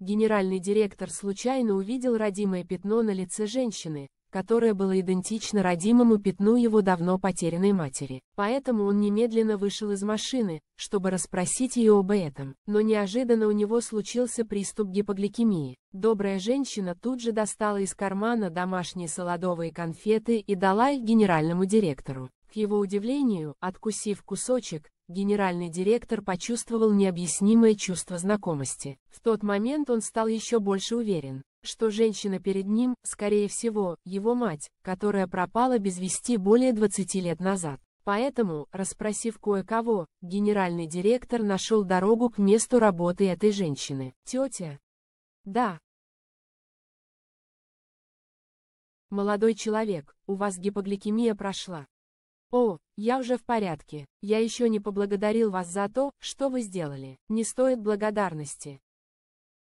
Генеральный директор случайно увидел родимое пятно на лице женщины, которое было идентично родимому пятну его давно потерянной матери. Поэтому он немедленно вышел из машины, чтобы расспросить ее об этом. Но неожиданно у него случился приступ гипогликемии. Добрая женщина тут же достала из кармана домашние солодовые конфеты и дала их генеральному директору. К его удивлению, откусив кусочек, генеральный директор почувствовал необъяснимое чувство знакомости. В тот момент он стал еще больше уверен, что женщина перед ним, скорее всего, его мать, которая пропала без вести более 20 лет назад. Поэтому, расспросив кое-кого, генеральный директор нашел дорогу к месту работы этой женщины. Тетя? Да. Молодой человек, у вас гипогликемия прошла. О, я уже в порядке. Я еще не поблагодарил вас за то, что вы сделали. Не стоит благодарности.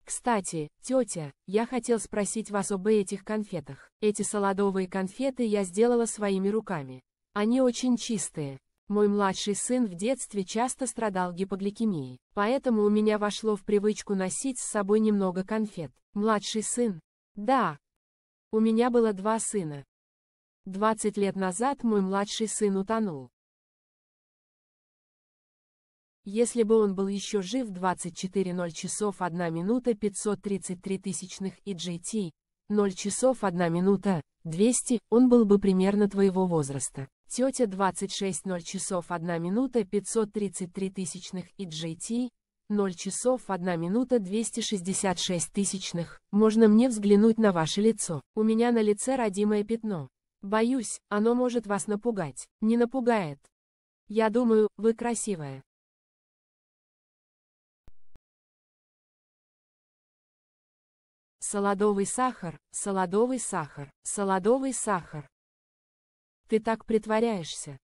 Кстати, тетя, я хотел спросить вас об этих конфетах. Эти солодовые конфеты я сделала своими руками. Они очень чистые. Мой младший сын в детстве часто страдал гипогликемией, поэтому у меня вошло в привычку носить с собой немного конфет. Младший сын? Да. У меня было два сына, 20 лет назад мой младший сын утонул. Если бы он был еще жив 24.0 часов 1 минута 533 тысячных и GT, 0 часов 1 минута, 200, он был бы примерно твоего возраста. Тетя 26.0 часов 1 минута 533 тысячных и GT, 0 часов 1 минута 266 тысячных, можно мне взглянуть на ваше лицо? У меня на лице родимое пятно. Боюсь, оно может вас напугать. Не напугает. Я думаю, вы красивая. Солодовый сахар, солодовый сахар, солодовый сахар. Ты так притворяешься.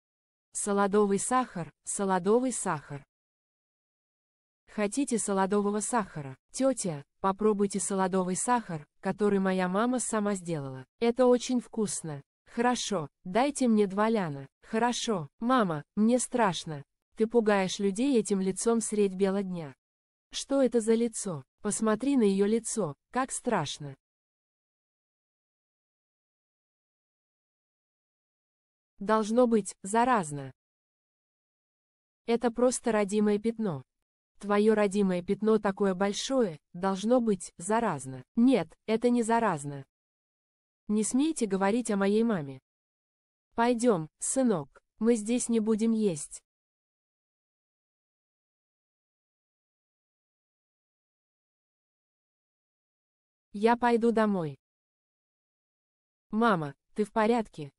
Солодовый сахар, солодовый сахар. Хотите солодового сахара? Тетя, попробуйте солодовый сахар, который моя мама сама сделала. Это очень вкусно. Хорошо, дайте мне два ляна. Хорошо, мама, мне страшно. Ты пугаешь людей этим лицом средь бела дня. Что это за лицо? Посмотри на ее лицо, как страшно. Должно быть, заразно. Это просто родимое пятно. Твое родимое пятно такое большое, должно быть, заразно. Нет, это не заразно. Не смейте говорить о моей маме. Пойдем, сынок, мы здесь не будем есть. Я пойду домой. Мама, ты в порядке?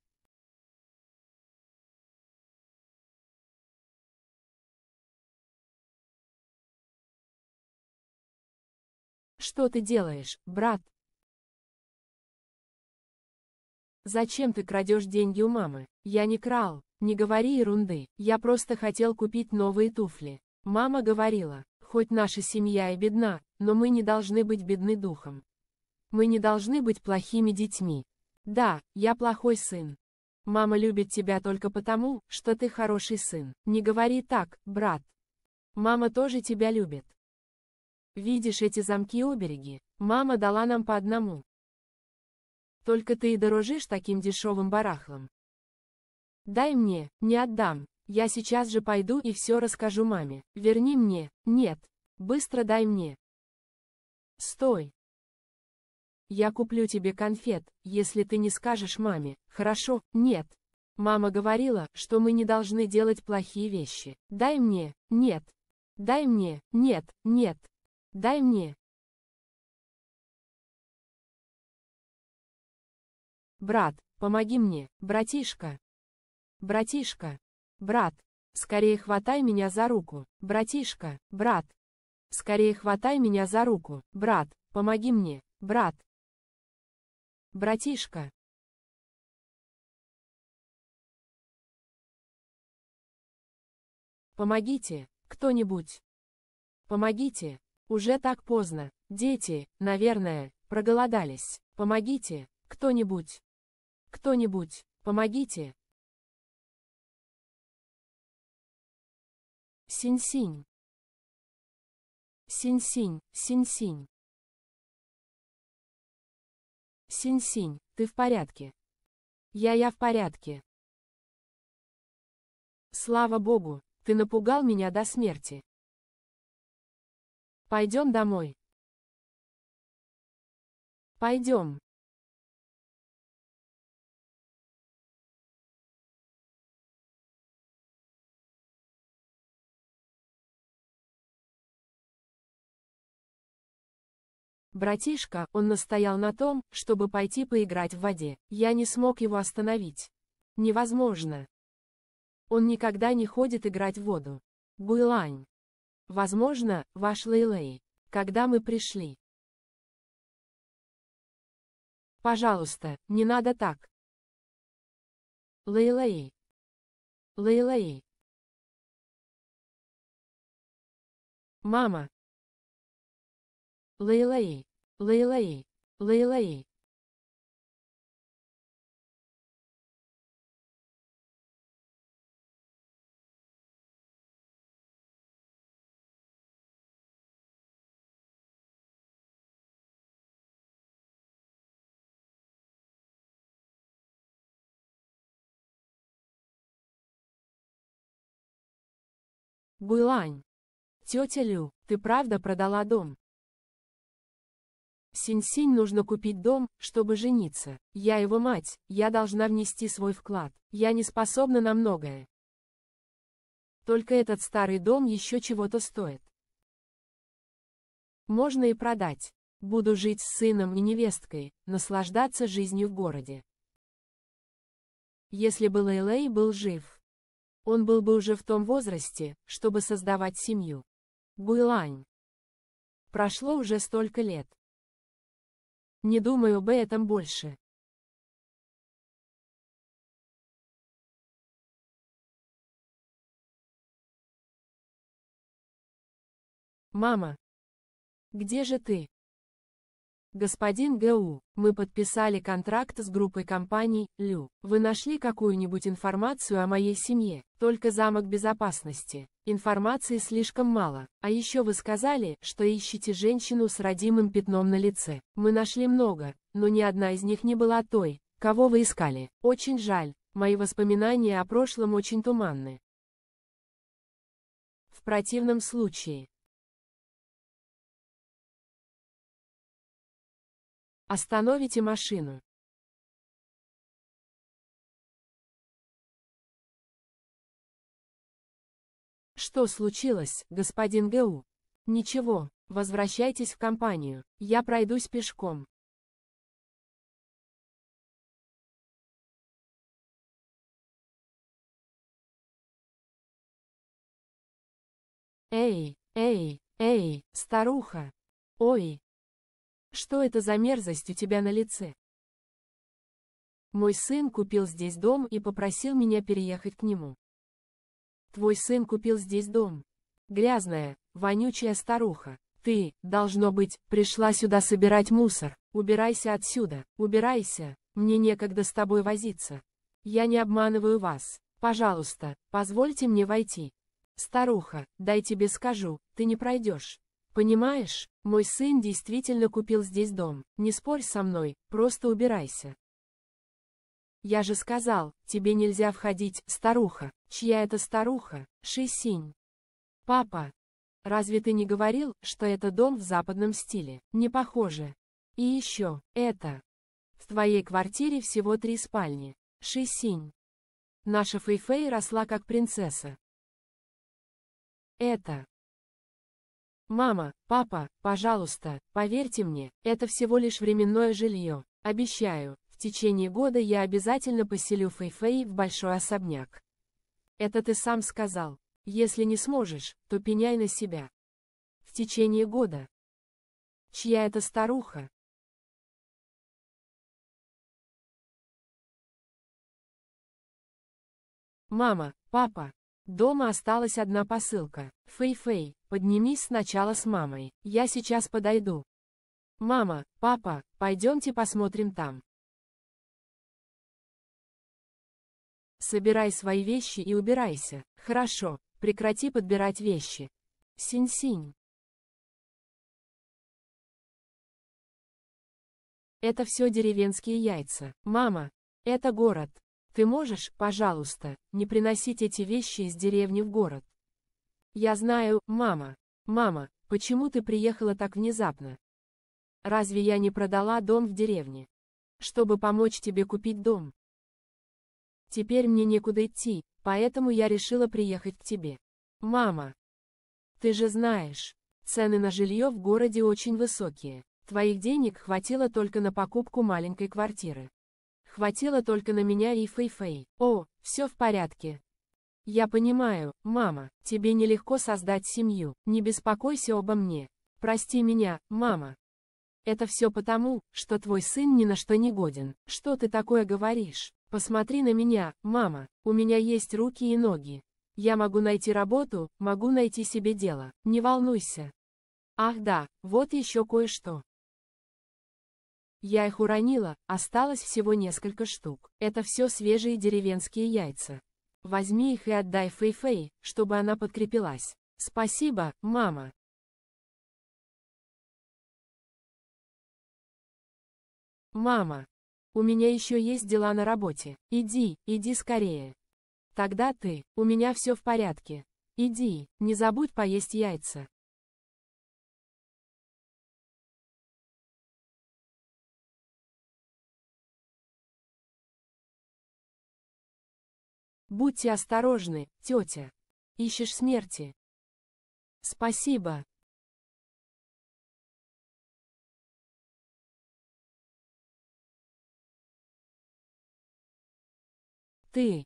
Что ты делаешь, брат? Зачем ты крадешь деньги у мамы? Я не крал. Не говори ерунды. Я просто хотел купить новые туфли. Мама говорила, хоть наша семья и бедна, но мы не должны быть бедны духом. Мы не должны быть плохими детьми. Да, я плохой сын. Мама любит тебя только потому, что ты хороший сын. Не говори так, брат. Мама тоже тебя любит. Видишь эти замки-обереги? Мама дала нам по одному, только ты и дорожишь таким дешевым барахлом. Дай мне, не отдам. Я сейчас же пойду и все расскажу маме. Верни мне, нет. Быстро дай мне. Стой. Я куплю тебе конфет, если ты не скажешь маме, хорошо, нет. Мама говорила, что мы не должны делать плохие вещи. Дай мне, нет. Дай мне, нет, нет. Дай мне, Брат, помоги мне, братишка. Братишка. Брат. Скорее хватай меня за руку, братишка, брат. Скорее хватай меня за руку, брат, помоги мне, брат. Братишка. Помогите, кто-нибудь. Помогите, уже так поздно, дети, наверное, проголодались. Помогите, кто-нибудь. Кто-нибудь, помогите! Синь-синь. Синь-синь, синь-синь. Синь-синь, ты в порядке? Я-я в порядке. Слава богу, ты напугал меня до смерти. Пойдем домой. Пойдем. Братишка, он настоял на том, чтобы пойти поиграть в воде. Я не смог его остановить. Невозможно. Он никогда не ходит играть в воду. Буйлань. Возможно, ваш Лейлей. Когда мы пришли. Пожалуйста, не надо так. Лейлей. Лейлей. Мама, Лейлаи, Лейлаи, Лейлаи. Буйлань. Тетя Лю, ты правда продала дом? Синь-синь нужно купить дом, чтобы жениться. Я его мать, я должна внести свой вклад. Я не способна на многое. Только этот старый дом еще чего-то стоит. Можно и продать. Буду жить с сыном и невесткой, наслаждаться жизнью в городе. Если бы Лейлей был жив, он был бы уже в том возрасте, чтобы создавать семью. Гуйлань. Прошло уже столько лет. Не думаю об этом больше. Мама. Где же ты? Господин ГУ, мы подписали контракт с группой компаний, Лю. Вы нашли какую-нибудь информацию о моей семье? Только замок безопасности. Информации слишком мало. А еще вы сказали, что ищете женщину с родимым пятном на лице. Мы нашли много, но ни одна из них не была той, кого вы искали. Очень жаль, мои воспоминания о прошлом очень туманны. В противном случае, Остановите машину. Что случилось, господин ГУ? Ничего, возвращайтесь в компанию, я пройдусь пешком. Эй, эй, эй, старуха! Ой, что это за мерзость у тебя на лице? Мой сын купил здесь дом и попросил меня переехать к нему. Твой сын купил здесь дом. Грязная, вонючая старуха. Ты, должно быть, пришла сюда собирать мусор. Убирайся отсюда, убирайся, мне некогда с тобой возиться. Я не обманываю вас. Пожалуйста, позвольте мне войти. Старуха, дай тебе скажу, ты не пройдешь. Понимаешь, мой сын действительно купил здесь дом. Не спорь со мной, просто убирайся. Я же сказал, тебе нельзя входить, старуха. Чья это старуха? Ши Синь? Папа. Разве ты не говорил, что это дом в западном стиле? Не похоже. И еще, это. В твоей квартире всего три спальни. Ши Синь. Наша Фэйфэй росла как принцесса. Это. Мама, папа, пожалуйста, поверьте мне, это всего лишь временное жилье. Обещаю, в течение года я обязательно поселю Фэйфэй в большой особняк. Это ты сам сказал. Если не сможешь, то пеняй на себя. В течение года. Чья это старуха? Мама, папа, Дома осталась одна посылка. Фэй-фэй, поднимись сначала с мамой. Я сейчас подойду. Мама, папа, пойдемте посмотрим там. Собирай свои вещи и убирайся. Хорошо, прекрати подбирать вещи. Синь-синь. Это все деревенские яйца. Мама, это город. Ты можешь, пожалуйста, не приносить эти вещи из деревни в город? Я знаю, мама. Мама, почему ты приехала так внезапно? Разве я не продала дом в деревне? Чтобы помочь тебе купить дом. Теперь мне некуда идти, поэтому я решила приехать к тебе. Мама. Ты же знаешь, цены на жилье в городе очень высокие. Твоих денег хватило только на покупку маленькой квартиры. Хватило только на меня и Фэй-Фэй. О, все в порядке. Я понимаю, мама, тебе нелегко создать семью. Не беспокойся обо мне. Прости меня, мама. Это все потому, что твой сын ни на что не годен. Что ты такое говоришь? Посмотри на меня, мама. У меня есть руки и ноги. Я могу найти работу, могу найти себе дело. Не волнуйся. Ах да, вот еще кое-что. Я их уронила, осталось всего несколько штук. Это все свежие деревенские яйца. Возьми их и отдай Фэй-Фэй, чтобы она подкрепилась. Спасибо, мама. Мама. У меня еще есть дела на работе. Иди, иди скорее. Тогда ты, у меня все в порядке. Иди, не забудь поесть яйца. Будьте осторожны, тетя. Ищешь смерти. Спасибо. Ты.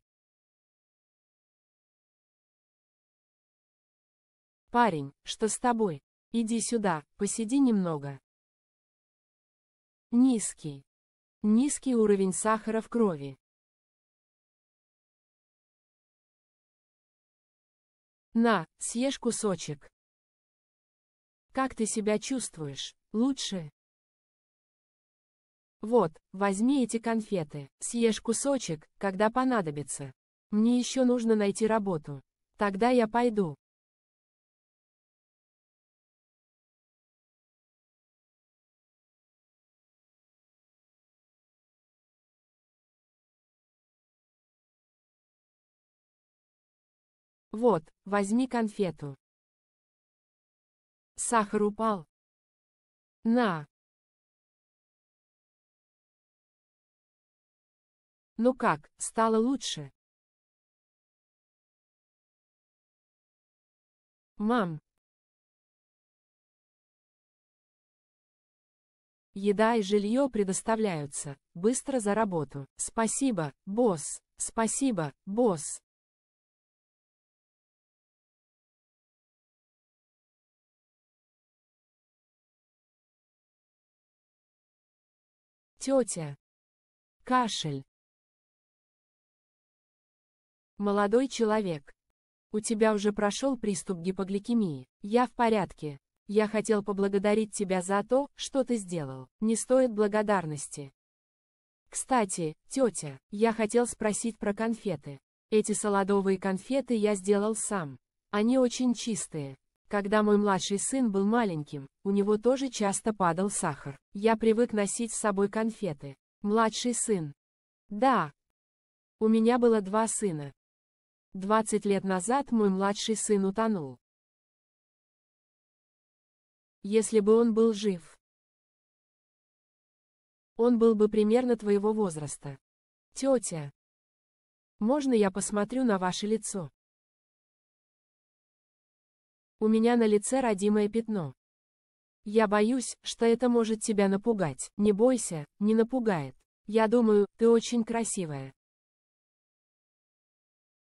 Парень, что с тобой? Иди сюда, посиди немного. Низкий. Низкий уровень сахара в крови. На, съешь кусочек. Как ты себя чувствуешь? Лучше? Вот, возьми эти конфеты, съешь кусочек, когда понадобится. Мне еще нужно найти работу. Тогда я пойду. Вот, возьми конфету. Сахар упал. На. Ну как, стало лучше? Мам. Еда и жилье предоставляются. Быстро за работу. Спасибо, босс. Спасибо, босс. Тетя. Кашель. Молодой человек. У тебя уже прошел приступ гипогликемии. Я в порядке. Я хотел поблагодарить тебя за то, что ты сделал. Не стоит благодарности. Кстати, тетя, я хотел спросить про конфеты. Эти солодовые конфеты я сделал сам. Они очень чистые, когда мой младший сын был маленьким, у него тоже часто падал сахар. Я привык носить с собой конфеты. Младший сын. Да. У меня было два сына. 20 лет назад мой младший сын утонул. Если бы он был жив. Он был бы примерно твоего возраста. Тетя. Можно я посмотрю на ваше лицо? У меня на лице родимое пятно. Я боюсь, что это может тебя напугать. Не бойся, не напугает. Я думаю, ты очень красивая.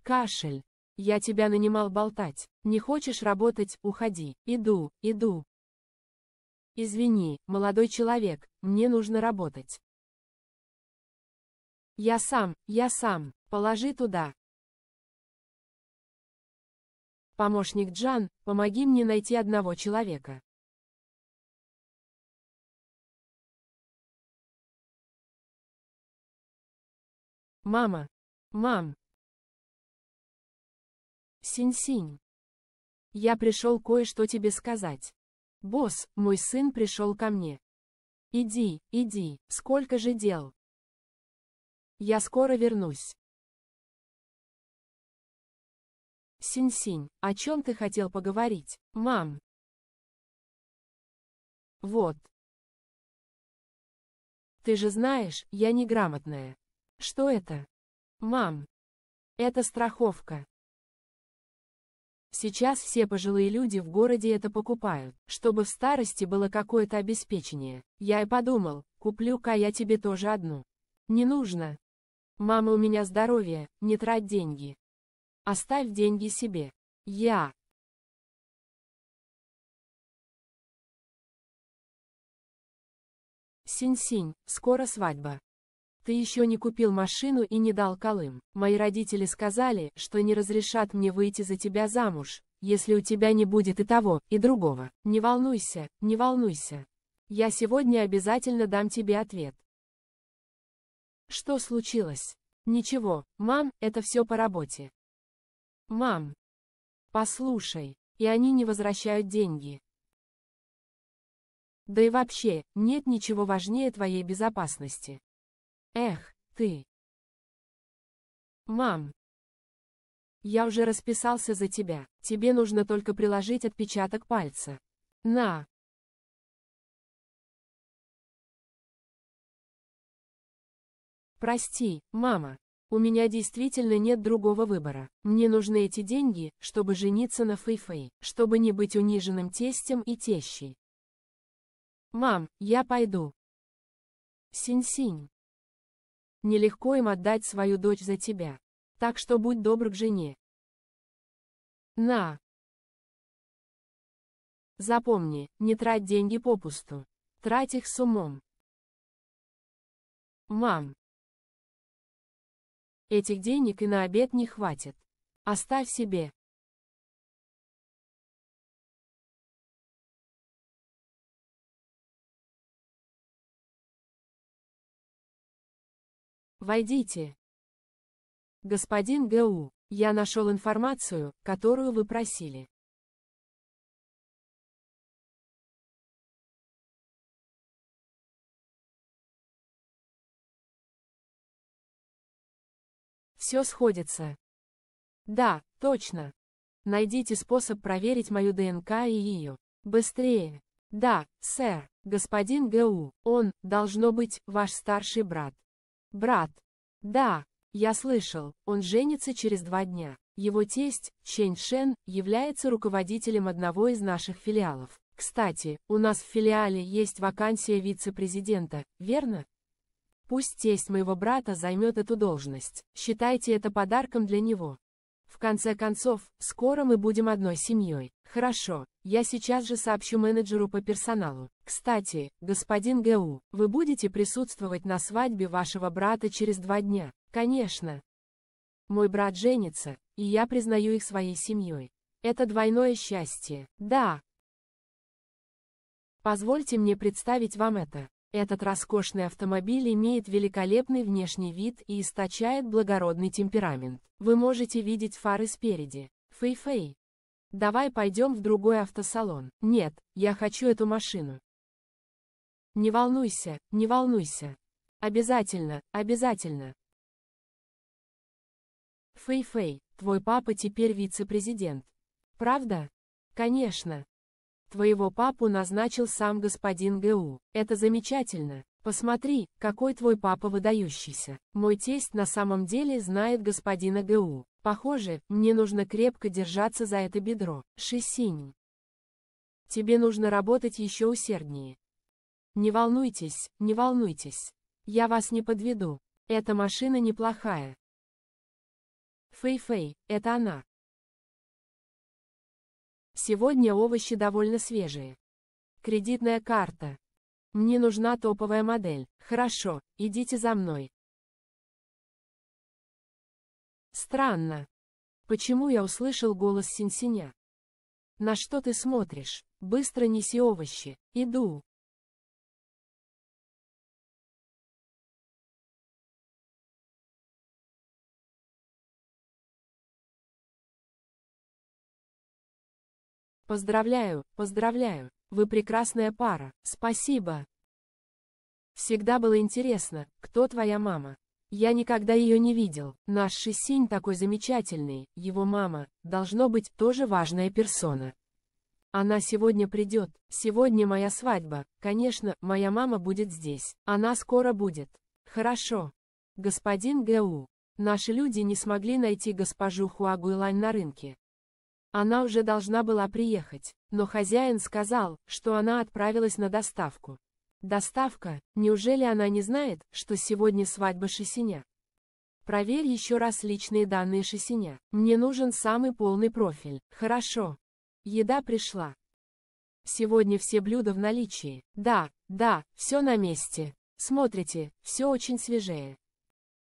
Кашель. Я тебя нанимал болтать. Не хочешь работать, уходи. Иду, иду. Извини, молодой человек, мне нужно работать. Я сам, я сам. Положи туда. Помощник Джан, помоги мне найти одного человека. Мама. Мам. Синь-синь. Я пришел кое-что тебе сказать. Босс, мой сын пришел ко мне. Иди, иди, сколько же дел. Я скоро вернусь. Синь-синь, о чем ты хотел поговорить, мам? Вот. Ты же знаешь, я неграмотная. Что это? Мам. Это страховка. Сейчас все пожилые люди в городе это покупают, чтобы в старости было какое-то обеспечение. Я и подумал, куплю-ка я тебе тоже одну. Не нужно. Мама у меня здоровье, не трать деньги. Оставь деньги себе. Я. Синь-синь, скоро свадьба. Ты еще не купил машину и не дал колым. Мои родители сказали, что не разрешат мне выйти за тебя замуж, если у тебя не будет и того, и другого. Не волнуйся, не волнуйся. Я сегодня обязательно дам тебе ответ. Что случилось? Ничего, мам, это все по работе. Мам, послушай, и они не возвращают деньги. Да и вообще, нет ничего важнее твоей безопасности. Эх, ты. Мам. Я уже расписался за тебя, тебе нужно только приложить отпечаток пальца. На. Прости, мама. У меня действительно нет другого выбора. Мне нужны эти деньги, чтобы жениться на фэй чтобы не быть униженным тестем и тещей. Мам, я пойду. Синь-синь. Нелегко им отдать свою дочь за тебя. Так что будь добр к жене. На. Запомни, не трать деньги попусту. Трать их с умом. Мам. Этих денег и на обед не хватит. Оставь себе. Войдите. Господин ГУ, я нашел информацию, которую вы просили. Все сходится. Да, точно. Найдите способ проверить мою ДНК и ее. Быстрее. Да, сэр, господин ГУ, он, должно быть, ваш старший брат. Брат. Да, я слышал, он женится через два дня. Его тесть, Чэнь Шен, является руководителем одного из наших филиалов. Кстати, у нас в филиале есть вакансия вице-президента, верно? Пусть тесть моего брата займет эту должность. Считайте это подарком для него. В конце концов, скоро мы будем одной семьей. Хорошо, я сейчас же сообщу менеджеру по персоналу. Кстати, господин ГУ, вы будете присутствовать на свадьбе вашего брата через два дня? Конечно. Мой брат женится, и я признаю их своей семьей. Это двойное счастье. Да. Позвольте мне представить вам это. Этот роскошный автомобиль имеет великолепный внешний вид и источает благородный темперамент. Вы можете видеть фары спереди. Фэй-фэй. Давай пойдем в другой автосалон. Нет, я хочу эту машину. Не волнуйся, не волнуйся. Обязательно, обязательно. Фэй-фэй, твой папа теперь вице-президент. Правда? Конечно. Твоего папу назначил сам господин ГУ. Это замечательно. Посмотри, какой твой папа выдающийся. Мой тесть на самом деле знает господина ГУ. Похоже, мне нужно крепко держаться за это бедро. Шисинь. Тебе нужно работать еще усерднее. Не волнуйтесь, не волнуйтесь. Я вас не подведу. Эта машина неплохая. Фэй-фэй, это она. Сегодня овощи довольно свежие. Кредитная карта. Мне нужна топовая модель. Хорошо, идите за мной. Странно. Почему я услышал голос Синсиня? На что ты смотришь? Быстро неси овощи. Иду. Поздравляю, поздравляю, вы прекрасная пара, спасибо. Всегда было интересно, кто твоя мама. Я никогда ее не видел, наш Шисинь такой замечательный, его мама, должно быть, тоже важная персона. Она сегодня придет, сегодня моя свадьба, конечно, моя мама будет здесь, она скоро будет. Хорошо. Господин Гэу, наши люди не смогли найти госпожу Хуагуйлань на рынке, она уже должна была приехать, но хозяин сказал, что она отправилась на доставку. Доставка, неужели она не знает, что сегодня свадьба Шесеня? Проверь еще раз личные данные Шесеня. Мне нужен самый полный профиль. Хорошо. Еда пришла. Сегодня все блюда в наличии. Да, да, все на месте. Смотрите, все очень свежее.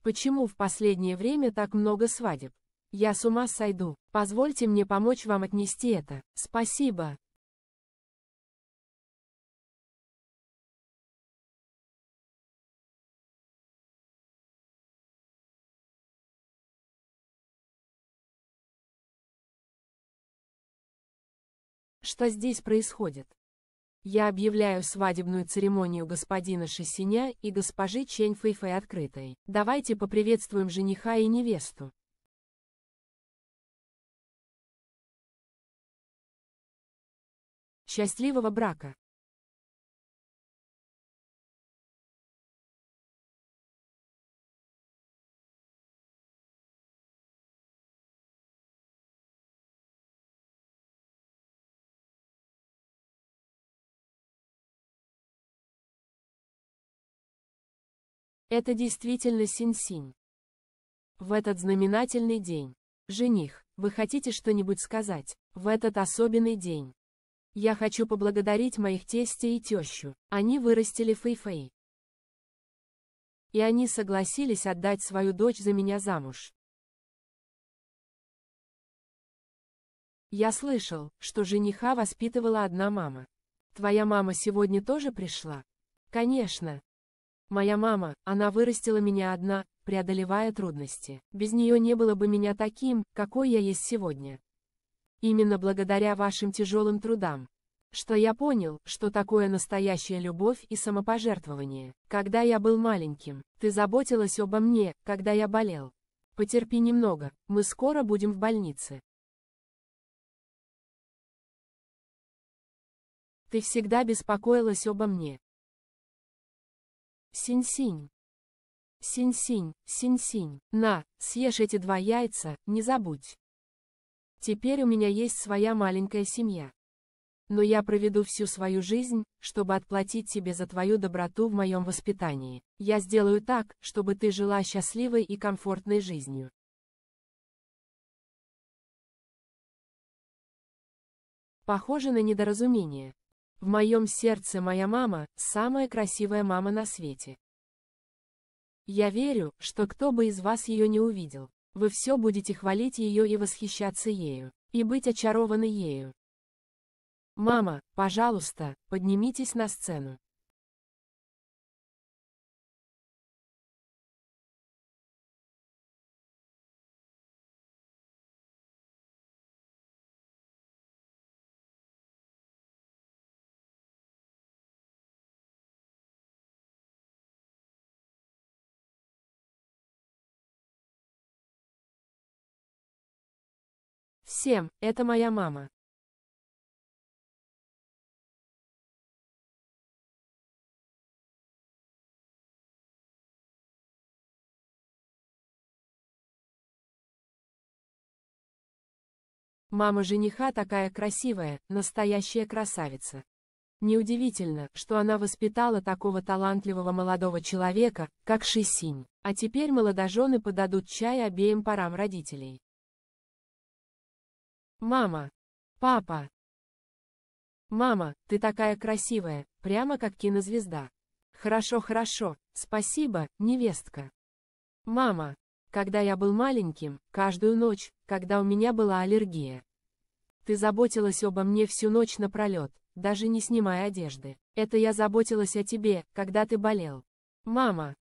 Почему в последнее время так много свадеб? Я с ума сойду. Позвольте мне помочь вам отнести это. Спасибо. Что здесь происходит? Я объявляю свадебную церемонию господина Шесеня и госпожи Чень Фэйфэй открытой. Давайте поприветствуем жениха и невесту. Счастливого брака! Это действительно синь-синь. В этот знаменательный день. Жених, вы хотите что-нибудь сказать? В этот особенный день. Я хочу поблагодарить моих тестя и тещу, они вырастили фэй И они согласились отдать свою дочь за меня замуж. Я слышал, что жениха воспитывала одна мама. Твоя мама сегодня тоже пришла? Конечно. Моя мама, она вырастила меня одна, преодолевая трудности. Без нее не было бы меня таким, какой я есть сегодня. Именно благодаря вашим тяжелым трудам, что я понял, что такое настоящая любовь и самопожертвование. Когда я был маленьким, ты заботилась обо мне, когда я болел. Потерпи немного, мы скоро будем в больнице. Ты всегда беспокоилась обо мне. Синь-синь. Синь-синь, синь-синь, на, съешь эти два яйца, не забудь. Теперь у меня есть своя маленькая семья. Но я проведу всю свою жизнь, чтобы отплатить тебе за твою доброту в моем воспитании. Я сделаю так, чтобы ты жила счастливой и комфортной жизнью. Похоже на недоразумение. В моем сердце моя мама – самая красивая мама на свете. Я верю, что кто бы из вас ее не увидел, вы все будете хвалить ее и восхищаться ею, и быть очарованы ею. Мама, пожалуйста, поднимитесь на сцену. всем, это моя мама. Мама жениха такая красивая, настоящая красавица. Неудивительно, что она воспитала такого талантливого молодого человека, как Шисинь. А теперь молодожены подадут чай обеим парам родителей. Мама! Папа! Мама, ты такая красивая, прямо как кинозвезда. Хорошо, хорошо, спасибо, невестка. Мама, когда я был маленьким, каждую ночь, когда у меня была аллергия. Ты заботилась обо мне всю ночь напролет, даже не снимая одежды. Это я заботилась о тебе, когда ты болел. Мама,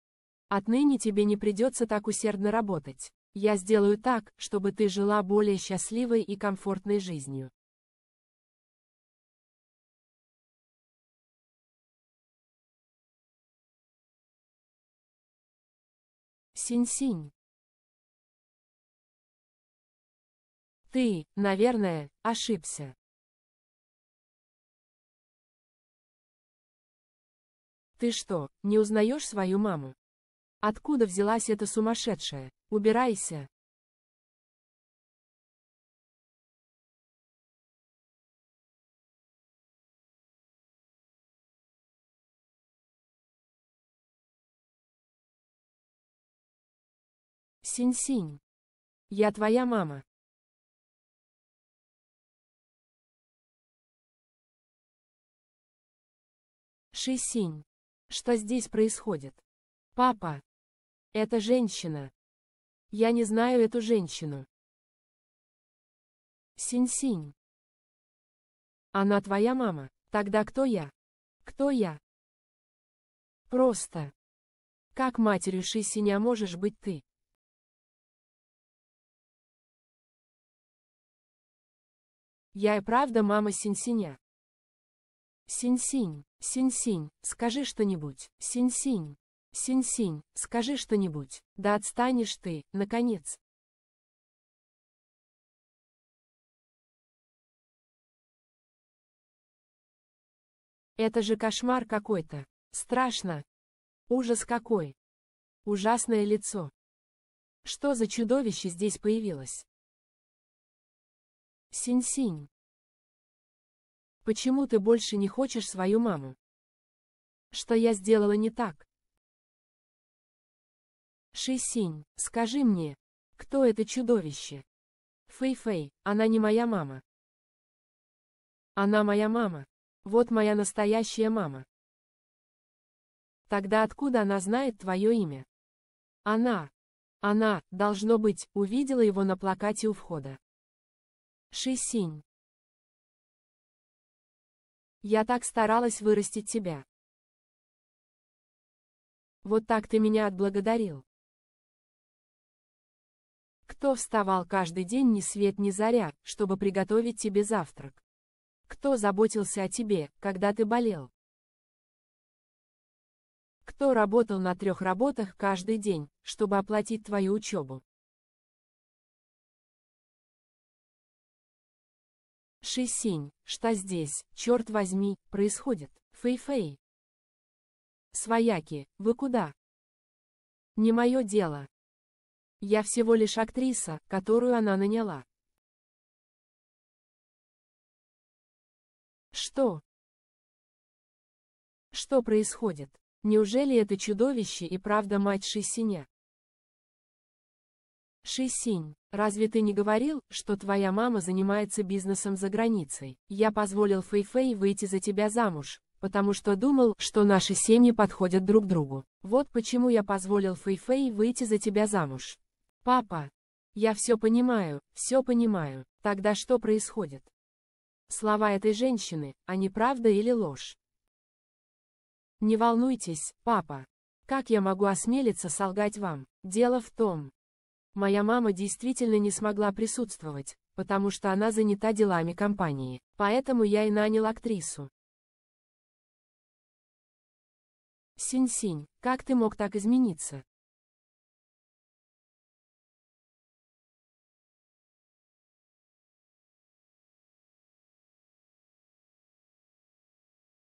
отныне тебе не придется так усердно работать. Я сделаю так, чтобы ты жила более счастливой и комфортной жизнью. Синь-синь. Ты, наверное, ошибся. Ты что, не узнаешь свою маму? Откуда взялась эта сумасшедшая? Убирайся. Синь-синь. Я твоя мама. Шисинь. Что здесь происходит? Папа. Это женщина. Я не знаю эту женщину. Синь-синь. Она твоя мама. Тогда кто я? Кто я? Просто. Как матерью Шисиня можешь быть ты? Я и правда мама Синь-синя. Синь-синь, Синь-синь, скажи что-нибудь, Синь-синь. Синь-синь, скажи что-нибудь, да отстанешь ты, наконец. Это же кошмар какой-то. Страшно. Ужас какой. Ужасное лицо. Что за чудовище здесь появилось? Синь-синь. Почему ты больше не хочешь свою маму? Что я сделала не так? Шисинь, скажи мне, кто это чудовище? Фэй-фэй, она не моя мама. Она моя мама. Вот моя настоящая мама. Тогда откуда она знает твое имя? Она. Она, должно быть, увидела его на плакате у входа. Шисинь. Я так старалась вырастить тебя. Вот так ты меня отблагодарил. Кто вставал каждый день ни свет ни заря, чтобы приготовить тебе завтрак? Кто заботился о тебе, когда ты болел? Кто работал на трех работах каждый день, чтобы оплатить твою учебу? 6 сень, что здесь, черт возьми, происходит, фей-фей? Свояки, вы куда? Не мое дело, я всего лишь актриса, которую она наняла. Что? Что происходит? Неужели это чудовище и правда мать Шисиня? Шисинь, разве ты не говорил, что твоя мама занимается бизнесом за границей? Я позволил Фэйфэй -Фэй выйти за тебя замуж, потому что думал, что наши семьи подходят друг другу. Вот почему я позволил Фэйфэй -Фэй выйти за тебя замуж. Папа, я все понимаю, все понимаю, тогда что происходит? Слова этой женщины, они а правда или ложь? Не волнуйтесь, папа. Как я могу осмелиться солгать вам? Дело в том. Моя мама действительно не смогла присутствовать, потому что она занята делами компании, поэтому я и нанял актрису. Синь-синь, как ты мог так измениться?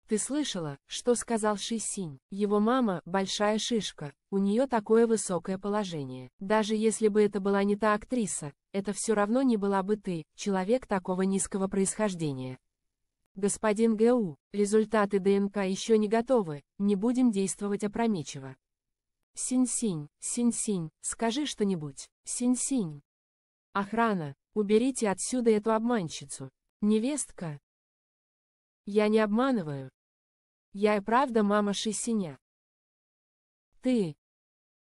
Ты слышала, что сказал Ши Синь? Его мама – большая шишка, у нее такое высокое положение. Даже если бы это была не та актриса, это все равно не была бы ты, человек такого низкого происхождения. Господин ГУ, результаты ДНК еще не готовы, не будем действовать опрометчиво. Синь-синь, синь-синь, скажи что-нибудь, синь-синь. Охрана, уберите отсюда эту обманщицу. Невестка. Я не обманываю, я и правда мама Шисиня. Ты.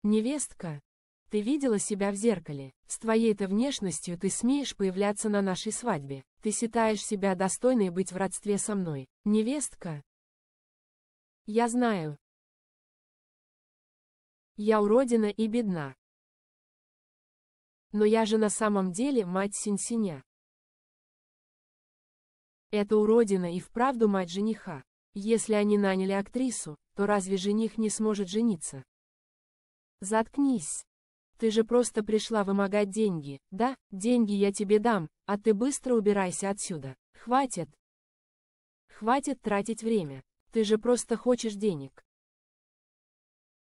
Невестка. Ты видела себя в зеркале. С твоей-то внешностью ты смеешь появляться на нашей свадьбе. Ты считаешь себя достойной быть в родстве со мной. Невестка. Я знаю. Я уродина и бедна. Но я же на самом деле мать Синсиня. Это уродина и вправду мать жениха. Если они наняли актрису, то разве жених не сможет жениться? Заткнись. Ты же просто пришла вымогать деньги, да? Деньги я тебе дам, а ты быстро убирайся отсюда. Хватит. Хватит тратить время. Ты же просто хочешь денег.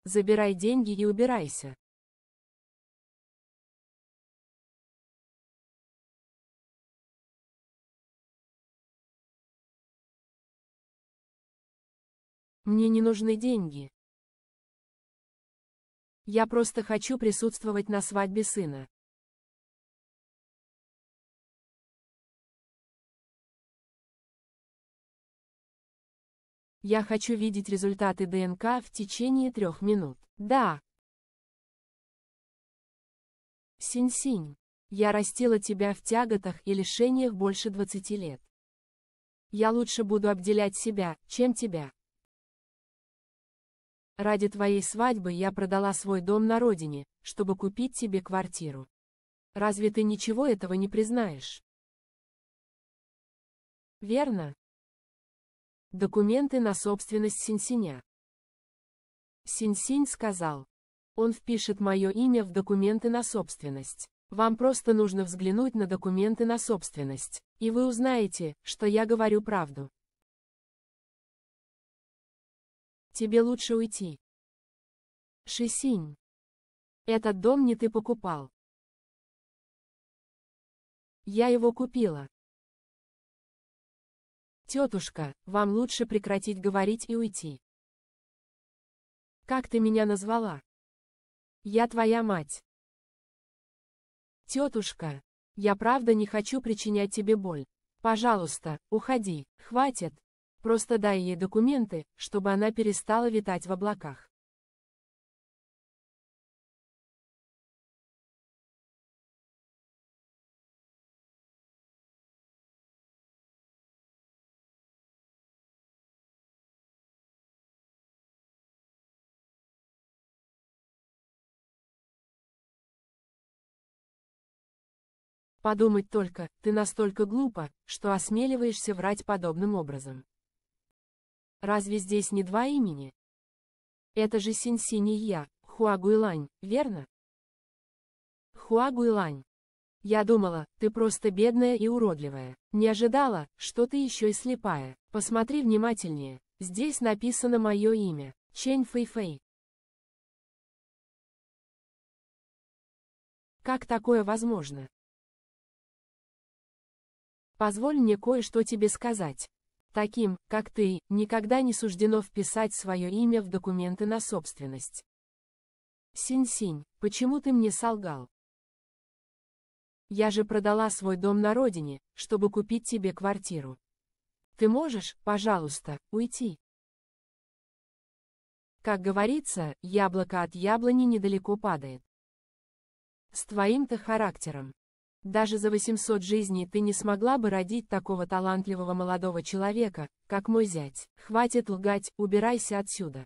Забирай деньги и убирайся. Мне не нужны деньги. Я просто хочу присутствовать на свадьбе сына. Я хочу видеть результаты ДНК в течение трех минут. Да. Синь-синь. Я растила тебя в тяготах и лишениях больше 20 лет. Я лучше буду обделять себя, чем тебя. Ради твоей свадьбы я продала свой дом на родине, чтобы купить тебе квартиру. Разве ты ничего этого не признаешь? Верно. Документы на собственность Синсиня. Синсинь сказал. Он впишет мое имя в документы на собственность. Вам просто нужно взглянуть на документы на собственность, и вы узнаете, что я говорю правду. Тебе лучше уйти. Шисинь. Этот дом не ты покупал. Я его купила. Тетушка, вам лучше прекратить говорить и уйти. Как ты меня назвала? Я твоя мать. Тетушка, я правда не хочу причинять тебе боль. Пожалуйста, уходи, хватит, Просто дай ей документы, чтобы она перестала витать в облаках. Подумать только, ты настолько глупа, что осмеливаешься врать подобным образом. Разве здесь не два имени? Это же я, Хуагуйлань, верно? Хуагуйлань. Я думала, ты просто бедная и уродливая. Не ожидала, что ты еще и слепая. Посмотри внимательнее. Здесь написано мое имя. Чэнь Фэйфэй. Как такое возможно? Позволь мне кое-что тебе сказать. Таким, как ты, никогда не суждено вписать свое имя в документы на собственность. Синь-синь, почему ты мне солгал? Я же продала свой дом на родине, чтобы купить тебе квартиру. Ты можешь, пожалуйста, уйти? Как говорится, яблоко от яблони недалеко падает. С твоим-то характером. Даже за 800 жизней ты не смогла бы родить такого талантливого молодого человека, как мой зять. Хватит лгать, убирайся отсюда.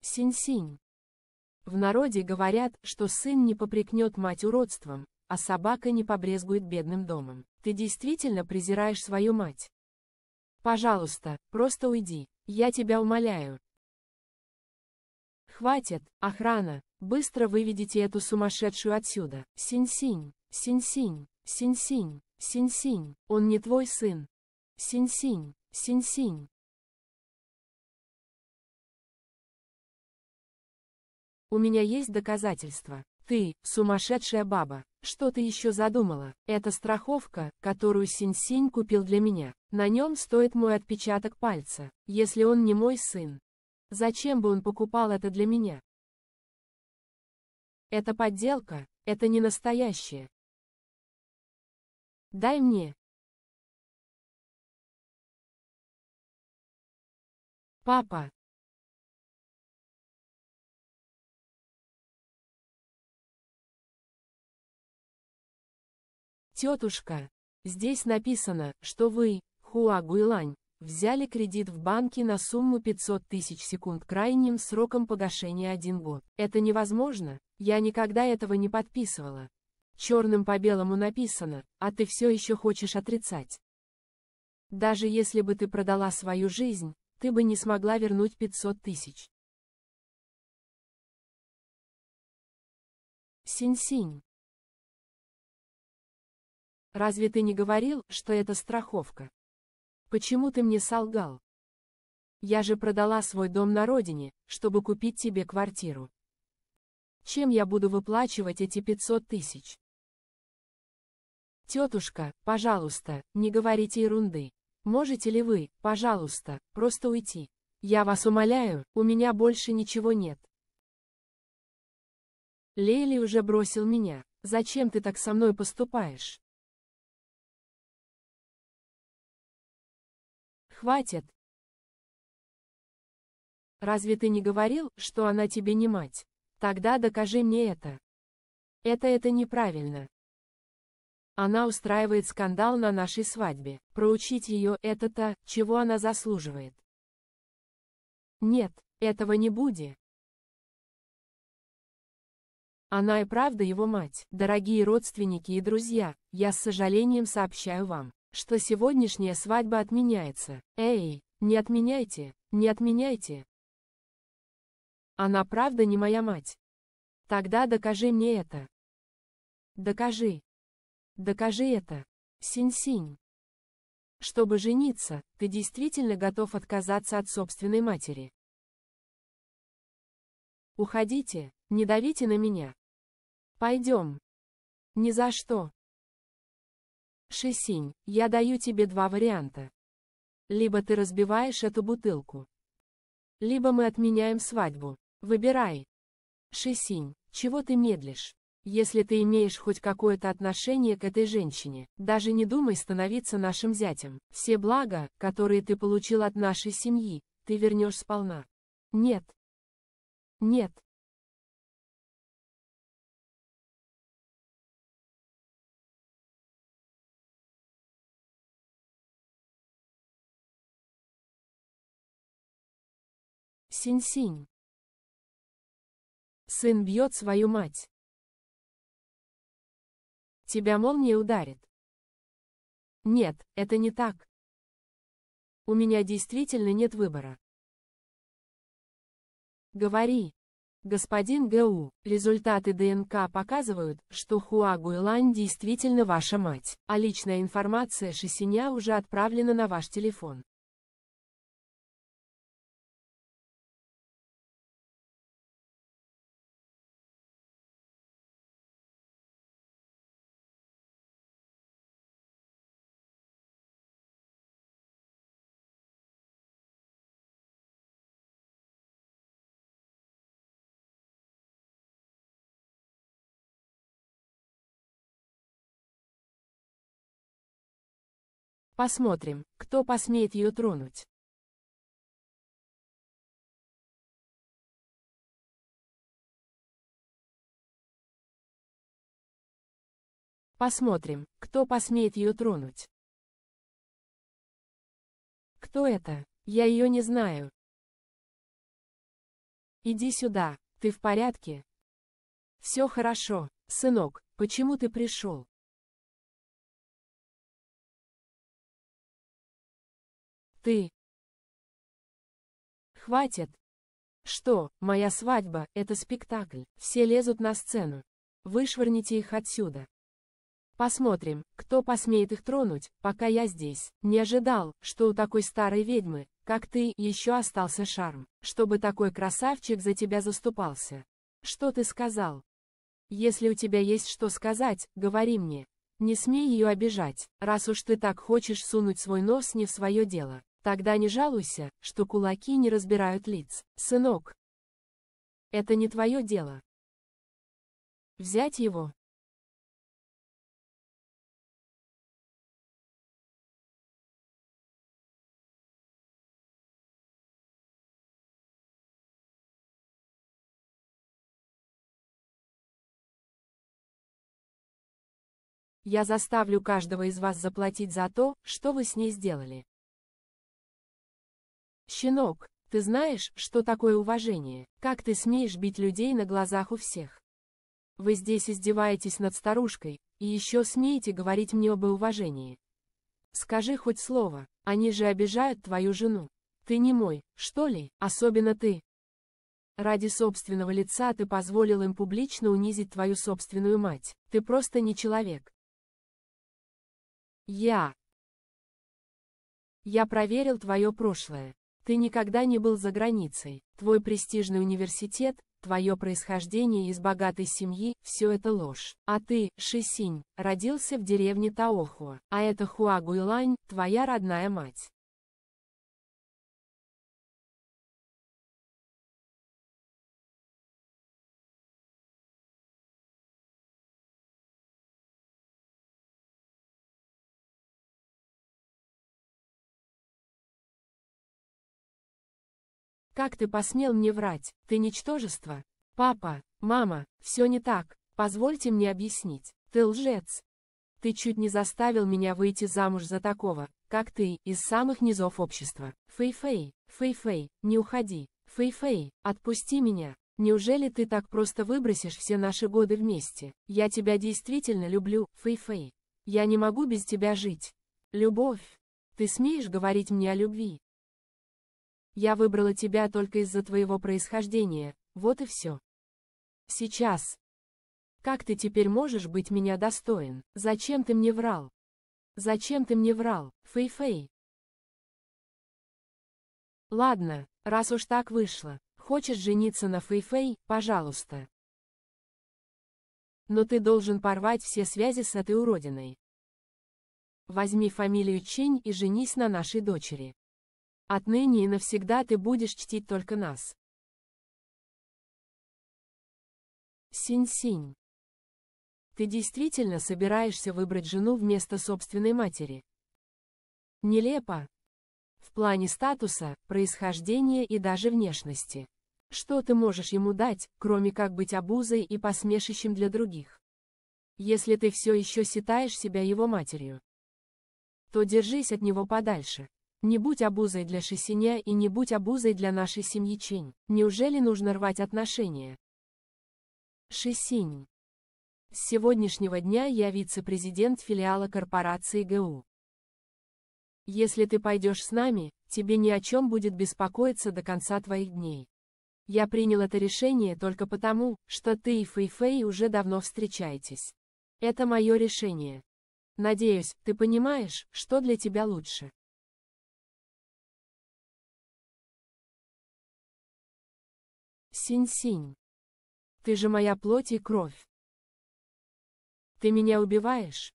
Синь-синь. В народе говорят, что сын не попрекнет мать уродством, а собака не побрезгует бедным домом. Ты действительно презираешь свою мать? Пожалуйста, просто уйди, я тебя умоляю. Хватит, охрана, быстро выведите эту сумасшедшую отсюда. Синь-синь. Синь-синь, синь-синь, синь-синь, он не твой сын. Синь-синь, синь-синь. У меня есть доказательства. Ты, сумасшедшая баба, что ты еще задумала? Это страховка, которую Синь-Синь купил для меня. На нем стоит мой отпечаток пальца, если он не мой сын. Зачем бы он покупал это для меня? Это подделка, это не настоящее. Дай мне. Папа. Тетушка, здесь написано, что вы, Хуа Гуйлань, взяли кредит в банке на сумму 500 тысяч секунд крайним сроком погашения один год. Это невозможно, я никогда этого не подписывала черным по белому написано, а ты все еще хочешь отрицать. Даже если бы ты продала свою жизнь, ты бы не смогла вернуть 500 тысяч. Синь-синь. Разве ты не говорил, что это страховка? Почему ты мне солгал? Я же продала свой дом на родине, чтобы купить тебе квартиру. Чем я буду выплачивать эти 500 тысяч? «Тетушка, пожалуйста, не говорите ерунды. Можете ли вы, пожалуйста, просто уйти? Я вас умоляю, у меня больше ничего нет». Лейли уже бросил меня. «Зачем ты так со мной поступаешь?» «Хватит!» «Разве ты не говорил, что она тебе не мать? Тогда докажи мне это!» «Это это неправильно!» Она устраивает скандал на нашей свадьбе. Проучить ее — это то, чего она заслуживает. Нет, этого не будет. Она и правда его мать. Дорогие родственники и друзья, я с сожалением сообщаю вам, что сегодняшняя свадьба отменяется. Эй, не отменяйте, не отменяйте. Она правда не моя мать. Тогда докажи мне это. Докажи. Докажи это. Синь-синь. Чтобы жениться, ты действительно готов отказаться от собственной матери. Уходите, не давите на меня. Пойдем. Ни за что. Шисинь, я даю тебе два варианта. Либо ты разбиваешь эту бутылку. Либо мы отменяем свадьбу. Выбирай. Шисинь, чего ты медлишь? Если ты имеешь хоть какое-то отношение к этой женщине, даже не думай становиться нашим зятем. Все блага, которые ты получил от нашей семьи, ты вернешь сполна. Нет. Нет. Синь-синь. Сын бьет свою мать. Тебя молния ударит. Нет, это не так. У меня действительно нет выбора. Говори. Господин ГУ, результаты ДНК показывают, что Хуа Гуйлань действительно ваша мать, а личная информация Шисиня уже отправлена на ваш телефон. Посмотрим, кто посмеет ее тронуть. Посмотрим, кто посмеет ее тронуть. Кто это? Я ее не знаю. Иди сюда, ты в порядке? Все хорошо, сынок, почему ты пришел? Ты. Хватит. Что, моя свадьба — это спектакль, все лезут на сцену. Вышвырните их отсюда. Посмотрим, кто посмеет их тронуть, пока я здесь. Не ожидал, что у такой старой ведьмы, как ты, еще остался шарм, чтобы такой красавчик за тебя заступался. Что ты сказал? Если у тебя есть что сказать, говори мне. Не смей ее обижать, раз уж ты так хочешь сунуть свой нос не в свое дело. Тогда не жалуйся, что кулаки не разбирают лиц, сынок. Это не твое дело. Взять его. Я заставлю каждого из вас заплатить за то, что вы с ней сделали. «Щенок, ты знаешь, что такое уважение? Как ты смеешь бить людей на глазах у всех? Вы здесь издеваетесь над старушкой, и еще смеете говорить мне об уважении. Скажи хоть слово, они же обижают твою жену. Ты не мой, что ли, особенно ты. Ради собственного лица ты позволил им публично унизить твою собственную мать. Ты просто не человек. Я. Я проверил твое прошлое. Ты никогда не был за границей, твой престижный университет, твое происхождение из богатой семьи, все это ложь. А ты, Шисинь, родился в деревне Таохуа, а это Хуагуйлань, твоя родная мать. Как ты посмел мне врать? Ты ничтожество? Папа, мама, все не так. Позвольте мне объяснить. Ты лжец. Ты чуть не заставил меня выйти замуж за такого, как ты, из самых низов общества. Фэй-фэй, фэй-фэй, не уходи. Фэй-фэй, отпусти меня. Неужели ты так просто выбросишь все наши годы вместе? Я тебя действительно люблю, Фэй-фэй. Я не могу без тебя жить. Любовь. Ты смеешь говорить мне о любви? Я выбрала тебя только из-за твоего происхождения, вот и все. Сейчас. Как ты теперь можешь быть меня достоин? Зачем ты мне врал? Зачем ты мне врал, Фэй-Фэй? Ладно, раз уж так вышло, хочешь жениться на Фэй-Фэй, пожалуйста. Но ты должен порвать все связи с этой уродиной. Возьми фамилию Чень и женись на нашей дочери. Отныне и навсегда ты будешь чтить только нас. Синь-синь. Ты действительно собираешься выбрать жену вместо собственной матери? Нелепо. В плане статуса, происхождения и даже внешности. Что ты можешь ему дать, кроме как быть обузой и посмешищем для других? Если ты все еще считаешь себя его матерью, то держись от него подальше. Не будь обузой для Шисиня и не будь обузой для нашей семьи Чень. Неужели нужно рвать отношения? Шисинь. С сегодняшнего дня я вице-президент филиала корпорации ГУ. Если ты пойдешь с нами, тебе ни о чем будет беспокоиться до конца твоих дней. Я принял это решение только потому, что ты и Фэйфэй уже давно встречаетесь. Это мое решение. Надеюсь, ты понимаешь, что для тебя лучше. Синь-синь. Ты же моя плоть и кровь. Ты меня убиваешь?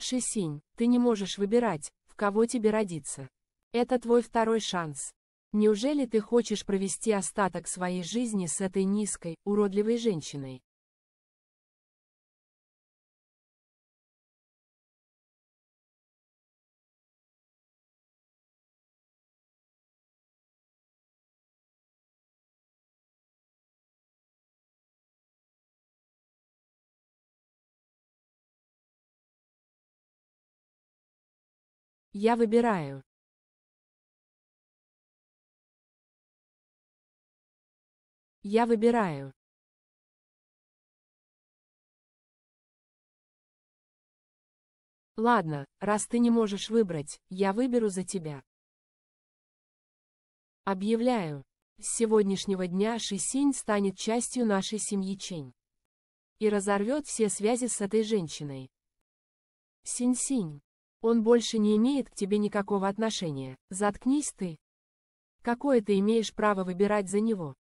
Шисинь, ты не можешь выбирать, в кого тебе родиться. Это твой второй шанс. Неужели ты хочешь провести остаток своей жизни с этой низкой, уродливой женщиной? Я выбираю. Я выбираю. Ладно, раз ты не можешь выбрать, я выберу за тебя. Объявляю. С сегодняшнего дня Шисинь станет частью нашей семьи Чень. И разорвет все связи с этой женщиной. Синь-синь. Он больше не имеет к тебе никакого отношения. Заткнись ты. Какое ты имеешь право выбирать за него?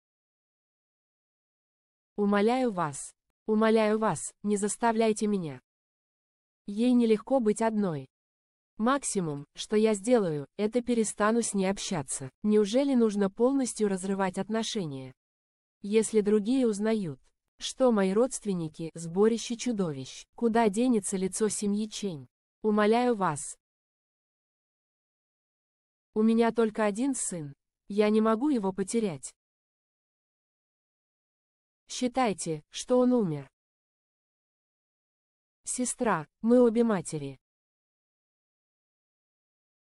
Умоляю вас. Умоляю вас, не заставляйте меня. Ей нелегко быть одной. Максимум, что я сделаю, это перестану с ней общаться. Неужели нужно полностью разрывать отношения? Если другие узнают, что мои родственники – сборище чудовищ, куда денется лицо семьи Чень? Умоляю вас. У меня только один сын. Я не могу его потерять. Считайте, что он умер. Сестра, мы обе матери.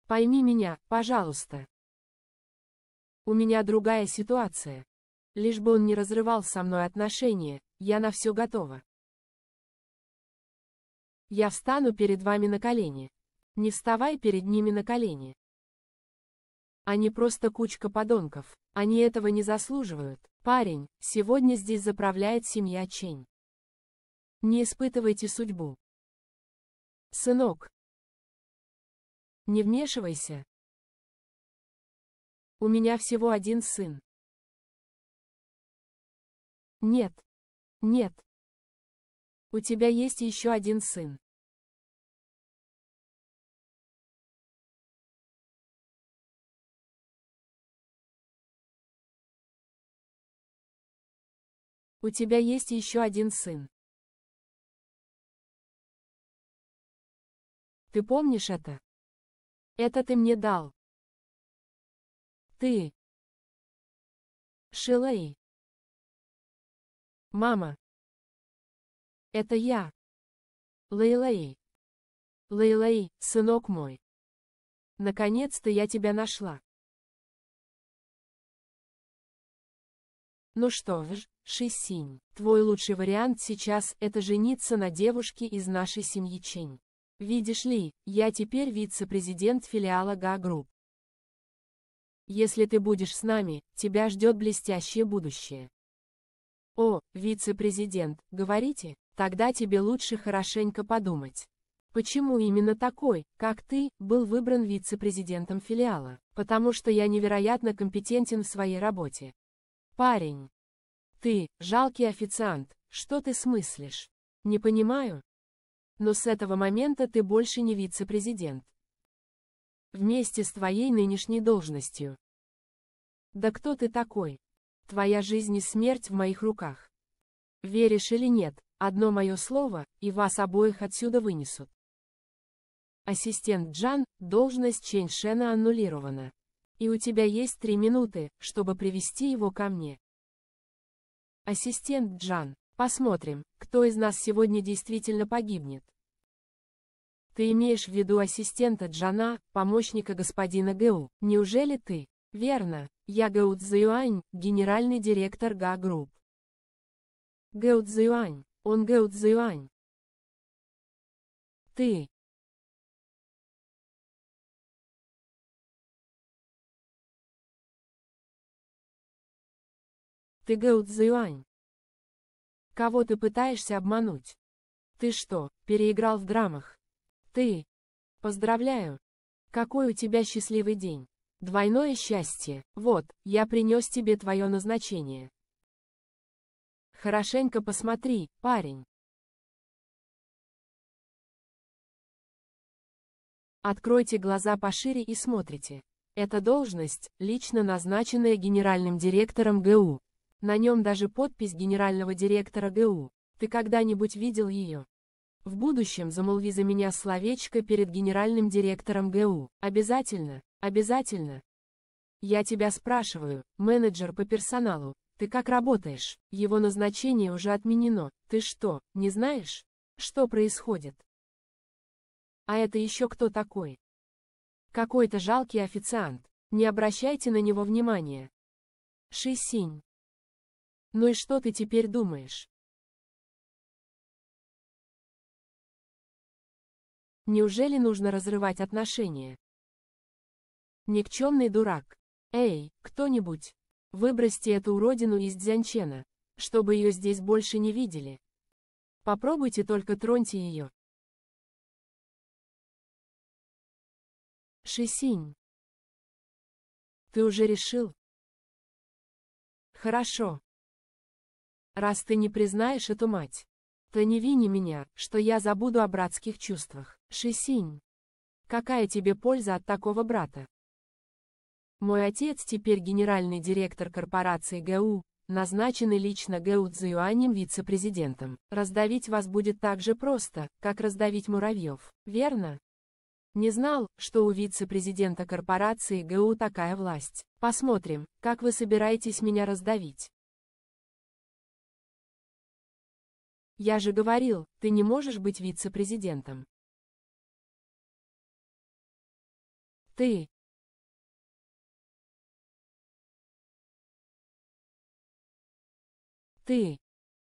Пойми меня, пожалуйста. У меня другая ситуация. Лишь бы он не разрывал со мной отношения, я на все готова. Я встану перед вами на колени. Не вставай перед ними на колени. Они просто кучка подонков. Они этого не заслуживают. Парень, сегодня здесь заправляет семья Чень. Не испытывайте судьбу. Сынок. Не вмешивайся. У меня всего один сын. Нет. Нет. У тебя есть еще один сын. У тебя есть еще один сын. Ты помнишь это? Это ты мне дал. Ты. Шилей. Мама. Это я. Лейлаи. Лейлаи, сынок мой. Наконец-то я тебя нашла. Ну что ж, Шисинь, твой лучший вариант сейчас – это жениться на девушке из нашей семьи Чень. Видишь ли, я теперь вице-президент филиала ГА Групп. Если ты будешь с нами, тебя ждет блестящее будущее. О, вице-президент, говорите? тогда тебе лучше хорошенько подумать. Почему именно такой, как ты, был выбран вице-президентом филиала? Потому что я невероятно компетентен в своей работе. Парень. Ты, жалкий официант, что ты смыслишь? Не понимаю. Но с этого момента ты больше не вице-президент. Вместе с твоей нынешней должностью. Да кто ты такой? Твоя жизнь и смерть в моих руках. Веришь или нет, одно мое слово, и вас обоих отсюда вынесут. Ассистент Джан, должность Чэнь Шена аннулирована. И у тебя есть три минуты, чтобы привести его ко мне. Ассистент Джан, посмотрим, кто из нас сегодня действительно погибнет. Ты имеешь в виду ассистента Джана, помощника господина Гэу, неужели ты? Верно, я Гэу Цзэюань, генеральный директор Га Групп. Гэуцзюань, он Гэуцзюань. Ты. Ты Гэуцзюань. Кого ты пытаешься обмануть? Ты что, переиграл в драмах? Ты. Поздравляю. Какой у тебя счастливый день. Двойное счастье. Вот, я принес тебе твое назначение. Хорошенько посмотри, парень. Откройте глаза пошире и смотрите. Это должность, лично назначенная генеральным директором ГУ. На нем даже подпись генерального директора ГУ. Ты когда-нибудь видел ее? В будущем замолви за меня словечко перед генеральным директором ГУ. Обязательно, обязательно. Я тебя спрашиваю, менеджер по персоналу, ты как работаешь? Его назначение уже отменено. Ты что, не знаешь, что происходит? А это еще кто такой? Какой-то жалкий официант. Не обращайте на него внимания. Ши Синь. Ну и что ты теперь думаешь? Неужели нужно разрывать отношения? Никчемный дурак. Эй, кто-нибудь, Выбросьте эту уродину из Дзянчена, чтобы ее здесь больше не видели. Попробуйте только троньте ее. Шисинь. Ты уже решил? Хорошо. Раз ты не признаешь эту мать, то не вини меня, что я забуду о братских чувствах. Шисинь. Какая тебе польза от такого брата? Мой отец теперь генеральный директор корпорации ГУ, назначенный лично ГУ Цзюанем вице-президентом. Раздавить вас будет так же просто, как раздавить муравьев, верно? Не знал, что у вице-президента корпорации ГУ такая власть. Посмотрим, как вы собираетесь меня раздавить. Я же говорил, ты не можешь быть вице-президентом. Ты, Ты!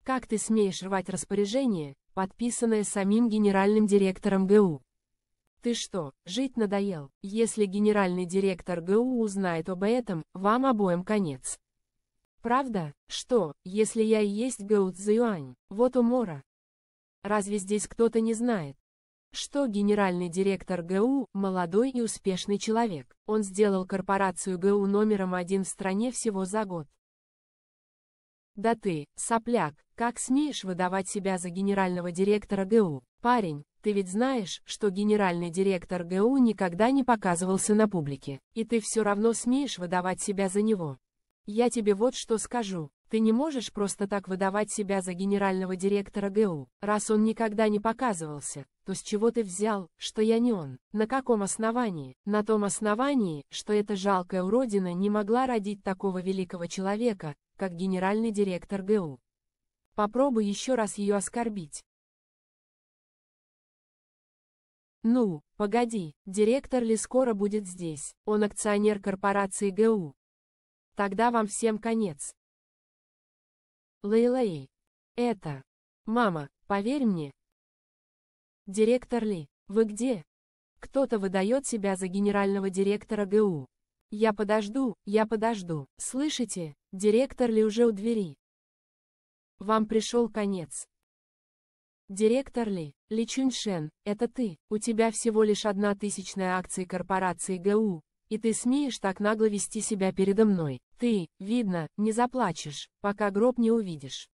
Как ты смеешь рвать распоряжение, подписанное самим генеральным директором ГУ? Ты что, жить надоел? Если генеральный директор ГУ узнает об этом, вам обоим конец. Правда? Что, если я и есть ГУ Цзюань? Вот умора. Разве здесь кто-то не знает? что генеральный директор ГУ – молодой и успешный человек. Он сделал корпорацию ГУ номером один в стране всего за год. Да ты, сопляк, как смеешь выдавать себя за генерального директора ГУ? Парень, ты ведь знаешь, что генеральный директор ГУ никогда не показывался на публике, и ты все равно смеешь выдавать себя за него. Я тебе вот что скажу, ты не можешь просто так выдавать себя за генерального директора ГУ, раз он никогда не показывался, то с чего ты взял, что я не он, на каком основании, на том основании, что эта жалкая уродина не могла родить такого великого человека, как генеральный директор ГУ. Попробуй еще раз ее оскорбить. Ну, погоди, директор ли скоро будет здесь? Он акционер корпорации ГУ. Тогда вам всем конец. Лейлей. Это. Мама, поверь мне. Директор ли, вы где? Кто-то выдает себя за генерального директора ГУ. Я подожду, я подожду. Слышите, директор ли уже у двери? Вам пришел конец. Директор Ли, Ли Чуньшен, это ты, у тебя всего лишь одна тысячная акция корпорации ГУ, и ты смеешь так нагло вести себя передо мной. Ты, видно, не заплачешь, пока гроб не увидишь.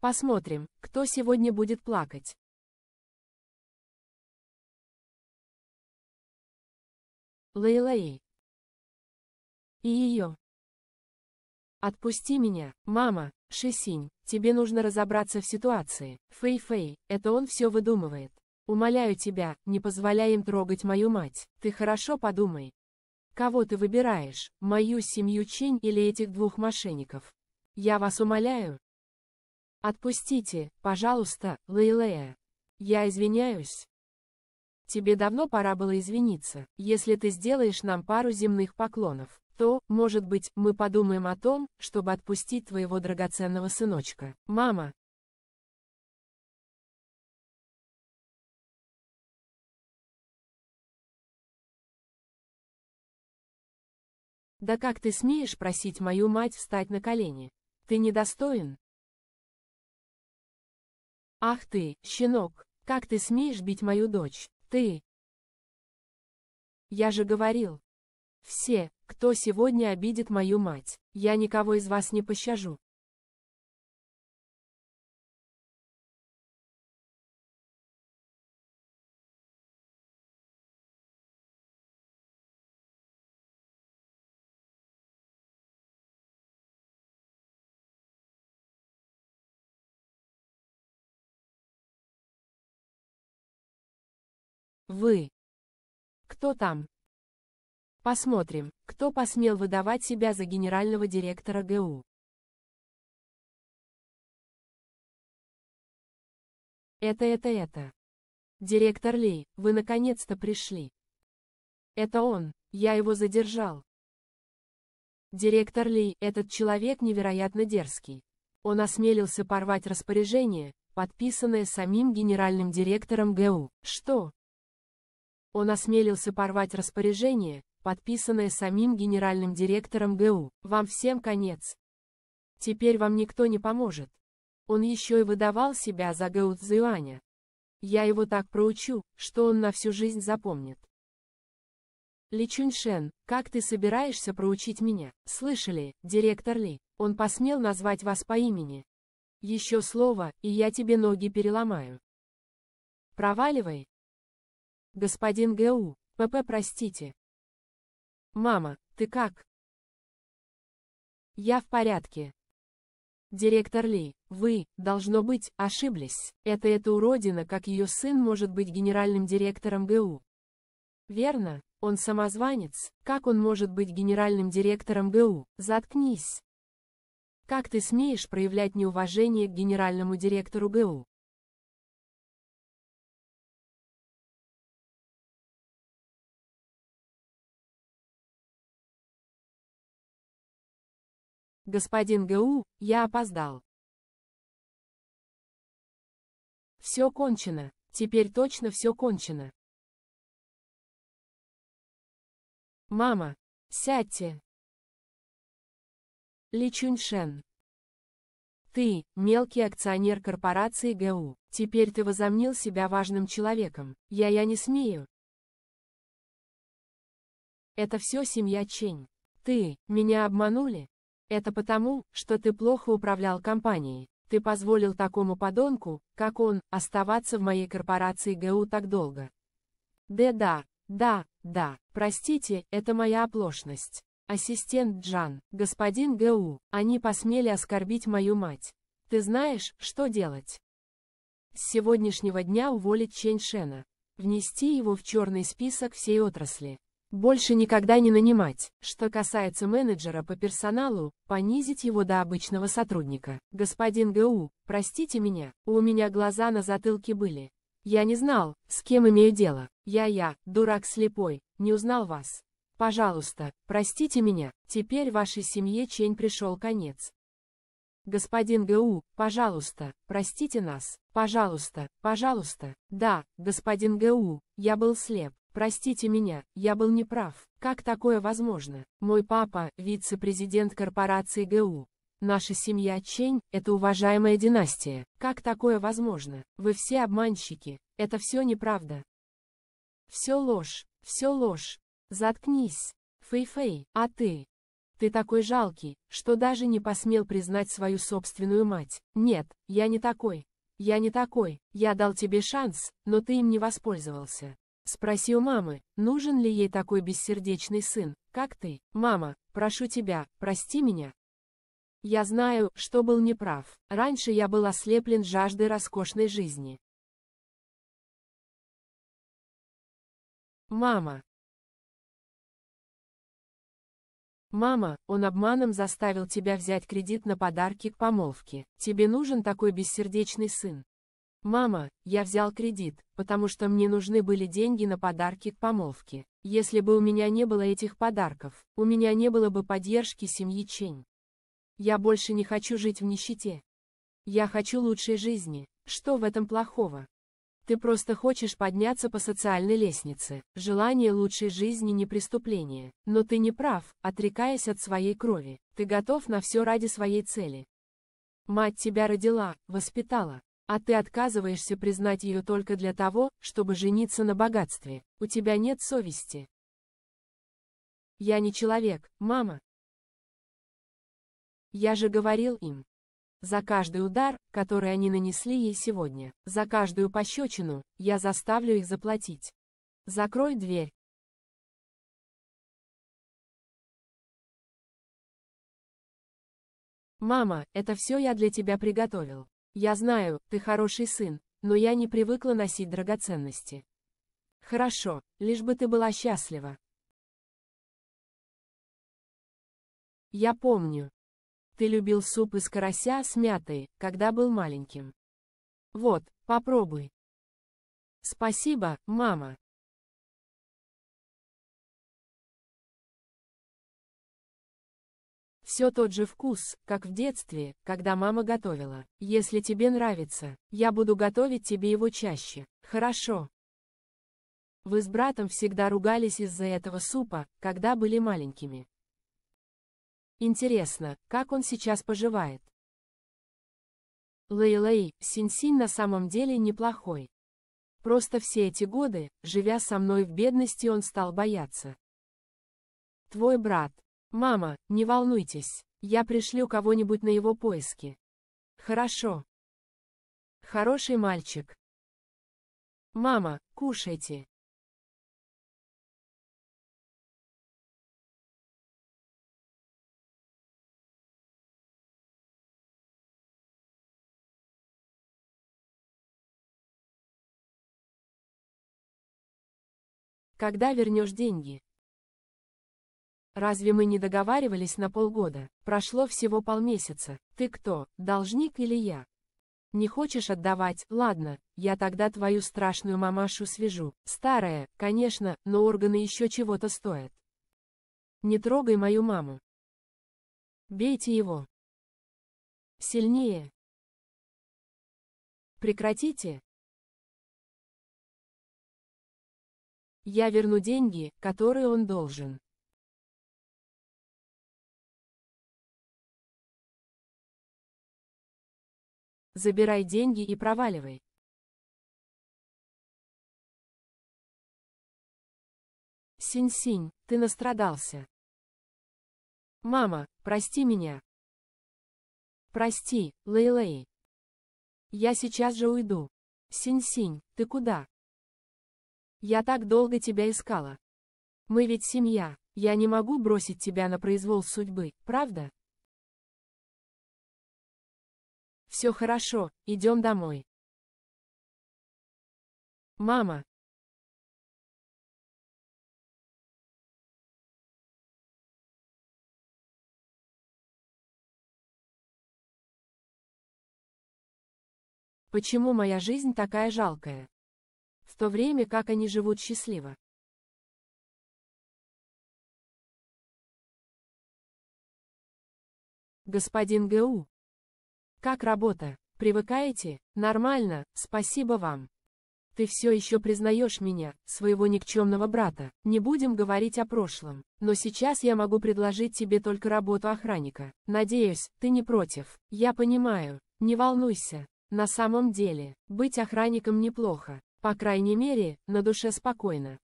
Посмотрим, кто сегодня будет плакать. Лейлей, и ее. «Отпусти меня, мама, Шисинь, тебе нужно разобраться в ситуации. Фэй-фэй, это он все выдумывает. Умоляю тебя, не позволяй им трогать мою мать. Ты хорошо подумай. Кого ты выбираешь, мою семью Чинь или этих двух мошенников? Я вас умоляю. Отпустите, пожалуйста, Лейлея. Я извиняюсь. Тебе давно пора было извиниться, если ты сделаешь нам пару земных поклонов то, может быть, мы подумаем о том, чтобы отпустить твоего драгоценного сыночка. Мама, Да как ты смеешь просить мою мать встать на колени? Ты недостоин? Ах ты, щенок, как ты смеешь бить мою дочь? Ты! Я же говорил. Все, кто сегодня обидит мою мать, я никого из вас не пощажу. Вы. Кто там? Посмотрим, кто посмел выдавать себя за генерального директора ГУ. Это, это, это. Директор Ли, вы наконец-то пришли. Это он, я его задержал. Директор Ли, этот человек невероятно дерзкий. Он осмелился порвать распоряжение, подписанное самим генеральным директором ГУ. Что? Он осмелился порвать распоряжение, подписанное самим генеральным директором ГУ. Вам всем конец. Теперь вам никто не поможет. Он еще и выдавал себя за Гао Цзюаня. Я его так проучу, что он на всю жизнь запомнит. Ли Чуньшен, как ты собираешься проучить меня? Слышали, директор Ли, он посмел назвать вас по имени. Еще слово, и я тебе ноги переломаю. Проваливай. Господин Г.У., ПП простите, «Мама, ты как?» «Я в порядке». «Директор Ли, вы, должно быть, ошиблись. Это эта уродина, как ее сын может быть генеральным директором ГУ». «Верно, он самозванец. Как он может быть генеральным директором ГУ? Заткнись». «Как ты смеешь проявлять неуважение к генеральному директору ГУ?» Господин ГУ, я опоздал. Все кончено, теперь точно все кончено. Мама, сядьте. Ли Чуньшен. Ты, мелкий акционер корпорации ГУ, теперь ты возомнил себя важным человеком. Я-я не смею. Это все семья Чень. Ты, меня обманули? Это потому, что ты плохо управлял компанией. Ты позволил такому подонку, как он, оставаться в моей корпорации ГУ так долго. Да да, да, да, простите, это моя оплошность. Ассистент Джан, господин ГУ, они посмели оскорбить мою мать. Ты знаешь, что делать? С сегодняшнего дня уволить Чен Шена. Внести его в черный список всей отрасли больше никогда не нанимать. Что касается менеджера по персоналу, понизить его до обычного сотрудника. Господин ГУ, простите меня, у меня глаза на затылке были. Я не знал, с кем имею дело. Я-я, дурак слепой, не узнал вас. Пожалуйста, простите меня, теперь вашей семье чень пришел конец. Господин ГУ, пожалуйста, простите нас, пожалуйста, пожалуйста. Да, господин ГУ, я был слеп. Простите меня, я был неправ. Как такое возможно? Мой папа, вице-президент корпорации ГУ. Наша семья Чень – это уважаемая династия. Как такое возможно? Вы все обманщики. Это все неправда. Все ложь, все ложь. Заткнись. Фэй-фэй, а ты? Ты такой жалкий, что даже не посмел признать свою собственную мать. Нет, я не такой. Я не такой. Я дал тебе шанс, но ты им не воспользовался. Спроси у мамы, нужен ли ей такой бессердечный сын, как ты. Мама, прошу тебя, прости меня. Я знаю, что был неправ. Раньше я был ослеплен жаждой роскошной жизни. Мама. Мама, он обманом заставил тебя взять кредит на подарки к помолвке. Тебе нужен такой бессердечный сын. «Мама, я взял кредит, потому что мне нужны были деньги на подарки к помолвке. Если бы у меня не было этих подарков, у меня не было бы поддержки семьи Чень. Я больше не хочу жить в нищете. Я хочу лучшей жизни. Что в этом плохого? Ты просто хочешь подняться по социальной лестнице. Желание лучшей жизни не преступление. Но ты не прав, отрекаясь от своей крови. Ты готов на все ради своей цели. Мать тебя родила, воспитала, а ты отказываешься признать ее только для того, чтобы жениться на богатстве. У тебя нет совести. Я не человек, мама. Я же говорил им. За каждый удар, который они нанесли ей сегодня, за каждую пощечину, я заставлю их заплатить. Закрой дверь. Мама, это все я для тебя приготовил. Я знаю, ты хороший сын, но я не привыкла носить драгоценности. Хорошо, лишь бы ты была счастлива. Я помню. Ты любил суп из карася с мятой, когда был маленьким. Вот, попробуй. Спасибо, мама. Все тот же вкус, как в детстве, когда мама готовила. Если тебе нравится, я буду готовить тебе его чаще. Хорошо. Вы с братом всегда ругались из-за этого супа, когда были маленькими. Интересно, как он сейчас поживает? Лэй-Лэй, Синсин на самом деле неплохой. Просто все эти годы, живя со мной в бедности, он стал бояться. Твой брат, «Мама, не волнуйтесь, я пришлю кого-нибудь на его поиски». «Хорошо». «Хороший мальчик». «Мама, кушайте». Когда вернешь деньги? Разве мы не договаривались на полгода? Прошло всего полмесяца. Ты кто, должник или я? Не хочешь отдавать? Ладно, я тогда твою страшную мамашу свяжу. Старая, конечно, но органы еще чего-то стоят. Не трогай мою маму. Бейте его. Сильнее. Прекратите. Я верну деньги, которые он должен. Забирай деньги и проваливай. Синь-синь, ты настрадался. Мама, прости меня. Прости, Лей-Лей. Я сейчас же уйду. Синь-синь, ты куда? Я так долго тебя искала. Мы ведь семья, я не могу бросить тебя на произвол судьбы, правда? Все хорошо, идем домой. Мама. Почему моя жизнь такая жалкая? В то время как они живут счастливо. Господин ГУ, как работа? Привыкаете? Нормально, спасибо вам. Ты все еще признаешь меня, своего никчемного брата. Не будем говорить о прошлом. Но сейчас я могу предложить тебе только работу охранника. Надеюсь, ты не против. Я понимаю. Не волнуйся. На самом деле, быть охранником неплохо. По крайней мере, на душе спокойно.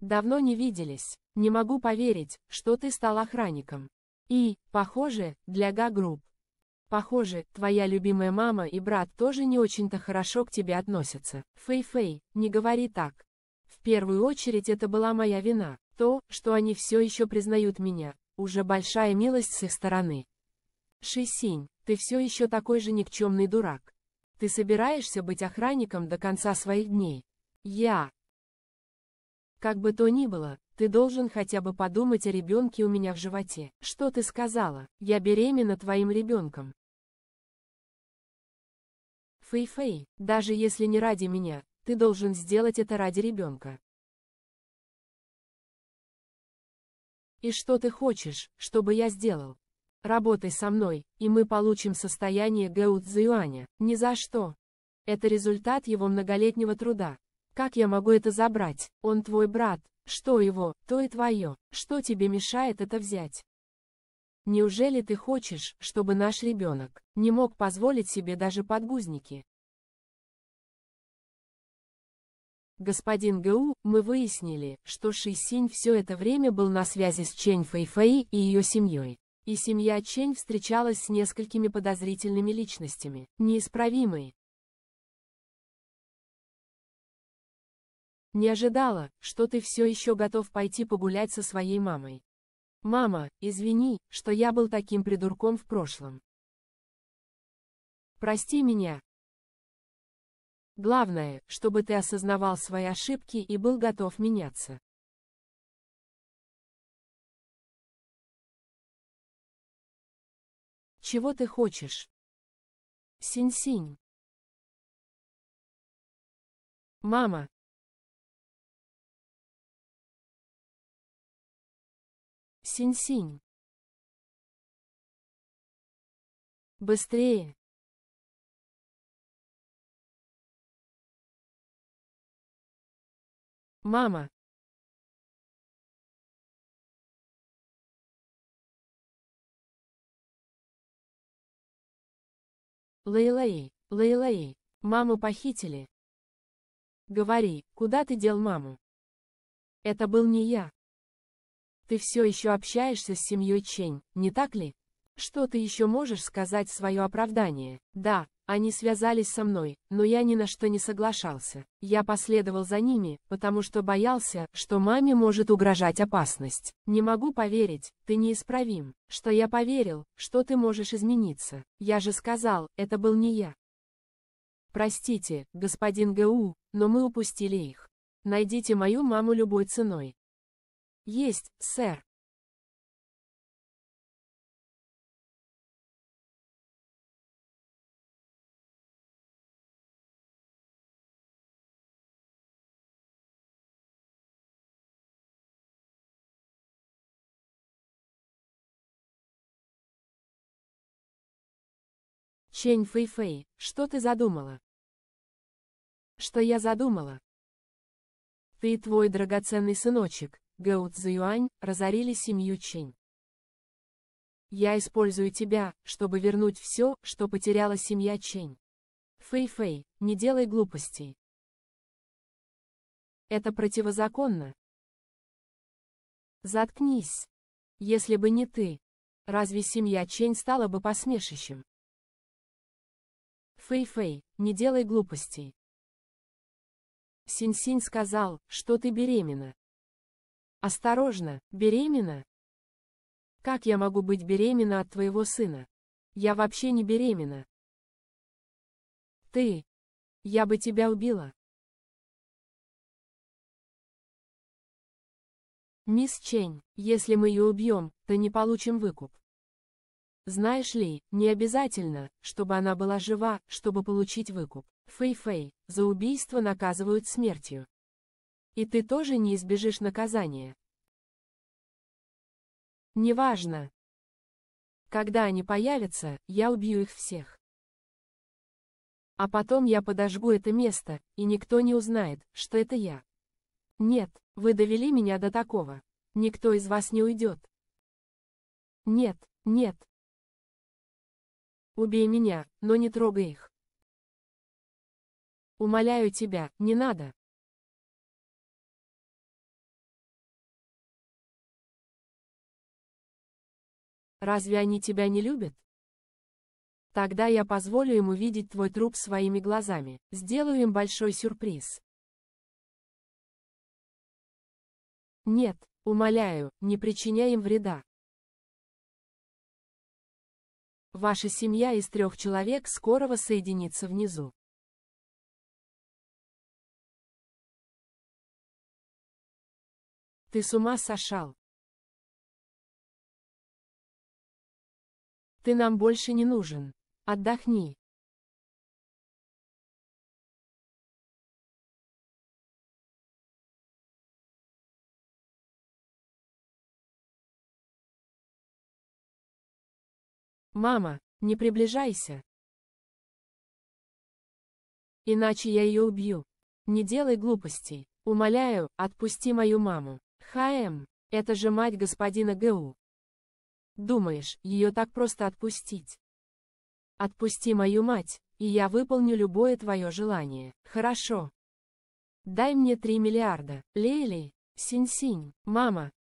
Давно не виделись. Не могу поверить, что ты стал охранником. И, похоже, для Га-групп. Похоже, твоя любимая мама и брат тоже не очень-то хорошо к тебе относятся. Фэй-фэй, не говори так. В первую очередь это была моя вина. То, что они все еще признают меня, уже большая милость с их стороны. Шисинь, ты все еще такой же никчемный дурак. Ты собираешься быть охранником до конца своих дней. Я, как бы то ни было, ты должен хотя бы подумать о ребенке у меня в животе. Что ты сказала? Я беременна твоим ребенком. Фэй-фэй, даже если не ради меня, ты должен сделать это ради ребенка. И что ты хочешь, чтобы я сделал? Работай со мной, и мы получим состояние Гэу Цзюаня. Ни за что. Это результат его многолетнего труда, как я могу это забрать? Он твой брат. Что его, то и твое. Что тебе мешает это взять? Неужели ты хочешь, чтобы наш ребенок не мог позволить себе даже подгузники? Господин ГУ, мы выяснили, что Ши Синь все это время был на связи с Чень Фэйфэй и ее семьей. И семья Чень встречалась с несколькими подозрительными личностями, неисправимые, Не ожидала, что ты все еще готов пойти погулять со своей мамой. Мама, извини, что я был таким придурком в прошлом. Прости меня. Главное, чтобы ты осознавал свои ошибки и был готов меняться. Чего ты хочешь? Синь-синь. Мама, Синь-синь. Быстрее. Мама. Лейлаи, Лейлаи, маму похитили. Говори, куда ты дел маму? Это был не я. Ты все еще общаешься с семьей Чень, не так ли? Что ты еще можешь сказать свое оправдание? Да, они связались со мной, но я ни на что не соглашался. Я последовал за ними, потому что боялся, что маме может угрожать опасность. Не могу поверить, ты неисправим, что я поверил, что ты можешь измениться. Я же сказал, это был не я. Простите, господин ГУ, но мы упустили их. Найдите мою маму любой ценой. Есть, сэр. Чень фэй что ты задумала? Что я задумала? Ты и твой драгоценный сыночек, Гоу Цзюань, разорили семью Чэнь. Я использую тебя, чтобы вернуть все, что потеряла семья Чэнь. Фэй-фэй, не делай глупостей. Это противозаконно. Заткнись. Если бы не ты, разве семья Чэнь стала бы посмешищем? Фэй-фэй, не делай глупостей. Синь-синь сказал, что ты беременна. Осторожно, беременна? Как я могу быть беременна от твоего сына? Я вообще не беременна. Ты. Я бы тебя убила. Мисс Чень, если мы ее убьем, то не получим выкуп. Знаешь ли, не обязательно, чтобы она была жива, чтобы получить выкуп. Фэй-фэй, за убийство наказывают смертью. И ты тоже не избежишь наказания. Неважно. Когда они появятся, я убью их всех. А потом я подожгу это место, и никто не узнает, что это я. Нет, вы довели меня до такого. Никто из вас не уйдет. Нет, нет. Убей меня, но не трогай их. Умоляю тебя, не надо. Разве они тебя не любят? Тогда я позволю им увидеть твой труп своими глазами, сделаю им большой сюрприз. Нет, умоляю, не причиняй им вреда. Ваша семья из трех человек скоро воссоединится внизу. Ты с ума сошел? Ты нам больше не нужен. Отдохни. Мама, не приближайся. Иначе я ее убью. Не делай глупостей. Умоляю, отпусти мою маму. Хаэм, это же мать господина Г.У. Думаешь, ее так просто отпустить? Отпусти мою мать, и я выполню любое твое желание, хорошо? Дай мне три миллиарда, Лели, Синь-Синь, мама.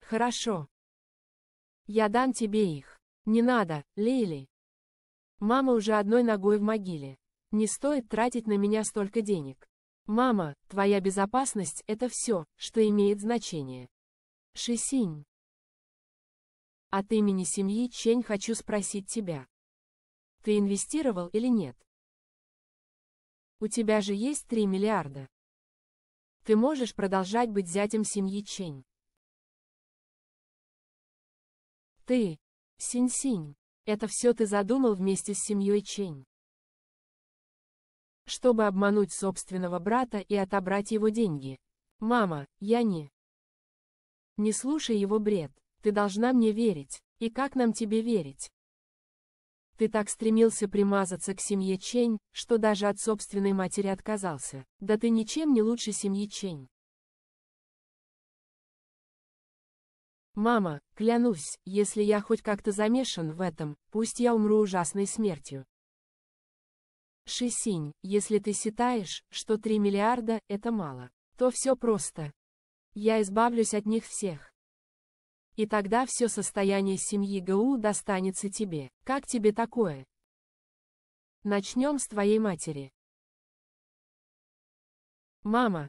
Хорошо. Я дам тебе их. Не надо, Лели. Мама уже одной ногой в могиле. Не стоит тратить на меня столько денег. Мама, твоя безопасность – это все, что имеет значение. Шисинь. От имени семьи Чень хочу спросить тебя. Ты инвестировал или нет? У тебя же есть 3 миллиарда. Ты можешь продолжать быть зятем семьи Чень. Ты, Синь-Синь, это все ты задумал вместе с семьей Чень. Чтобы обмануть собственного брата и отобрать его деньги. Мама, я не... Не слушай его бред. Ты должна мне верить. И как нам тебе верить? Ты так стремился примазаться к семье Чень, что даже от собственной матери отказался. Да ты ничем не лучше семьи Чень. Мама, клянусь, если я хоть как-то замешан в этом, пусть я умру ужасной смертью. Шисинь, если ты считаешь, что 3 миллиарда – это мало, то все просто. Я избавлюсь от них всех. И тогда все состояние семьи ГУ достанется тебе. Как тебе такое? Начнем с твоей матери. Мама.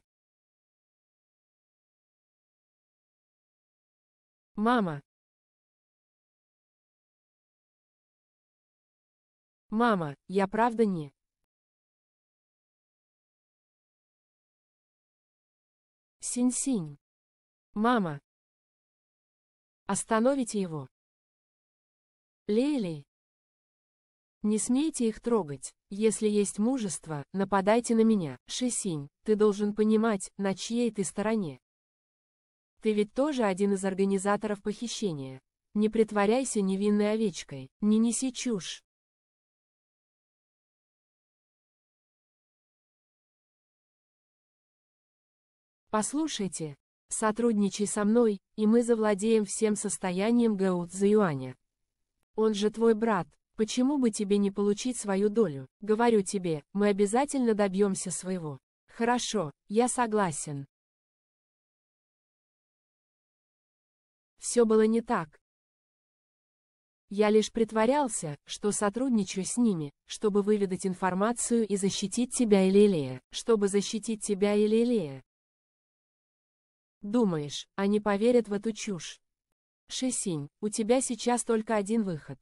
Мама. Мама, я правда не. Синь-синь. Мама, Остановите его. Лели. Не смейте их трогать. Если есть мужество, нападайте на меня. Шисинь, ты должен понимать, на чьей ты стороне. Ты ведь тоже один из организаторов похищения. Не притворяйся невинной овечкой, не неси чушь. Послушайте, Сотрудничай со мной, и мы завладеем всем состоянием Гао Цзюаня. Он же твой брат, почему бы тебе не получить свою долю? Говорю тебе, мы обязательно добьемся своего. Хорошо, я согласен. Все было не так. Я лишь притворялся, что сотрудничаю с ними, чтобы выведать информацию и защитить тебя или Илея, чтобы защитить тебя или Илея. Думаешь, они поверят в эту чушь? Шесинь, у тебя сейчас только один выход.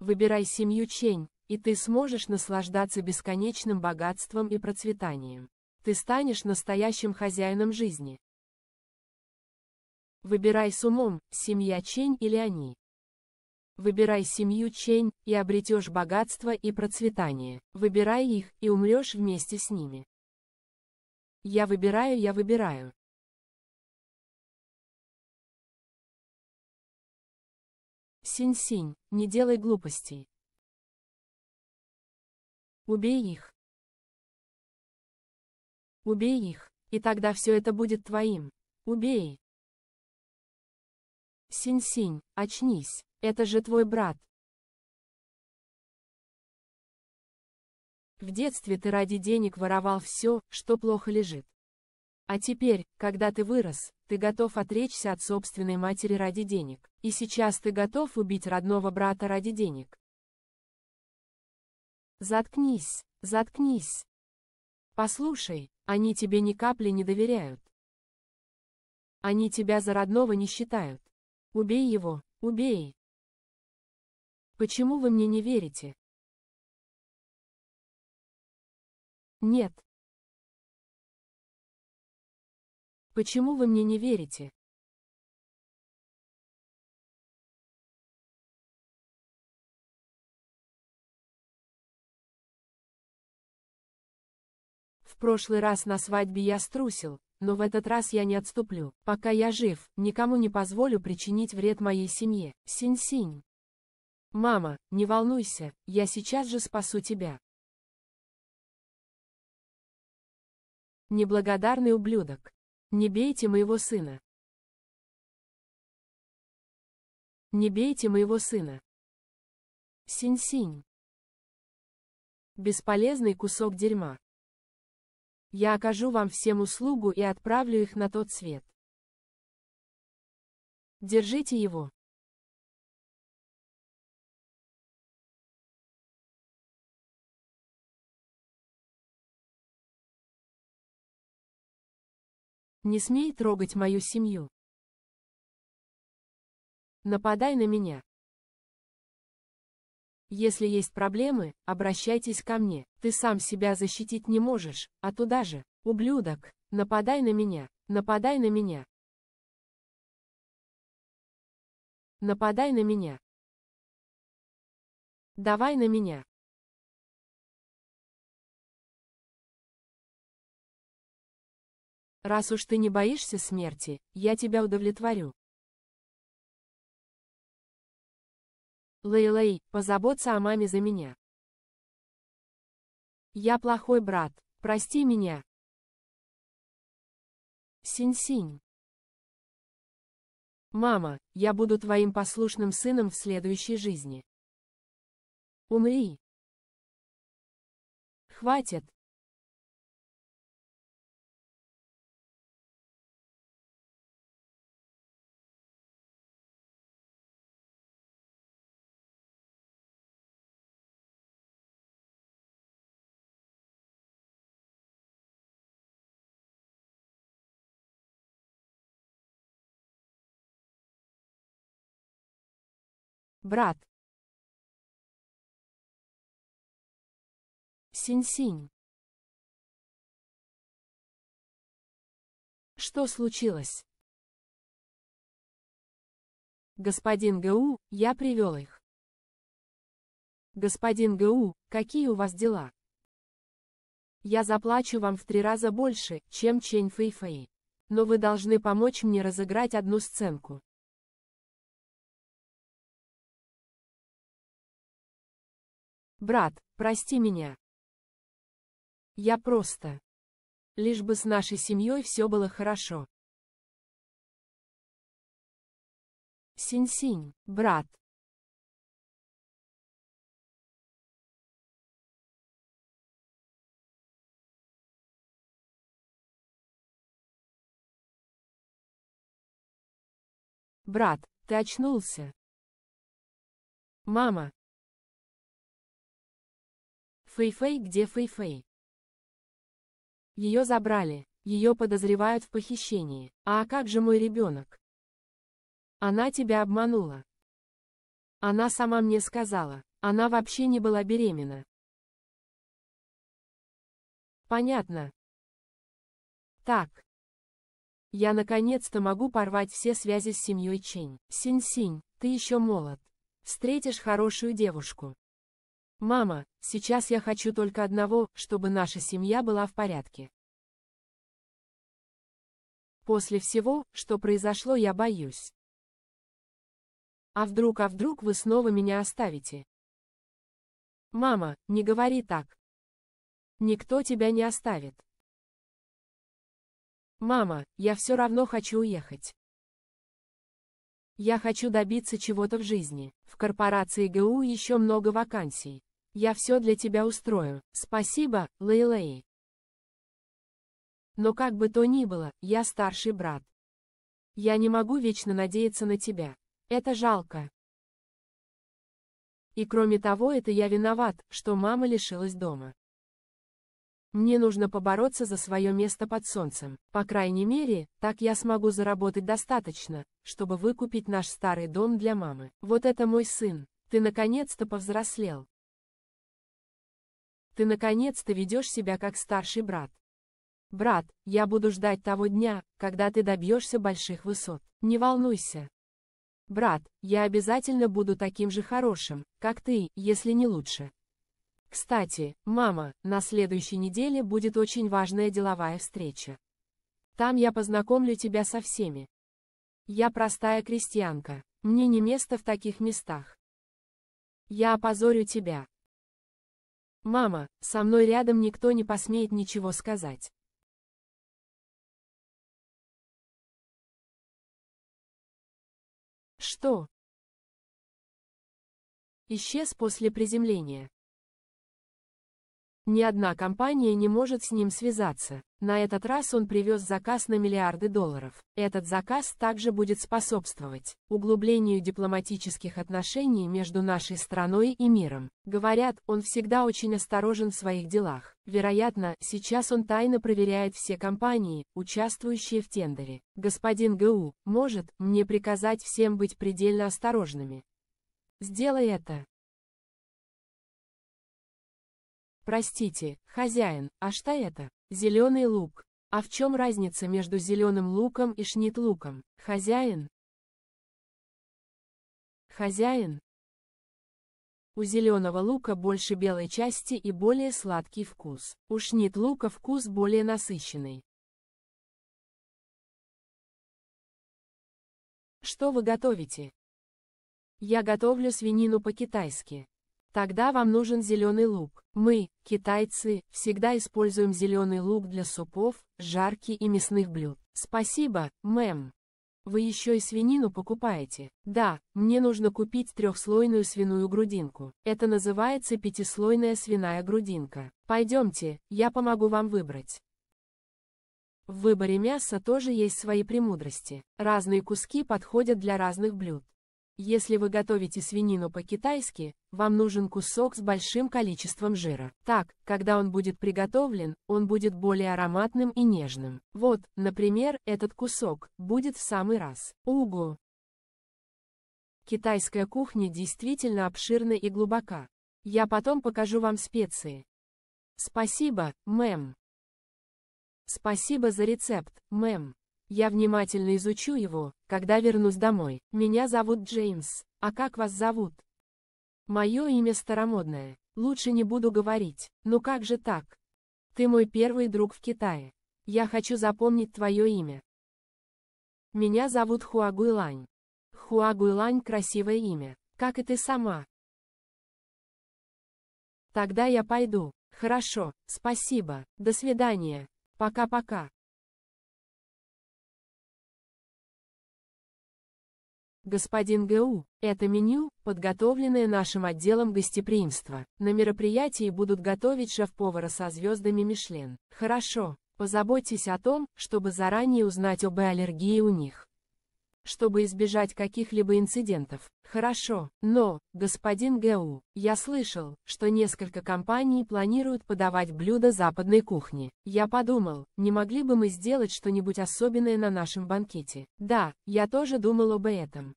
Выбирай семью Чень, и ты сможешь наслаждаться бесконечным богатством и процветанием. Ты станешь настоящим хозяином жизни. Выбирай с умом, семья Чень или они. Выбирай семью Чень, и обретешь богатство и процветание. Выбирай их, и умрешь вместе с ними. Я выбираю, я выбираю. Синь-синь, не делай глупостей. Убей их. Убей их, и тогда все это будет твоим. Убей. Синь-синь, очнись, это же твой брат. В детстве ты ради денег воровал все, что плохо лежит. А теперь, когда ты вырос, ты готов отречься от собственной матери ради денег, и сейчас ты готов убить родного брата ради денег. Заткнись, заткнись. Послушай, они тебе ни капли не доверяют. Они тебя за родного не считают. Убей его, убей. Почему вы мне не верите? Нет, Почему вы мне не верите? В прошлый раз на свадьбе я струсил, но в этот раз я не отступлю. Пока я жив, никому не позволю причинить вред моей семье. Синь-синь. Мама, не волнуйся, я сейчас же спасу тебя. Неблагодарный ублюдок. Не бейте моего сына. Не бейте моего сына. Синь-синь. Бесполезный кусок дерьма. Я окажу вам всем услугу и отправлю их на тот свет. Держите его. Не смей трогать мою семью. Нападай на меня. Если есть проблемы, обращайтесь ко мне. Ты сам себя защитить не можешь, а туда же, ублюдок, нападай на меня, нападай на меня. Нападай на меня. Давай на меня. Раз уж ты не боишься смерти, я тебя удовлетворю. Лейлей, позаботься о маме за меня. Я плохой брат, прости меня. Синь-синь. Мама, я буду твоим послушным сыном в следующей жизни. Умри. Хватит, брат. Синь-синь. Что случилось? Господин ГУ, я привел их. Господин ГУ, какие у вас дела? Я заплачу вам в три раза больше, чем Чень Фэйфэй, Но вы должны помочь мне разыграть одну сценку. Брат, прости меня. Я просто. Лишь бы с нашей семьей все было хорошо. Синь-синь, брат. Брат, ты очнулся. Мама, Фэй-Фэй, где Фэй-Фэй? Ее забрали, ее подозревают в похищении. А как же мой ребенок? Она тебя обманула. Она сама мне сказала, она вообще не была беременна. Понятно. Так. Я наконец-то могу порвать все связи с семьей Чень. Синь-синь, ты еще молод. Встретишь хорошую девушку. Мама, сейчас я хочу только одного, чтобы наша семья была в порядке. После всего, что произошло, я боюсь. А вдруг, а вдруг вы снова меня оставите? Мама, не говори так. Никто тебя не оставит. Мама, я все равно хочу уехать. Я хочу добиться чего-то в жизни. В корпорации ГУ еще много вакансий. Я все для тебя устрою. Спасибо, Лейлей. Но как бы то ни было, я старший брат. Я не могу вечно надеяться на тебя. Это жалко. И кроме того, это я виноват, что мама лишилась дома. Мне нужно побороться за свое место под солнцем. По крайней мере, так я смогу заработать достаточно, чтобы выкупить наш старый дом для мамы. Вот это мой сын. Ты наконец-то повзрослел. Ты наконец-то ведешь себя как старший брат. Брат, я буду ждать того дня, когда ты добьешься больших высот. Не волнуйся. Брат, я обязательно буду таким же хорошим, как ты, если не лучше. Кстати, мама, на следующей неделе будет очень важная деловая встреча. Там я познакомлю тебя со всеми. Я простая крестьянка, мне не место в таких местах. Я опозорю тебя, «Мама, со мной рядом никто не посмеет ничего сказать». Что? Исчез после приземления. Ни одна компания не может с ним связаться. На этот раз он привез заказ на миллиарды долларов. Этот заказ также будет способствовать углублению дипломатических отношений между нашей страной и миром. Говорят, он всегда очень осторожен в своих делах. Вероятно, сейчас он тайно проверяет все компании, участвующие в тендере. Господин ГУ, может, мне приказать всем быть предельно осторожными. Сделай это. Простите, хозяин, а что это? Зеленый лук. А в чем разница между зеленым луком и шнит-луком? Хозяин? Хозяин? У зеленого лука больше белой части и более сладкий вкус. У шнит-лука вкус более насыщенный. Что вы готовите? Я готовлю свинину по-китайски. Тогда вам нужен зеленый лук. Мы, китайцы, всегда используем зеленый лук для супов, жарки и мясных блюд. Спасибо, мэм. Вы еще и свинину покупаете? Да, мне нужно купить трехслойную свиную грудинку. Это называется пятислойная свиная грудинка. Пойдемте, я помогу вам выбрать. В выборе мяса тоже есть свои премудрости. Разные куски подходят для разных блюд. Если вы готовите свинину по-китайски, вам нужен кусок с большим количеством жира. Так, когда он будет приготовлен, он будет более ароматным и нежным. Вот, например, этот кусок, будет в самый раз. Угу! Китайская кухня действительно обширна и глубока. Я потом покажу вам специи. Спасибо, мэм. Спасибо за рецепт, мэм. Я внимательно изучу его, когда вернусь домой. Меня зовут Джеймс, а как вас зовут? Мое имя старомодное, лучше не буду говорить, ну как же так? Ты мой первый друг в Китае. Я хочу запомнить твое имя. Меня зовут Хуагуйлань. Хуагуйлань красивое имя, как и ты сама. Тогда я пойду. Хорошо, спасибо, до свидания, пока-пока. Господин ГУ, это меню, подготовленное нашим отделом гостеприимства. На мероприятии будут готовить шеф-повара со звездами Мишлен. Хорошо, позаботьтесь о том, чтобы заранее узнать об аллергии у них чтобы избежать каких-либо инцидентов. Хорошо, но, господин Гэу, я слышал, что несколько компаний планируют подавать блюда западной кухни. Я подумал, не могли бы мы сделать что-нибудь особенное на нашем банкете? Да, я тоже думал об этом.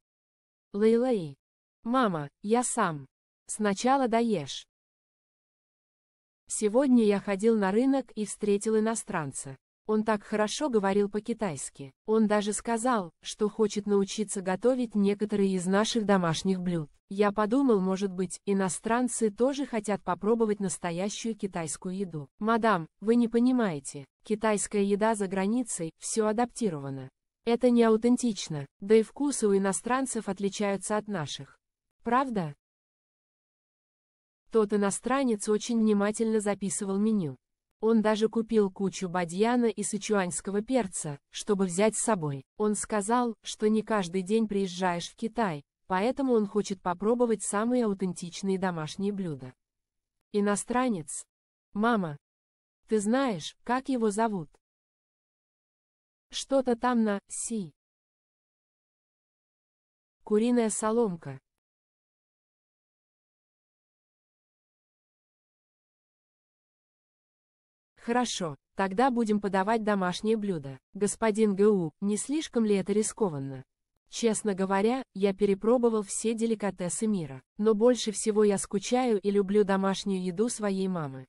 Лейлей. Мама, я сам. Сначала доешь. Сегодня я ходил на рынок и встретил иностранца. Он так хорошо говорил по-китайски. Он даже сказал, что хочет научиться готовить некоторые из наших домашних блюд. Я подумал, может быть, иностранцы тоже хотят попробовать настоящую китайскую еду. Мадам, вы не понимаете, китайская еда за границей, все адаптировано. Это не аутентично, да и вкусы у иностранцев отличаются от наших. Правда? Тот иностранец очень внимательно записывал меню. Он даже купил кучу бадьяна и сычуаньского перца, чтобы взять с собой. Он сказал, что не каждый день приезжаешь в Китай, поэтому он хочет попробовать самые аутентичные домашние блюда. Иностранец. Мама. Ты знаешь, как его зовут? Что-то там на «си». Куриная соломка, Хорошо, тогда будем подавать домашнее блюдо. Господин ГУ, не слишком ли это рискованно? Честно говоря, я перепробовал все деликатесы мира, но больше всего я скучаю и люблю домашнюю еду своей мамы.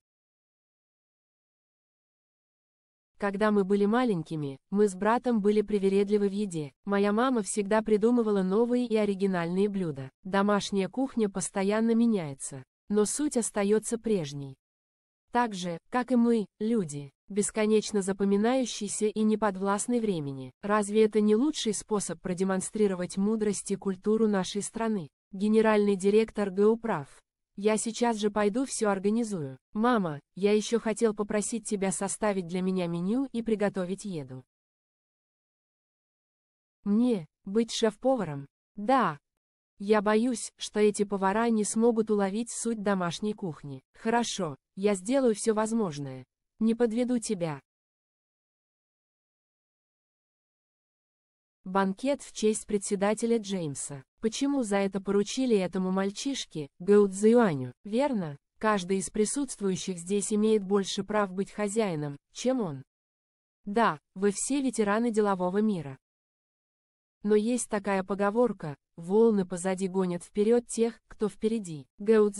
Когда мы были маленькими, мы с братом были привередливы в еде. Моя мама всегда придумывала новые и оригинальные блюда. Домашняя кухня постоянно меняется, но суть остается прежней. Так же, как и мы, люди, бесконечно запоминающиеся и неподвластны времени. Разве это не лучший способ продемонстрировать мудрость и культуру нашей страны? Генеральный директор ГУ прав. Я сейчас же пойду все организую. Мама, я еще хотел попросить тебя составить для меня меню и приготовить еду. Мне, быть шеф-поваром? Да, я боюсь, что эти повара не смогут уловить суть домашней кухни. Хорошо, я сделаю все возможное. Не подведу тебя. Банкет в честь председателя Джеймса. Почему за это поручили этому мальчишке, Гао Верно, каждый из присутствующих здесь имеет больше прав быть хозяином, чем он. Да, вы все ветераны делового мира. Но есть такая поговорка, волны позади гонят вперед тех, кто впереди. Гэу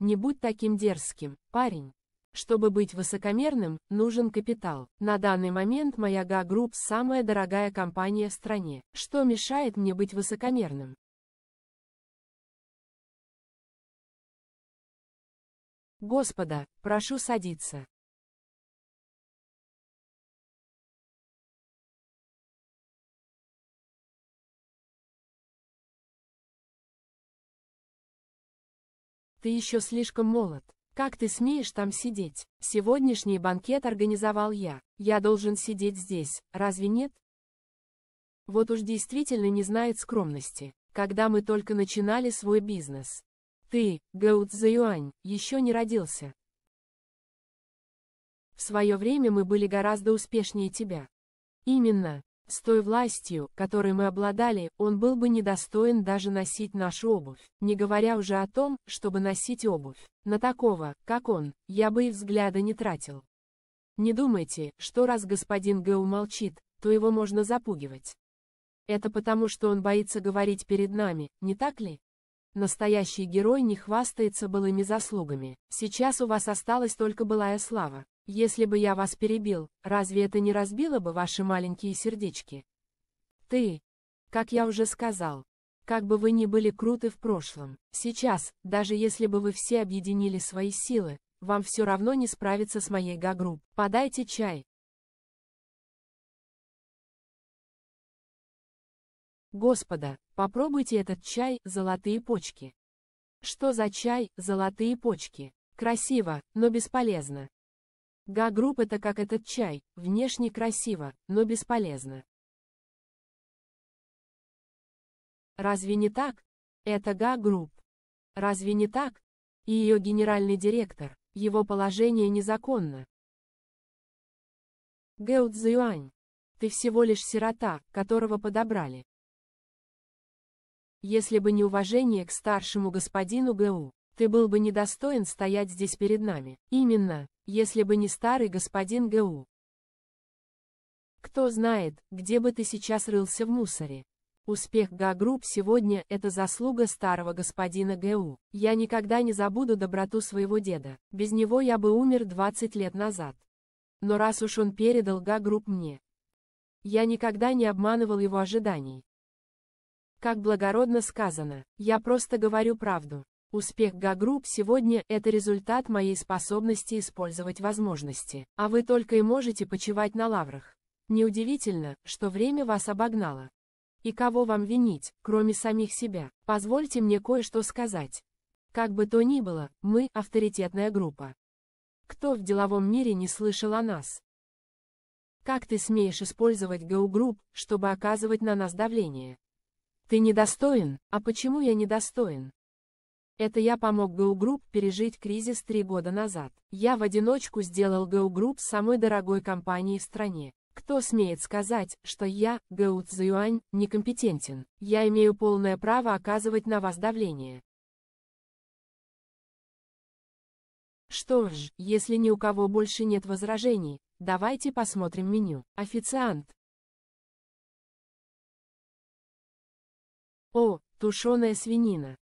не будь таким дерзким, парень. Чтобы быть высокомерным, нужен капитал. На данный момент моя ГА Групп самая дорогая компания в стране. Что мешает мне быть высокомерным? Господа, прошу садиться. Ты еще слишком молод. Как ты смеешь там сидеть? Сегодняшний банкет организовал я. Я должен сидеть здесь, разве нет? Вот уж действительно не знает скромности, когда мы только начинали свой бизнес. Ты, Гаут Заюань, еще не родился. В свое время мы были гораздо успешнее тебя. Именно, с той властью, которой мы обладали, он был бы недостоин даже носить нашу обувь, не говоря уже о том, чтобы носить обувь. На такого, как он, я бы и взгляда не тратил. Не думайте, что раз господин Г. молчит, то его можно запугивать. Это потому, что он боится говорить перед нами, не так ли? Настоящий герой не хвастается былыми заслугами. Сейчас у вас осталась только былая слава. Если бы я вас перебил, разве это не разбило бы ваши маленькие сердечки? Ты, как я уже сказал, как бы вы ни были круты в прошлом, сейчас, даже если бы вы все объединили свои силы, вам все равно не справиться с моей гагруб. Подайте чай. Господа, попробуйте этот чай, золотые почки. Что за чай, золотые почки? Красиво, но бесполезно. Га-групп это как этот чай, внешне красиво, но бесполезно. Разве не так? Это Га-групп. Разве не так? И ее генеральный директор, его положение незаконно. Гэу Цзюань, ты всего лишь сирота, которого подобрали. Если бы не уважение к старшему господину Гэу, ты был бы недостоин стоять здесь перед нами. Именно, если бы не старый господин ГУ. Кто знает, где бы ты сейчас рылся в мусоре. Успех Га-групп сегодня – это заслуга старого господина ГУ. Я никогда не забуду доброту своего деда, без него я бы умер 20 лет назад. Но раз уж он передал Га-групп мне, я никогда не обманывал его ожиданий. Как благородно сказано, я просто говорю правду. Успех ГАГрупп сегодня – это результат моей способности использовать возможности, а вы только и можете почивать на лаврах. Неудивительно, что время вас обогнало. И кого вам винить, кроме самих себя? Позвольте мне кое-что сказать. Как бы то ни было, мы – авторитетная группа. Кто в деловом мире не слышал о нас? Как ты смеешь использовать ГУ-групп, чтобы оказывать на нас давление? Ты недостоин, а почему я недостоин? Это я помог ГУ Групп пережить кризис три года назад. Я в одиночку сделал ГУ Групп самой дорогой компанией в стране. Кто смеет сказать, что я, Гаут Цзюань, некомпетентен? Я имею полное право оказывать на вас давление. Что ж, если ни у кого больше нет возражений, давайте посмотрим меню. Официант. О, тушеная свинина.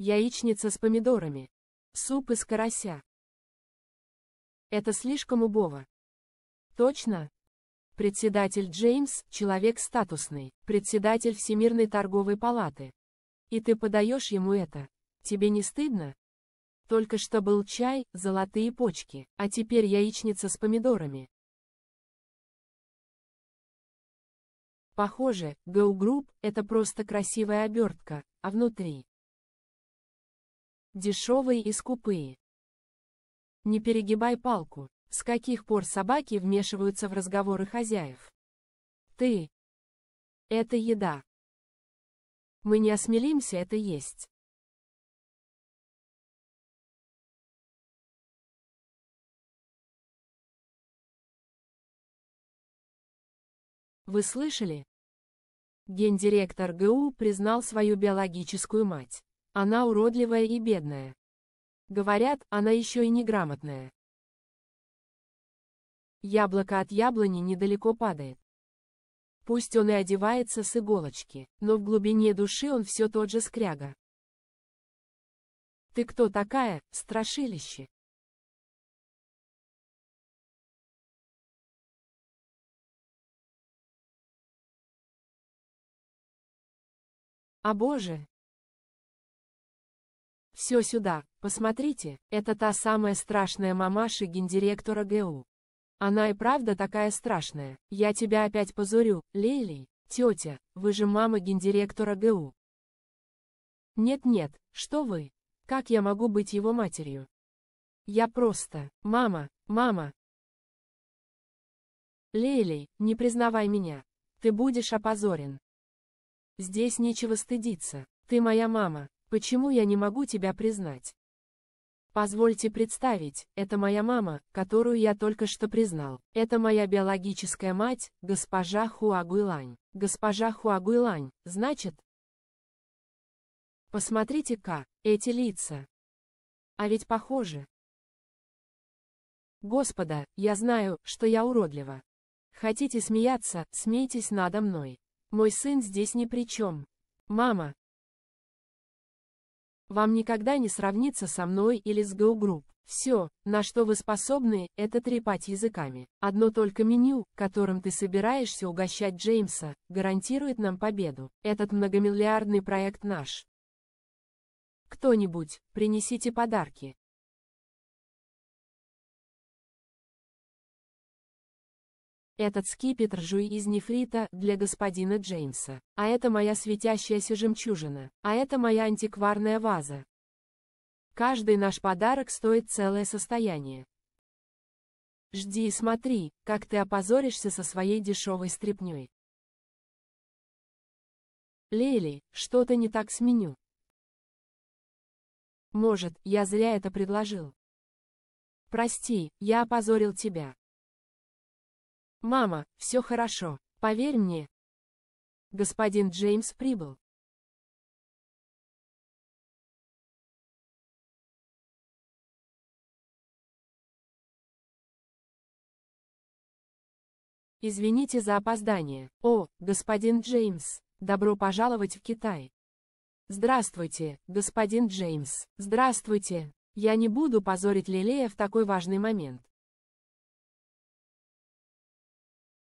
Яичница с помидорами. Суп из карася. Это слишком убого. Точно? Председатель Джеймс – человек статусный, председатель Всемирной торговой палаты. И ты подаешь ему это. Тебе не стыдно? Только что был чай, золотые почки, а теперь яичница с помидорами. Похоже, Go Group – это просто красивая обертка, а внутри Дешевые и скупые. Не перегибай палку. С каких пор собаки вмешиваются в разговоры хозяев? Ты. Это еда. Мы не осмелимся это есть. Вы слышали? Гендиректор ГУ признал свою биологическую мать. Она уродливая и бедная. Говорят, она еще и неграмотная. Яблоко от яблони недалеко падает. Пусть он и одевается с иголочки, но в глубине души он все тот же скряга. Ты кто такая, страшилище? А боже, все сюда, посмотрите, это та самая страшная мамаша гендиректора ГУ. Она и правда такая страшная, я тебя опять позорю, Лейли, тетя, вы же мама гендиректора ГУ. Нет-нет, что вы, как я могу быть его матерью? Я просто, мама, мама. Лейли, не признавай меня, ты будешь опозорен. Здесь нечего стыдиться, ты моя мама, Почему я не могу тебя признать? Позвольте представить, это моя мама, которую я только что признал. Это моя биологическая мать, госпожа Хуагуйлань. Госпожа Хуагуйлань, значит? Посмотрите-ка, эти лица. А ведь похожи. Господа, я знаю, что я уродлива. Хотите смеяться, смейтесь надо мной. Мой сын здесь ни при чем. Мама, вам никогда не сравниться со мной или с Go Group. Все, на что вы способны, это трепать языками. Одно только меню, которым ты собираешься угощать Джеймса, гарантирует нам победу. Этот многомиллиардный проект наш. Кто-нибудь, принесите подарки. Этот скипетр жуй из нефрита, для господина Джеймса. А это моя светящаяся жемчужина. А это моя антикварная ваза. Каждый наш подарок стоит целое состояние. Жди и смотри, как ты опозоришься со своей дешевой стряпней. Лели, что-то не так с меню. Может, я зря это предложил. Прости, я опозорил тебя. «Мама, все хорошо, поверь мне». Господин Джеймс прибыл. Извините за опоздание. О, господин Джеймс, добро пожаловать в Китай. Здравствуйте, господин Джеймс. Здравствуйте. Я не буду позорить Лилея в такой важный момент.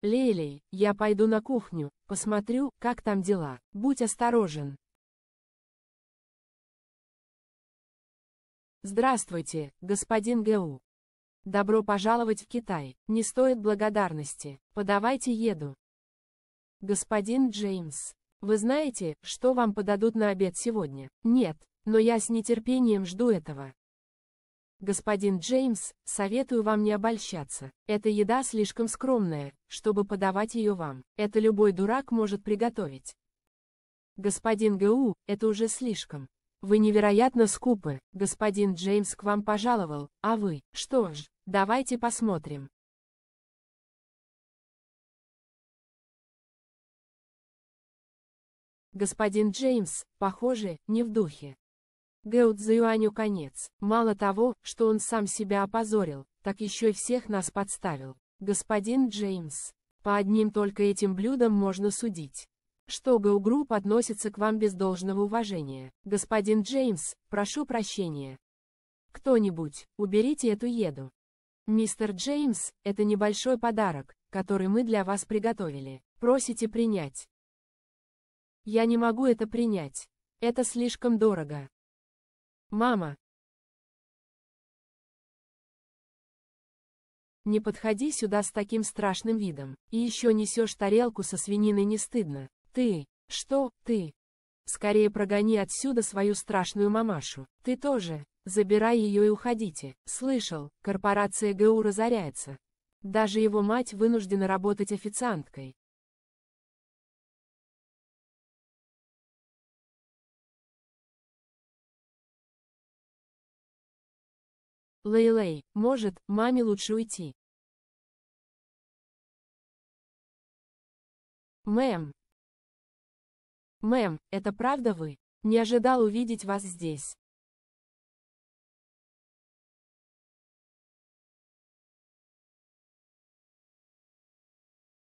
Лелей, я пойду на кухню, посмотрю, как там дела, будь осторожен. Здравствуйте, господин Геу. Добро пожаловать в Китай, не стоит благодарности, подавайте еду. Господин Джеймс, вы знаете, что вам подадут на обед сегодня? Нет, но я с нетерпением жду этого. Господин Джеймс, советую вам не обольщаться. Эта еда слишком скромная, чтобы подавать ее вам. Это любой дурак может приготовить. Господин ГУ, это уже слишком. Вы невероятно скупы, господин Джеймс к вам пожаловал, а вы, что ж, давайте посмотрим. Господин Джеймс, похоже, не в духе. Гэу Цзюаню конец. Мало того, что он сам себя опозорил, так еще и всех нас подставил. Господин Джеймс, по одним только этим блюдам можно судить. Что Гэу Групп относится к вам без должного уважения. Господин Джеймс, прошу прощения. Кто-нибудь, уберите эту еду. Мистер Джеймс, это небольшой подарок, который мы для вас приготовили. Просите принять. Я не могу это принять. Это слишком дорого. Мама. Не подходи сюда с таким страшным видом. И еще несешь тарелку со свининой не стыдно. Ты, что, ты? Скорее прогони отсюда свою страшную мамашу. Ты тоже. Забирай ее и уходите. Слышал, корпорация ГУ разоряется. Даже его мать вынуждена работать официанткой. Лейлей, может, маме лучше уйти. Мэм. Мэм, это правда вы? Не ожидал увидеть вас здесь.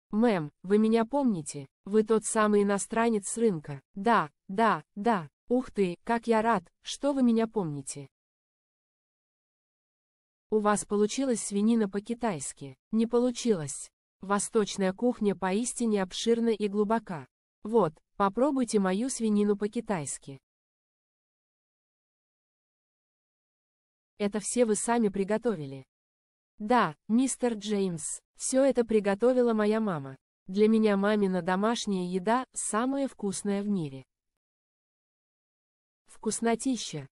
Мэм, вы меня помните? Вы тот самый иностранец с рынка. Да, да, да. Ух ты, как я рад, что вы меня помните. У вас получилась свинина по-китайски? Не получилось. Восточная кухня поистине обширна и глубока. Вот, попробуйте мою свинину по-китайски. Это все вы сами приготовили. Да, мистер Джеймс, все это приготовила моя мама. Для меня мамина домашняя еда – самая вкусная в мире. Вкуснотища.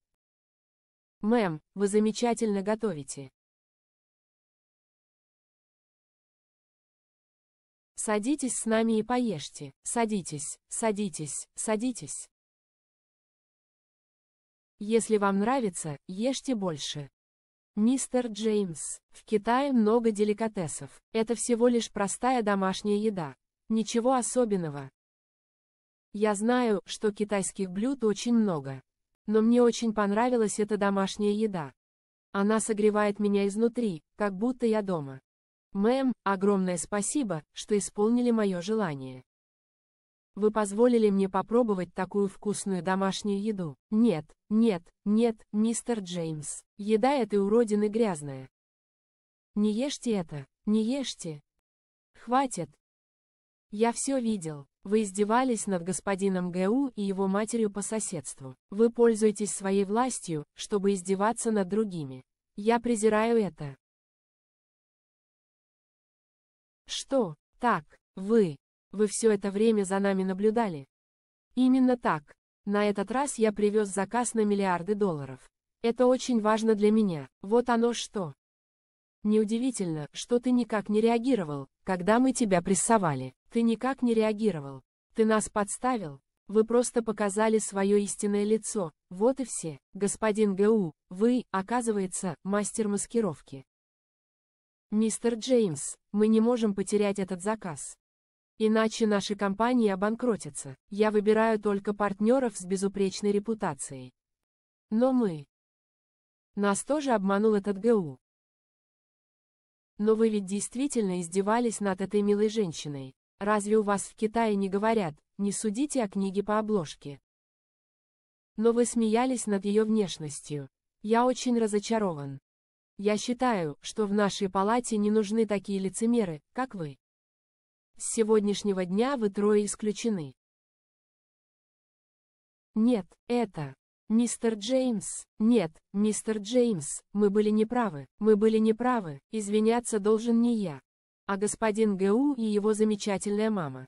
Мэм, вы замечательно готовите. Садитесь с нами и поешьте. Садитесь, садитесь, садитесь. Если вам нравится, ешьте больше. Мистер Джеймс, в Китае много деликатесов. Это всего лишь простая домашняя еда. Ничего особенного. Я знаю, что китайских блюд очень много, но мне очень понравилась эта домашняя еда. Она согревает меня изнутри, как будто я дома. Мэм, огромное спасибо, что исполнили мое желание. Вы позволили мне попробовать такую вкусную домашнюю еду. Нет, нет, нет, мистер Джеймс, еда этой уродины грязная. Не ешьте это, не ешьте. Хватит. Я все видел. Вы издевались над господином ГУ и его матерью по соседству. Вы пользуетесь своей властью, чтобы издеваться над другими. Я презираю это. Что? Так, вы. Вы все это время за нами наблюдали. Именно так. На этот раз я привез заказ на миллиарды долларов. Это очень важно для меня. Вот оно что. Неудивительно, что ты никак не реагировал, когда мы тебя прессовали. Ты никак не реагировал. Ты нас подставил. Вы просто показали свое истинное лицо. Вот и все, господин ГУ. Вы, оказывается, мастер маскировки. Мистер Джеймс, мы не можем потерять этот заказ. Иначе наши компании обанкротятся. Я выбираю только партнеров с безупречной репутацией. Но мы... Нас тоже обманул этот ГУ. Но вы ведь действительно издевались над этой милой женщиной. Разве у вас в Китае не говорят, не судите о книге по обложке? Но вы смеялись над ее внешностью. Я очень разочарован. Я считаю, что в нашей палате не нужны такие лицемеры, как вы. С сегодняшнего дня вы трое исключены. Нет, это... Мистер Джеймс, нет, мистер Джеймс, мы были неправы, мы были неправы, извиняться должен не я, а господин Г.У. и его замечательная мама.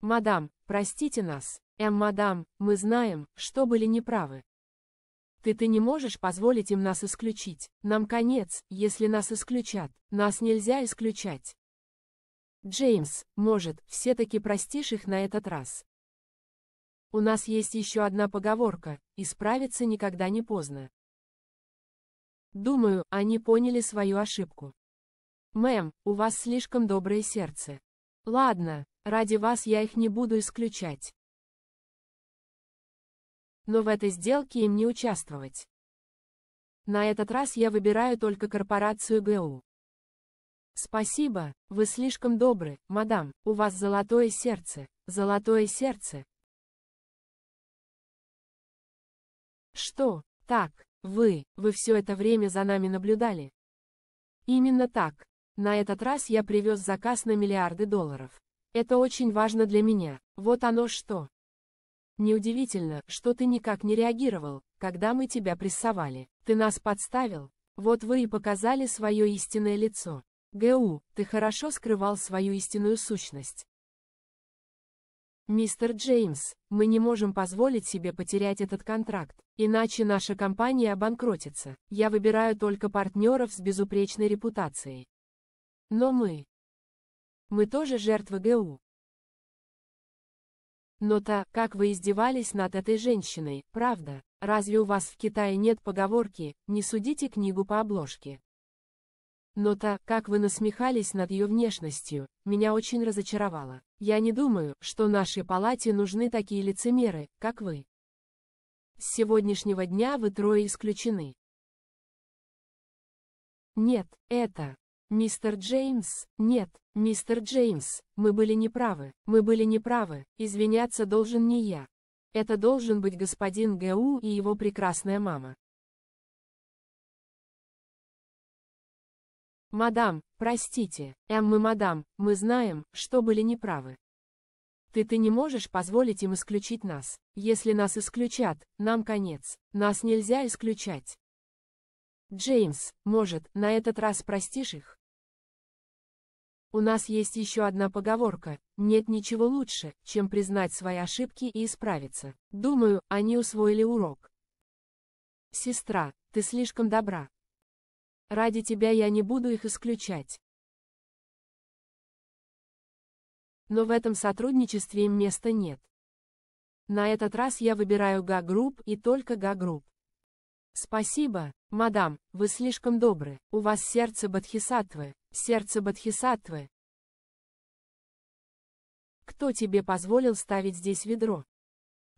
«Мадам, простите нас, М. Эм, мадам, мы знаем, что были неправы. Ты-ты не можешь позволить им нас исключить, нам конец, если нас исключат, нас нельзя исключать». «Джеймс, может, все-таки простишь их на этот раз?» У нас есть еще одна поговорка, исправиться никогда не поздно. Думаю, они поняли свою ошибку. Мэм, у вас слишком доброе сердце. Ладно, ради вас я их не буду исключать. Но в этой сделке им не участвовать. На этот раз я выбираю только корпорацию ГУ. Спасибо, вы слишком добры, мадам, у вас золотое сердце, золотое сердце. Что, так, вы, вы все это время за нами наблюдали. Именно так. На этот раз я привез заказ на миллиарды долларов. Это очень важно для меня. Вот оно что. Неудивительно, что ты никак не реагировал, когда мы тебя прессовали. Ты нас подставил. Вот вы и показали свое истинное лицо. ГУ, ты хорошо скрывал свою истинную сущность. «Мистер Джеймс, мы не можем позволить себе потерять этот контракт, иначе наша компания обанкротится. Я выбираю только партнеров с безупречной репутацией. Но мы... Мы тоже жертвы ГУ. Но то, как вы издевались над этой женщиной, правда, разве у вас в Китае нет поговорки «не судите книгу по обложке»? Но то, как вы насмехались над ее внешностью, меня очень разочаровало. Я не думаю, что нашей палате нужны такие лицемеры, как вы. С сегодняшнего дня вы трое исключены. Нет, это... Мистер Джеймс, нет, мистер Джеймс, мы были неправы, мы были неправы, извиняться должен не я. Это должен быть господин Г.У. и его прекрасная мама. «Мадам, простите, Эммы, мадам, мы знаем, что были неправы. Ты ты не можешь позволить им исключить нас. Если нас исключат, нам конец. Нас нельзя исключать. Джеймс, может, на этот раз простишь их? У нас есть еще одна поговорка, нет ничего лучше, чем признать свои ошибки и исправиться. Думаю, они усвоили урок. Сестра, ты слишком добра. Ради тебя я не буду их исключать. Но в этом сотрудничестве им места нет. На этот раз я выбираю Га-групп и только Га-групп. Спасибо, мадам, вы слишком добры, у вас сердце Бадхисатвы, сердце Бадхисатвы. Кто тебе позволил ставить здесь ведро?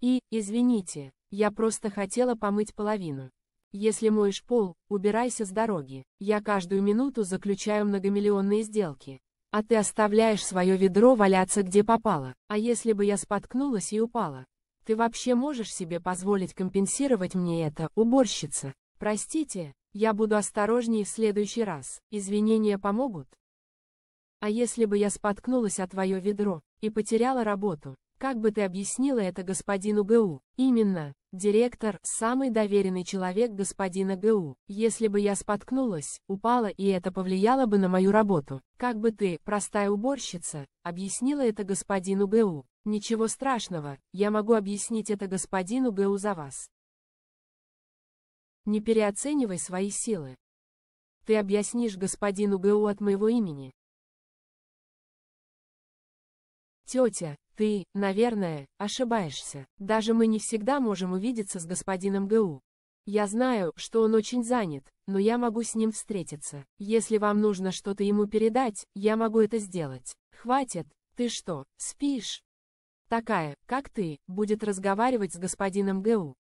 И, извините, я просто хотела помыть половину. Если моешь пол, убирайся с дороги. Я каждую минуту заключаю многомиллионные сделки. А ты оставляешь свое ведро валяться где попало. А если бы я споткнулась и упала? Ты вообще можешь себе позволить компенсировать мне это, уборщица? Простите, я буду осторожнее в следующий раз. Извинения помогут? А если бы я споткнулась о твое ведро и потеряла работу, как бы ты объяснила это господину ГУ? Именно, Директор – самый доверенный человек господина ГУ. Если бы я споткнулась, упала и это повлияло бы на мою работу. Как бы ты, простая уборщица, объяснила это господину ГУ. Ничего страшного, я могу объяснить это господину ГУ за вас. Не переоценивай свои силы. Ты объяснишь господину ГУ от моего имени. Тетя, ты, наверное, ошибаешься. Даже мы не всегда можем увидеться с господином ГУ. Я знаю, что он очень занят, но я могу с ним встретиться. Если вам нужно что-то ему передать, я могу это сделать. Хватит, ты что, спишь? Такая, как ты, будет разговаривать с господином ГУ.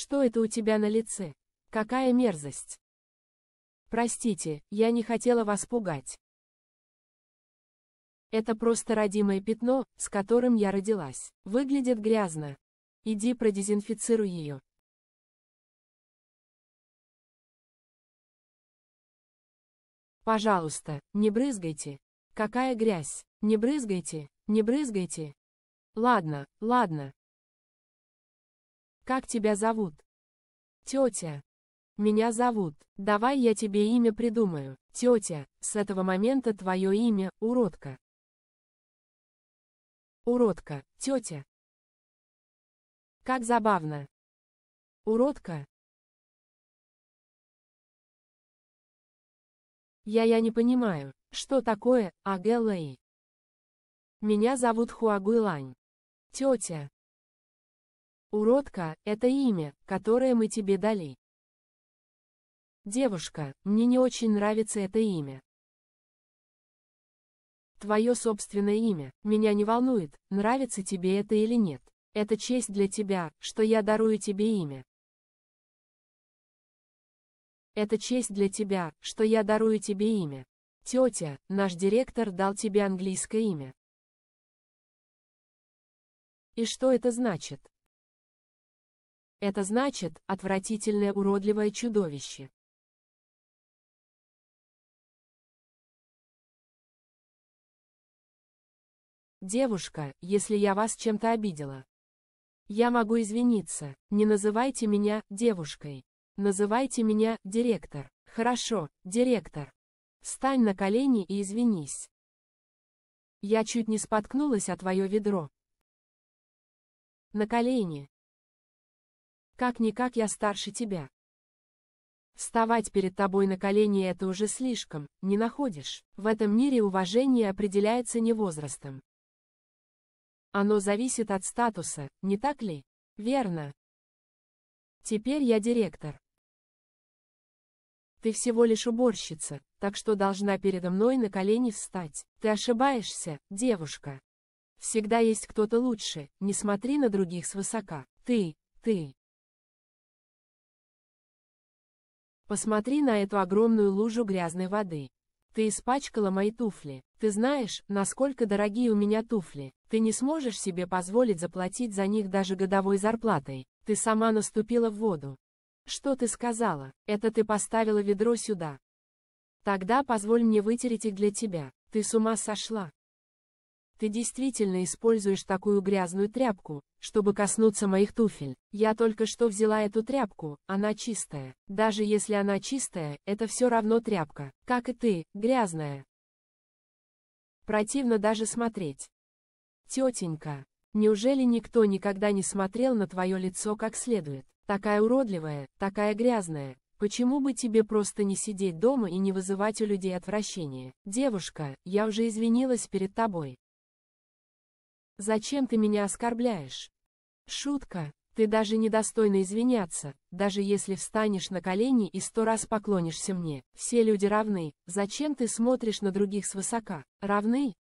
Что это у тебя на лице? Какая мерзость! Простите, я не хотела вас пугать. Это просто родимое пятно, с которым я родилась. Выглядит грязно. Иди продезинфицируй ее. Пожалуйста, не брызгайте. Какая грязь. Не брызгайте, не брызгайте. Ладно, ладно, как тебя зовут? Тетя. Меня зовут. Давай я тебе имя придумаю. Тетя, с этого момента твое имя – уродка. Уродка, тетя. Как забавно. Уродка. Я-я не понимаю, что такое Агелэй. Меня зовут Хуагуйлань. Тетя. Уродка — это имя, которое мы тебе дали. Девушка, мне не очень нравится это имя. Твое собственное имя, меня не волнует, нравится тебе это или нет. Это честь для тебя, что я дарую тебе имя. Это честь для тебя, что я дарую тебе имя. Тетя, наш директор дал тебе английское имя. И что это значит? Это значит, отвратительное уродливое чудовище. Девушка, если я вас чем-то обидела. Я могу извиниться, не называйте меня девушкой. Называйте меня директор. Хорошо, директор. Встань на колени и извинись. Я чуть не споткнулась о твое ведро. На колени. Как-никак я старше тебя. Вставать перед тобой на колени это уже слишком, не находишь. В этом мире уважение определяется не возрастом. Оно зависит от статуса, не так ли? Верно. Теперь я директор. Ты всего лишь уборщица, так что должна передо мной на колени встать. Ты ошибаешься, девушка. Всегда есть кто-то лучше, не смотри на других свысока. Ты, ты. Посмотри на эту огромную лужу грязной воды. Ты испачкала мои туфли. Ты знаешь, насколько дорогие у меня туфли. Ты не сможешь себе позволить заплатить за них даже годовой зарплатой. Ты сама наступила в воду. Что ты сказала? Это ты поставила ведро сюда. Тогда позволь мне вытереть их для тебя. Ты с ума сошла. Ты действительно используешь такую грязную тряпку, чтобы коснуться моих туфель. Я только что взяла эту тряпку, она чистая. Даже если она чистая, это все равно тряпка, как и ты, грязная. Противно даже смотреть. Тетенька, неужели никто никогда не смотрел на твое лицо как следует? Такая уродливая, такая грязная, Почему бы тебе просто не сидеть дома и не вызывать у людей отвращения? Девушка, я уже извинилась перед тобой. Зачем ты меня оскорбляешь? Шутка, ты даже недостойна извиняться, даже если встанешь на колени и сто раз поклонишься мне. Все люди равны, зачем ты смотришь на других свысока? Равны?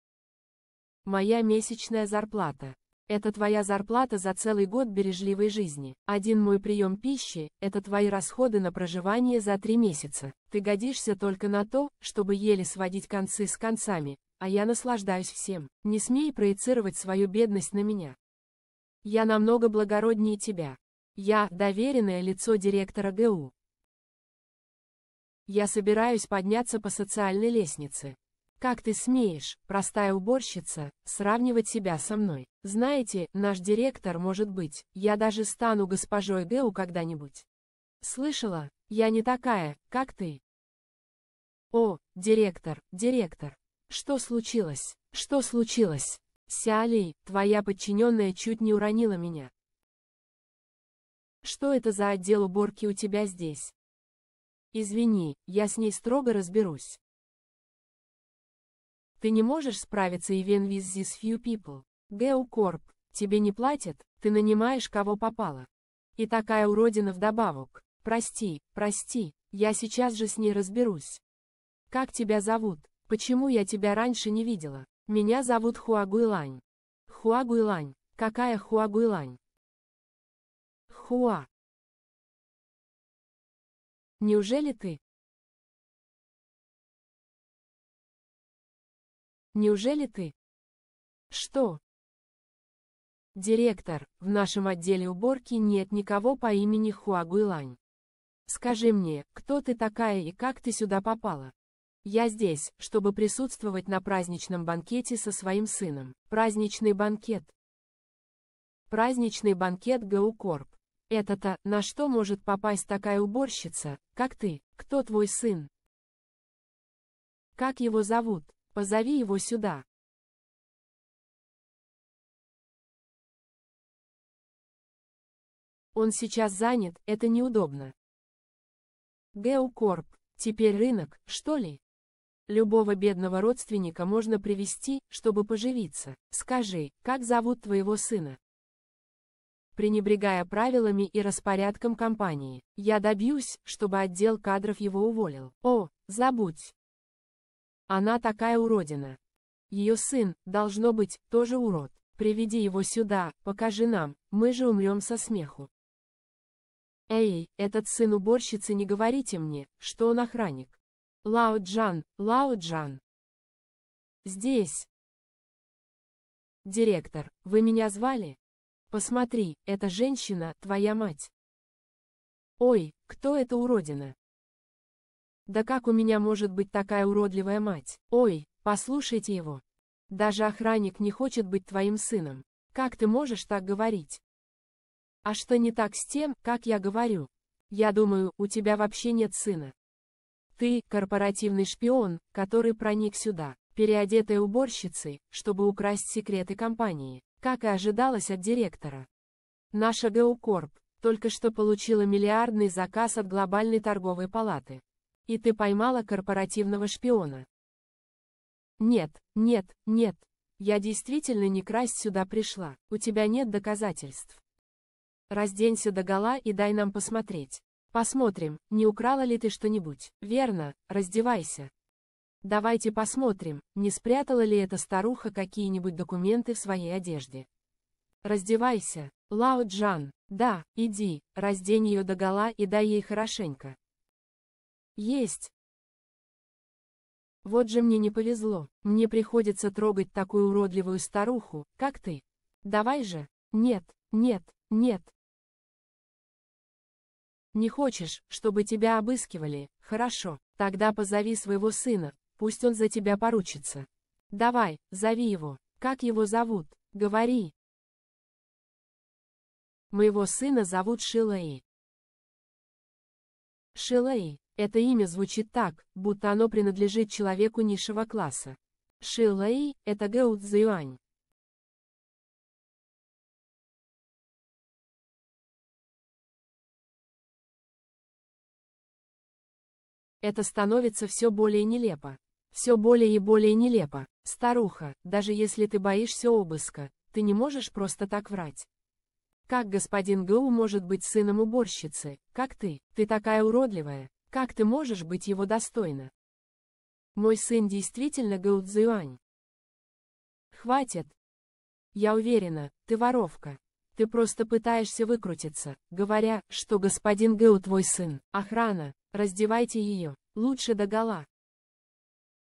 Моя месячная зарплата. Это твоя зарплата за целый год бережливой жизни. Один мой прием пищи, это твои расходы на проживание за три месяца. Ты годишься только на то, чтобы еле сводить концы с концами, а я наслаждаюсь всем. Не смей проецировать свою бедность на меня. Я намного благороднее тебя. Я – доверенное лицо директора ГУ. Я собираюсь подняться по социальной лестнице. Как ты смеешь, простая уборщица, сравнивать себя со мной? Знаете, наш директор может быть, я даже стану госпожой ГУ когда-нибудь. Слышала, я не такая, как ты. О, директор, директор, что случилось? Что случилось? Сиали, твоя подчиненная чуть не уронила меня. Что это за отдел уборки у тебя здесь? Извини, я с ней строго разберусь. Ты не можешь справиться even with these few people. Гео Корп, тебе не платят, ты нанимаешь кого попало. И такая уродина вдобавок. Прости, прости, я сейчас же с ней разберусь. Как тебя зовут? Почему я тебя раньше не видела? Меня зовут Хуагуйлань. Хуагуйлань. Какая Хуагуйлань? Хуа. Неужели ты? Неужели ты? Что? Директор, в нашем отделе уборки нет никого по имени Хуагуйлань. Скажи мне, кто ты такая и как ты сюда попала? Я здесь, чтобы присутствовать на праздничном банкете со своим сыном. Праздничный банкет. Праздничный банкет Гаукорп. Это-то, на что может попасть такая уборщица, как ты? Кто твой сын? Как его зовут? Позови его сюда. Он сейчас занят, это неудобно. Корп. теперь рынок, что ли? Любого бедного родственника можно привести, чтобы поживиться. Скажи, как зовут твоего сына? Пренебрегая правилами и распорядком компании, я добьюсь, чтобы отдел кадров его уволил. О, забудь. Она такая уродина. Ее сын, должно быть, тоже урод. Приведи его сюда, покажи нам, мы же умрем со смеху. Эй, этот сын уборщицы не говорите мне, что он охранник. Лао Джан, Лао Джан. Здесь. Директор, вы меня звали? Посмотри, эта женщина, твоя мать. Ой, кто это уродина? Да как у меня может быть такая уродливая мать? Ой, послушайте его. Даже охранник не хочет быть твоим сыном. Как ты можешь так говорить? А что не так с тем, как я говорю? Я думаю, у тебя вообще нет сына. Ты – корпоративный шпион, который проник сюда, переодетой уборщицей, чтобы украсть секреты компании, как и ожидалось от директора. Наша ГУКорп только что получила миллиардный заказ от глобальной торговой палаты. И ты поймала корпоративного шпиона. Нет, нет, нет, я действительно не красть сюда пришла, у тебя нет доказательств. Разденься догола и дай нам посмотреть. Посмотрим, не украла ли ты что-нибудь. Верно, раздевайся. Давайте посмотрим, не спрятала ли эта старуха какие-нибудь документы в своей одежде. Раздевайся, Лао Джан. Да, иди, раздень ее догола и дай ей хорошенько. Есть. Вот же мне не повезло, мне приходится трогать такую уродливую старуху, как ты. Давай же. Нет, нет, нет, не хочешь, чтобы тебя обыскивали? Хорошо, тогда позови своего сына, пусть он за тебя поручится. Давай, зови его. Как его зовут? Говори. Моего сына зовут Шилаи. Шилаи. Это имя звучит так, будто оно принадлежит человеку низшего класса. Шилаи – это Гэу Цзюань. Это становится все более нелепо. Все более и более нелепо. Старуха, даже если ты боишься обыска, ты не можешь просто так врать. Как господин Гоу может быть сыном уборщицы, как ты, ты такая уродливая, как ты можешь быть его достойна? Мой сын действительно Гоу Цзюань. Хватит. Я уверена, ты воровка, ты просто пытаешься выкрутиться, говоря, что господин Гэл твой сын. Охрана, раздевайте ее, лучше до гола.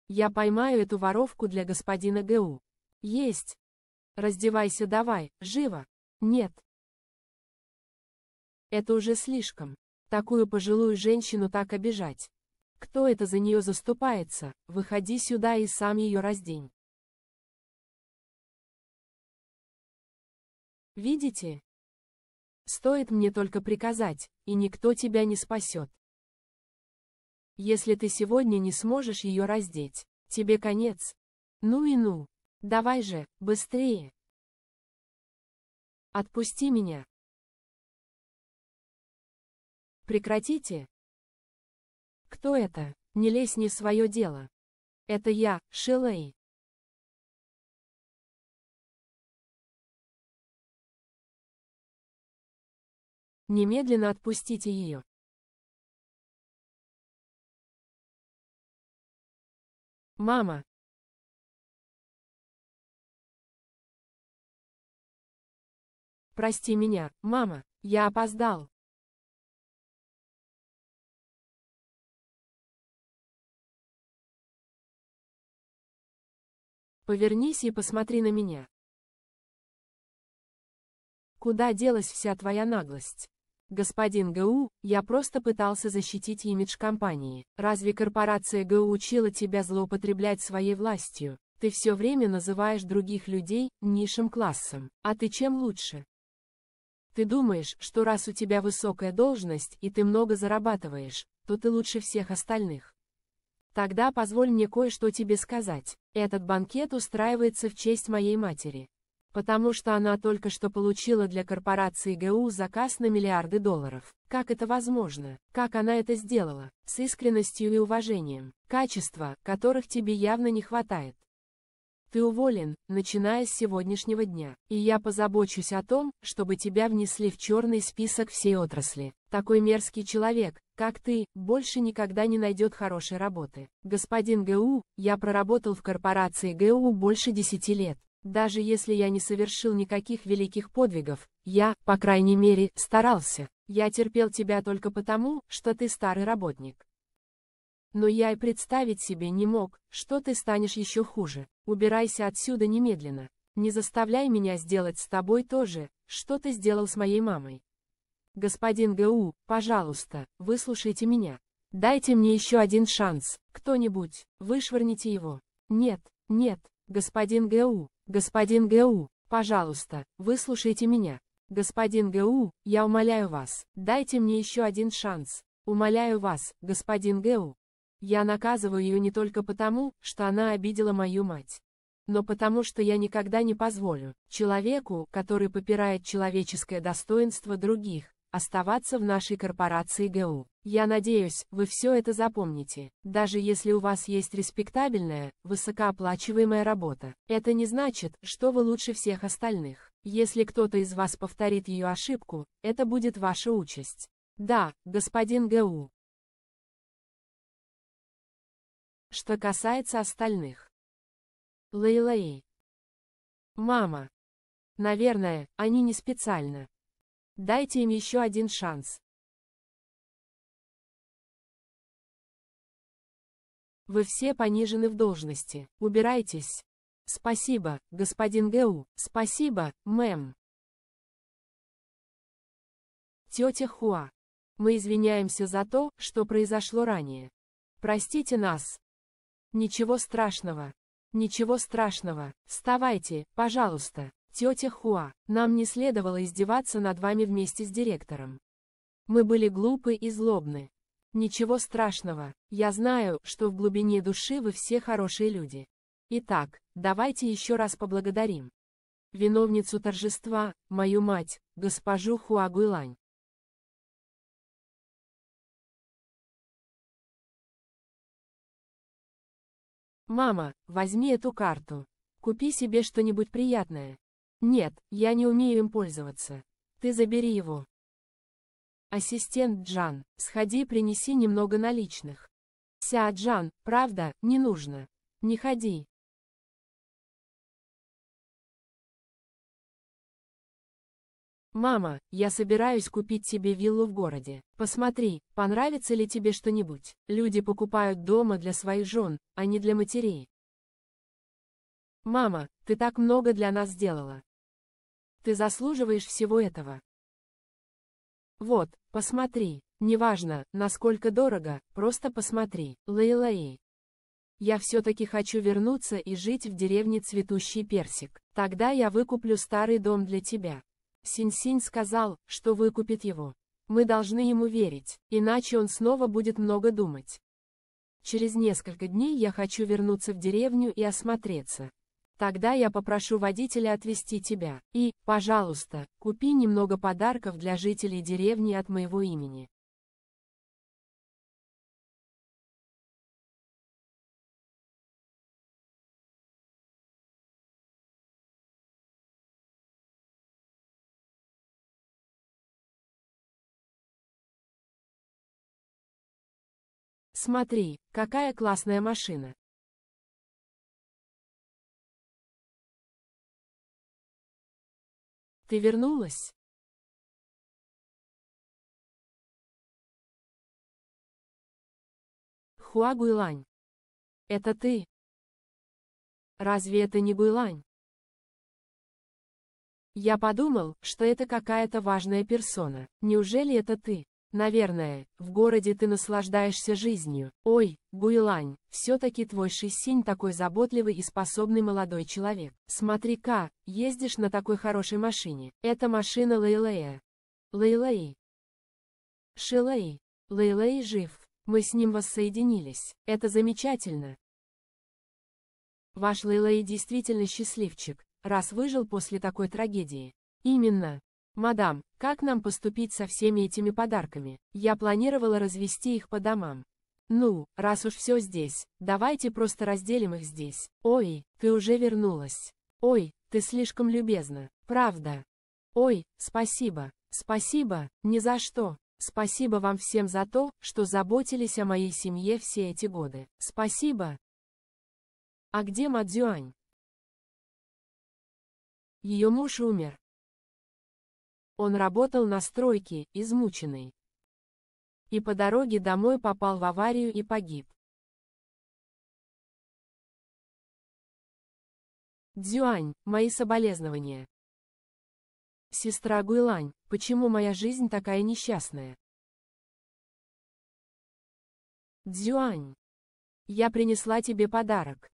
Я поймаю эту воровку для господина Гу. Есть. Раздевайся давай, живо. Нет. Это уже слишком. Такую пожилую женщину так обижать. Кто это за нее заступается, выходи сюда и сам ее раздень. Видите? Стоит мне только приказать, и никто тебя не спасет. Если ты сегодня не сможешь ее раздеть, тебе конец. Ну и ну, давай же, быстрее. Отпусти меня. Прекратите. Кто это? Не лезь не в свое дело. Это я, Шилей. Немедленно отпустите ее. Мама. Прости меня, мама, я опоздал. Повернись и посмотри на меня. Куда делась вся твоя наглость? Господин ГУ, я просто пытался защитить имидж компании. Разве корпорация ГУ учила тебя злоупотреблять своей властью? Ты все время называешь других людей низшим классом. А ты чем лучше? Ты думаешь, что раз у тебя высокая должность и ты много зарабатываешь, то ты лучше всех остальных. Тогда позволь мне кое-что тебе сказать. Этот банкет устраивается в честь моей матери потому что она только что получила для корпорации ГУ заказ на миллиарды долларов. Как это возможно? Как она это сделала? С искренностью и уважением. Качества, которых тебе явно не хватает. Ты уволен, начиная с сегодняшнего дня, и я позабочусь о том, чтобы тебя внесли в черный список всей отрасли. Такой мерзкий человек, как ты, больше никогда не найдет хорошей работы. Господин ГУ, я проработал в корпорации ГУ больше 10 лет. Даже если я не совершил никаких великих подвигов, я, по крайней мере, старался. Я терпел тебя только потому, что ты старый работник. Но я и представить себе не мог, что ты станешь еще хуже. Убирайся отсюда немедленно. Не заставляй меня сделать с тобой то же, что ты сделал с моей мамой. Господин ГУ, пожалуйста, выслушайте меня. Дайте мне еще один шанс. Кто-нибудь, вышвырните его. Нет, нет, господин ГУ, Господин ГУ, пожалуйста, выслушайте меня. Господин ГУ, я умоляю вас, дайте мне еще один шанс. Умоляю вас, господин ГУ. Я наказываю ее не только потому, что она обидела мою мать но потому что я никогда не позволю человеку, который попирает человеческое достоинство других, оставаться в нашей корпорации ГУ. Я надеюсь, вы все это запомните. Даже если у вас есть респектабельная, высокооплачиваемая работа, это не значит, что вы лучше всех остальных. Если кто-то из вас повторит ее ошибку, это будет ваша участь. Да, господин ГУ. Что касается остальных. Лейлей. Мама. Наверное, они не специально. Дайте им еще один шанс. Вы все понижены в должности. Убирайтесь. Спасибо, господин Гэу. Спасибо, мэм. Тетя Хуа. Мы извиняемся за то, что произошло ранее. Простите нас. Ничего страшного. Ничего страшного. Вставайте, пожалуйста. Тетя Хуа, нам не следовало издеваться над вами вместе с директором. Мы были глупы и злобны. Ничего страшного, я знаю, что в глубине души вы все хорошие люди. Итак, давайте еще раз поблагодарим. Виновницу торжества, мою мать, госпожу Хуа Гуйлань. «Мама, возьми эту карту. Купи себе что-нибудь приятное. Нет, я не умею им пользоваться. Ты забери его. Ассистент Джан, сходи принеси немного наличных. Ся Джан, правда, не нужно. Не ходи. «Мама, я собираюсь купить тебе виллу в городе. Посмотри, понравится ли тебе что-нибудь. Люди покупают дома для своих жен, а не для матерей». «Мама, ты так много для нас сделала. Ты заслуживаешь всего этого. Вот, посмотри. Неважно, насколько дорого, просто посмотри. Лейлаи. Я все-таки хочу вернуться и жить в деревне Цветущий Персик. Тогда я выкуплю старый дом для тебя. Синь-Синь сказал, что выкупит его. Мы должны ему верить, иначе он снова будет много думать. Через несколько дней я хочу вернуться в деревню и осмотреться. Тогда я попрошу водителя отвезти тебя. И, пожалуйста, купи немного подарков для жителей деревни от моего имени. Смотри, какая классная машина. Ты вернулась? Хуа Гуйлань. Это ты? Разве это не Гуйлань? Я подумал, что это какая-то важная персона. Неужели это ты? Наверное, в городе ты наслаждаешься жизнью. Ой, Гуйлань, все-таки твой Шисинь такой заботливый и способный молодой человек. Смотри-ка, ездишь на такой хорошей машине. Это машина Лейлея. Лейлей. Шилей. Лейлей жив. Мы с ним воссоединились. Это замечательно. Ваш Лейлей действительно счастливчик, раз выжил после такой трагедии. Именно, «Мадам, как нам поступить со всеми этими подарками? Я планировала развести их по домам». «Ну, раз уж все здесь, давайте просто разделим их здесь. Ой, ты уже вернулась. Ой, ты слишком любезна. Правда. Ой, спасибо. Спасибо, ни за что. Спасибо вам всем за то, что заботились о моей семье все эти годы. Спасибо. А где Мадзюань? Ее муж умер, он работал на стройке, измученный. И по дороге домой попал в аварию и погиб. Дзюань, мои соболезнования. Сестра Гуйлань, почему моя жизнь такая несчастная? Дзюань, я принесла тебе подарок.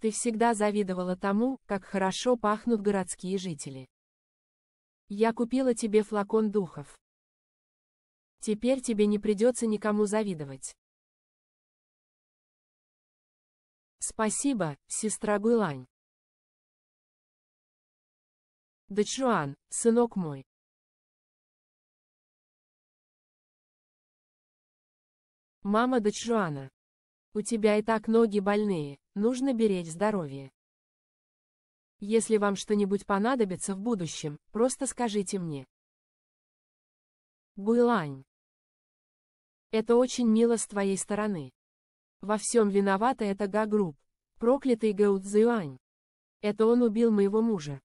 Ты всегда завидовала тому, как хорошо пахнут городские жители. Я купила тебе флакон духов. Теперь тебе не придется никому завидовать. Спасибо, сестра Гуйлань. Дачуан, сынок мой. Мама Дачуана. У тебя и так ноги больные, нужно беречь здоровье. Если вам что-нибудь понадобится в будущем, просто скажите мне. Буйлань. Это очень мило с твоей стороны. Во всем виновата эта Га-групп, проклятый Гаудзюань. Это он убил моего мужа.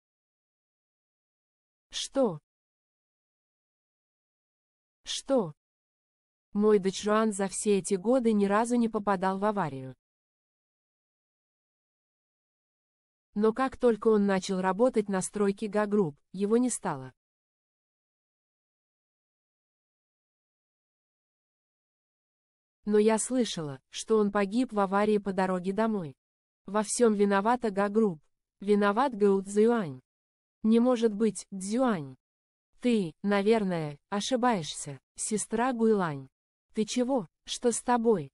Что? Что? Мой дочуан за все эти годы ни разу не попадал в аварию. Но как только он начал работать на стройке Гагруп, его не стало. Но я слышала, что он погиб в аварии по дороге домой. Во всем виновата Гагруп, Виноват Гау Цзюань. Не может быть, Цзюань. Ты, наверное, ошибаешься, сестра Гуйлань. Ты чего? Что с тобой?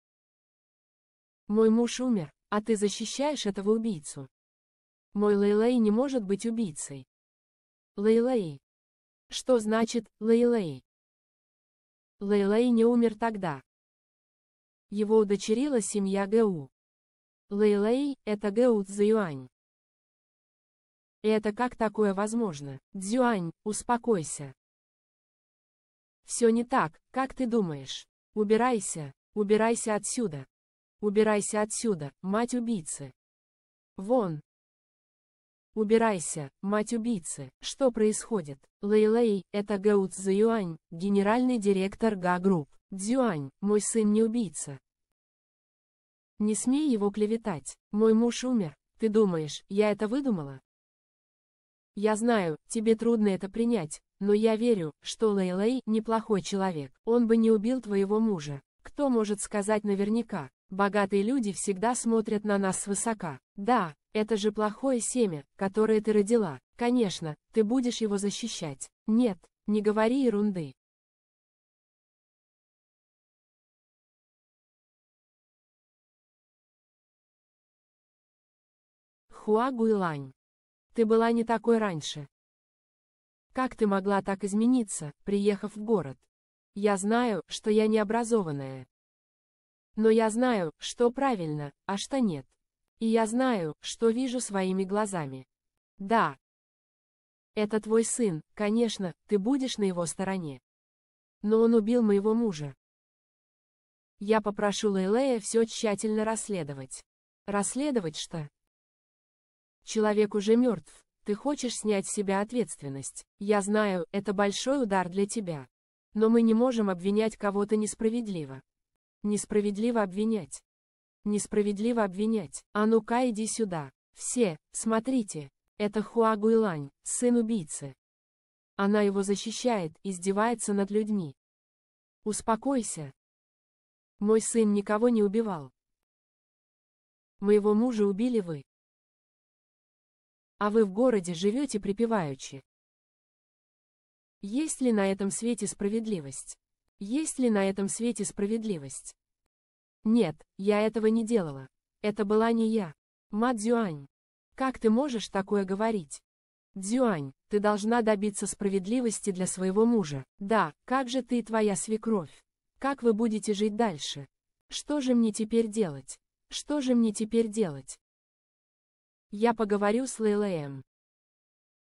Мой муж умер, а ты защищаешь этого убийцу. Мой Лейлей не может быть убийцей. Лейлей. Что значит Лейлей? Лейлей не умер тогда. Его удочерила семья Гэу. Лейлей – это Гэу Цзюань. Это как такое возможно? Дзюань, успокойся. Все не так, как ты думаешь. Убирайся, убирайся отсюда. Убирайся отсюда, мать убийцы. Вон, Убирайся, мать убийцы, что происходит? Лэй Лэй, это Гаут Зюань, генеральный директор Га Групп. Дзюань, мой сын не убийца. Не смей его клеветать, мой муж умер, ты думаешь, я это выдумала? Я знаю, тебе трудно это принять, но я верю, что Лэй Лэй неплохой человек, он бы не убил твоего мужа. Кто может сказать наверняка? Богатые люди всегда смотрят на нас свысока. Да, это же плохое семя, которое ты родила. Конечно, ты будешь его защищать. Нет, не говори ерунды. Хуа Гуйлань. Ты была не такой раньше. Как ты могла так измениться, приехав в город? Я знаю, что я необразованная. Но я знаю, что правильно, а что нет. И я знаю, что вижу своими глазами. Да. Это твой сын, конечно, ты будешь на его стороне. Но он убил моего мужа. Я попрошу Лейлея все тщательно расследовать. Расследовать что? Человек уже мертв, ты хочешь снять с себя ответственность. Я знаю, это большой удар для тебя. Но мы не можем обвинять кого-то несправедливо. Несправедливо обвинять. Несправедливо обвинять. А ну-ка иди сюда. Все, смотрите. Это Хуа Гуйлань, сын убийцы. Она его защищает, издевается над людьми. Успокойся. Мой сын никого не убивал. Моего мужа убили вы. А вы в городе живете припеваючи. Есть ли на этом свете справедливость? Есть ли на этом свете справедливость? Нет, я этого не делала. Это была не я. Ма Дзюань. Как ты можешь такое говорить? Дзюань, ты должна добиться справедливости для своего мужа. Да, как же ты и твоя свекровь? Как вы будете жить дальше? Что же мне теперь делать? Что же мне теперь делать? Я поговорю с Лейлаем.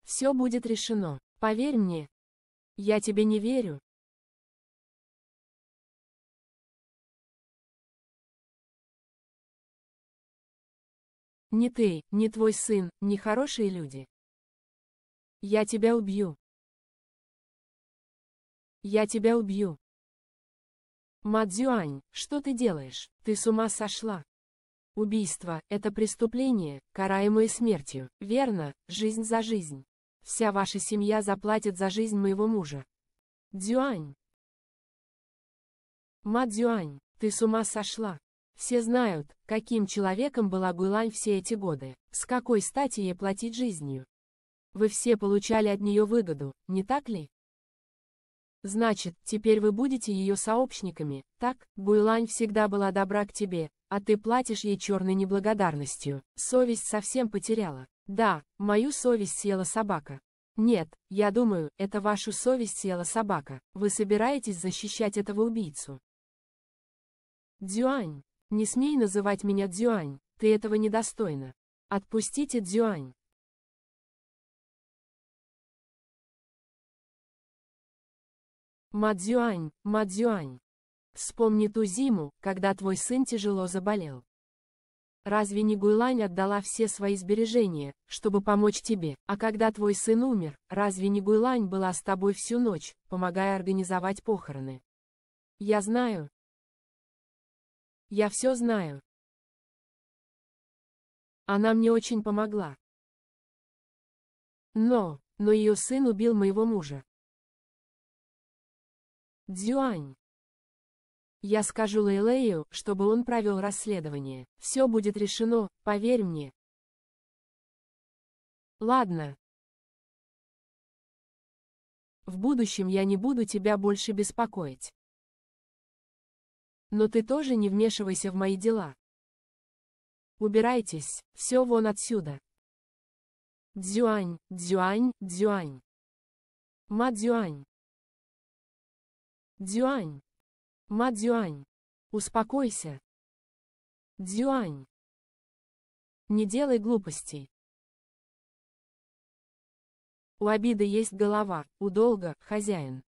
Все будет решено, поверь мне. Я тебе не верю, Ни ты, ни твой сын, ни хорошие люди. Я тебя убью. Я тебя убью. Мадзюань, что ты делаешь? Ты с ума сошла. Убийство – это преступление, караемое смертью. Верно, жизнь за жизнь. Вся ваша семья заплатит за жизнь моего мужа. Дюань. Мадзюань, ты с ума сошла. Все знают, каким человеком была Гуйлань все эти годы, с какой стати ей платить жизнью. Вы все получали от нее выгоду, не так ли? Значит, теперь вы будете ее сообщниками, так? Гуйлань всегда была добра к тебе, а ты платишь ей черной неблагодарностью. Совесть совсем потеряла. Да, мою совесть съела собака. Нет, я думаю, это вашу совесть съела собака. Вы собираетесь защищать этого убийцу. Дюань, не смей называть меня Дзюань, ты этого недостойна. Отпустите Дзюань. Мадзюань, Мадзюань. Вспомни ту зиму, когда твой сын тяжело заболел. Разве не Гуйлань отдала все свои сбережения, чтобы помочь тебе? А когда твой сын умер, разве не Гуйлань была с тобой всю ночь, помогая организовать похороны? Я знаю, я все знаю. Она мне очень помогла. Но, но ее сын убил моего мужа. Дзюань. Я скажу Лейлею, чтобы он провел расследование. Все будет решено, поверь мне. Ладно. В будущем я не буду тебя больше беспокоить. Но ты тоже не вмешивайся в мои дела. Убирайтесь, все вон отсюда. Дзюань, дзюань, дзюань. Ма дзюань. Дзюань. Ма дзюань. Успокойся. Дзюань. Не делай глупостей. У обиды есть голова, у долга — хозяин.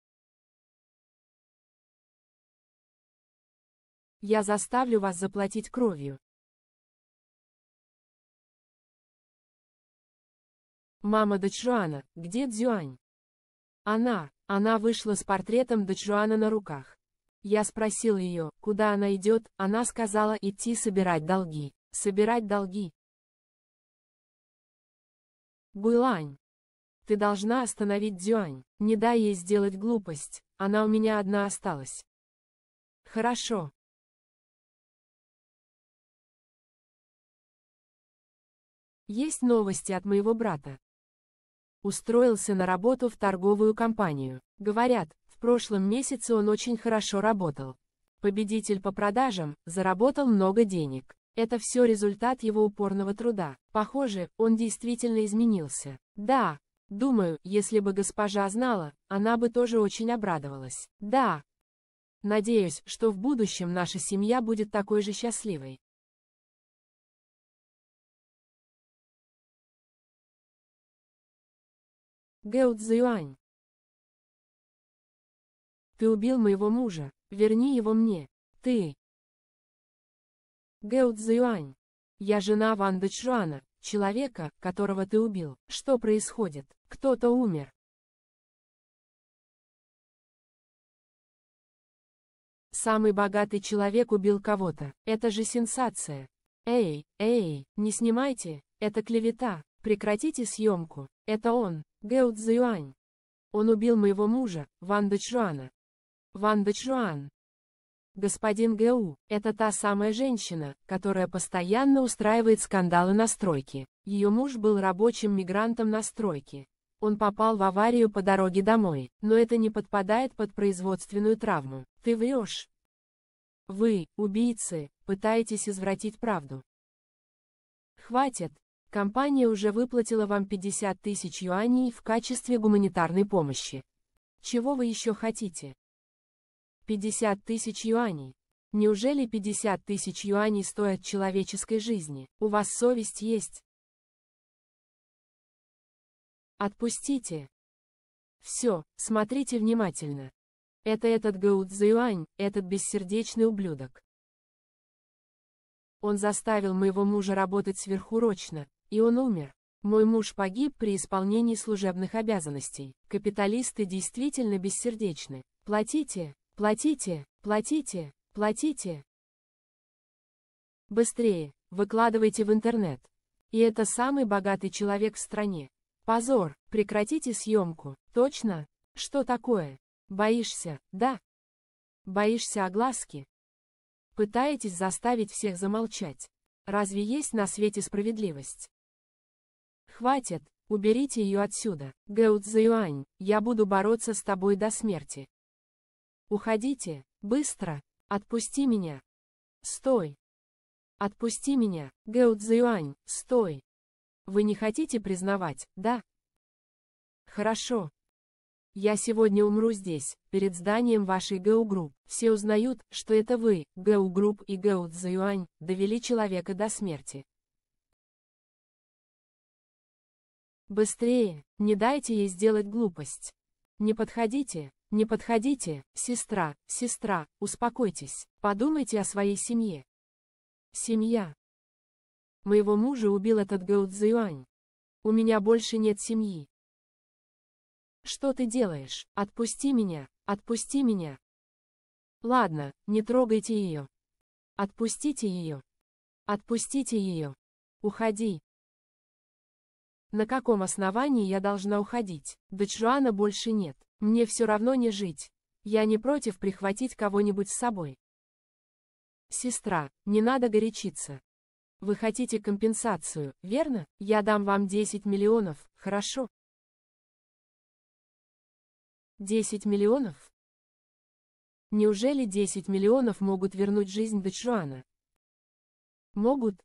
Я заставлю вас заплатить кровью. Мама Дачруана, где Дзюань? Она, она вышла с портретом Дачруана на руках. Я спросил ее, куда она идет, она сказала идти собирать долги, собирать долги. Булань, ты должна остановить Дзюань, не дай ей сделать глупость, она у меня одна осталась. Хорошо, Есть новости от моего брата. Устроился на работу в торговую компанию. Говорят, в прошлом месяце он очень хорошо работал. Победитель по продажам, заработал много денег. Это все результат его упорного труда. Похоже, он действительно изменился. Да, думаю, если бы госпожа знала, она бы тоже очень обрадовалась. Да. Надеюсь, что в будущем наша семья будет такой же счастливой. Гэуцзюань. Ты убил моего мужа, верни его мне. Ты. Гэуцзюань. Я жена Ван Дачруана, человека, которого ты убил. Что происходит? Кто-то умер. Самый богатый человек убил кого-то. Это же сенсация. Эй, эй, не снимайте, это клевета. Прекратите съемку. Это он. Гео Цзюань. Он убил моего мужа, Ван Дачруана. Ван Дачруан. Господин Геу, это та самая женщина, которая постоянно устраивает скандалы на стройке. Ее муж был рабочим мигрантом на стройке. Он попал в аварию по дороге домой, но это не подпадает под производственную травму. Ты врешь. Вы, убийцы, пытаетесь извратить правду. Хватит, Компания уже выплатила вам 50 тысяч юаней в качестве гуманитарной помощи. Чего вы еще хотите? 50 тысяч юаней. Неужели 50 тысяч юаней стоят человеческой жизни? У вас совесть есть? Отпустите. Все, смотрите внимательно. Это этот Гаут Заюань, этот бессердечный ублюдок. Он заставил моего мужа работать сверхурочно, и он умер. Мой муж погиб при исполнении служебных обязанностей. Капиталисты действительно бессердечны. Платите, платите, платите, платите. Быстрее, выкладывайте в интернет. И это самый богатый человек в стране. Позор, прекратите съемку. Точно? Что такое? Боишься, да? Боишься огласки? Пытаетесь заставить всех замолчать. Разве есть на свете справедливость? Хватит, уберите ее отсюда, Гэу я буду бороться с тобой до смерти. Уходите, быстро, отпусти меня. Стой. Отпусти меня, Гэу стой. Вы не хотите признавать, да? Хорошо. Я сегодня умру здесь, перед зданием вашей Гэу Все узнают, что это вы, Гэу и Гэу довели человека до смерти. Быстрее, не дайте ей сделать глупость. Не подходите, не подходите, сестра, сестра, успокойтесь, подумайте о своей семье. Семья. Моего мужа убил этот Гао У меня больше нет семьи. Что ты делаешь? Отпусти меня, отпусти меня. Ладно, не трогайте ее. Отпустите ее. Отпустите ее. Уходи. На каком основании я должна уходить? Дочжуана больше нет. Мне все равно не жить. Я не против прихватить кого-нибудь с собой. Сестра, не надо горячиться. Вы хотите компенсацию, верно? Я дам вам 10 миллионов, хорошо? 10 миллионов? Неужели 10 миллионов могут вернуть жизнь Дочруана? Могут.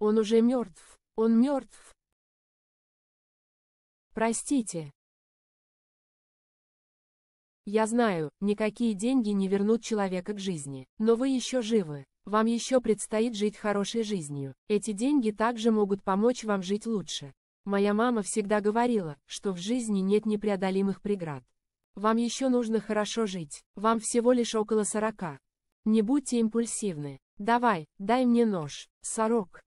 Он уже мертв, он мертв. Простите. Я знаю, никакие деньги не вернут человека к жизни, но вы еще живы. Вам еще предстоит жить хорошей жизнью. Эти деньги также могут помочь вам жить лучше. Моя мама всегда говорила, что в жизни нет непреодолимых преград. Вам еще нужно хорошо жить, вам всего лишь около сорока. Не будьте импульсивны. Давай, дай мне нож, сорок.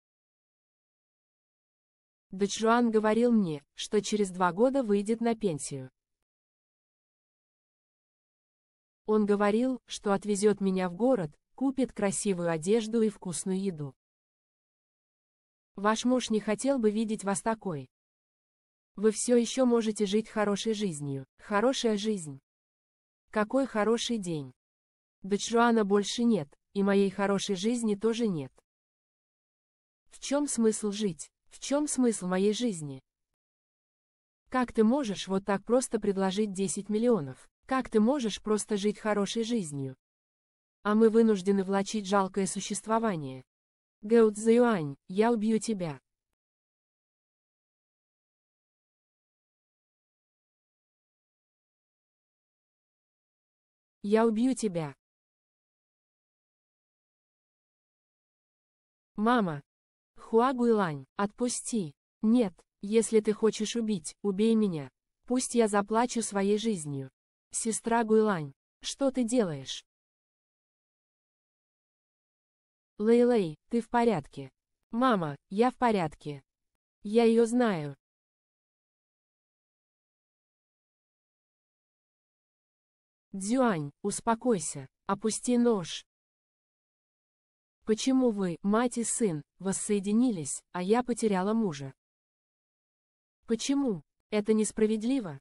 Дочжуан говорил мне, что через два года выйдет на пенсию. Он говорил, что отвезет меня в город, купит красивую одежду и вкусную еду. Ваш муж не хотел бы видеть вас такой. Вы все еще можете жить хорошей жизнью. Хорошая жизнь. Какой хороший день. Дочруана больше нет, и моей хорошей жизни тоже нет. В чем смысл жить? В чем смысл моей жизни? Как ты можешь вот так просто предложить 10 миллионов? Как ты можешь просто жить хорошей жизнью? А мы вынуждены влачить жалкое существование. Гэу я убью тебя. Я убью тебя. Мама, Хуагуйлань, отпусти. Нет, если ты хочешь убить, убей меня. Пусть я заплачу своей жизнью. Сестра Гуйлань, что ты делаешь? Лейлей, -лей, ты в порядке. Мама, я в порядке. Я ее знаю. Дзюань, успокойся, опусти нож. Почему вы, мать и сын, воссоединились, а я потеряла мужа? Почему? Это несправедливо.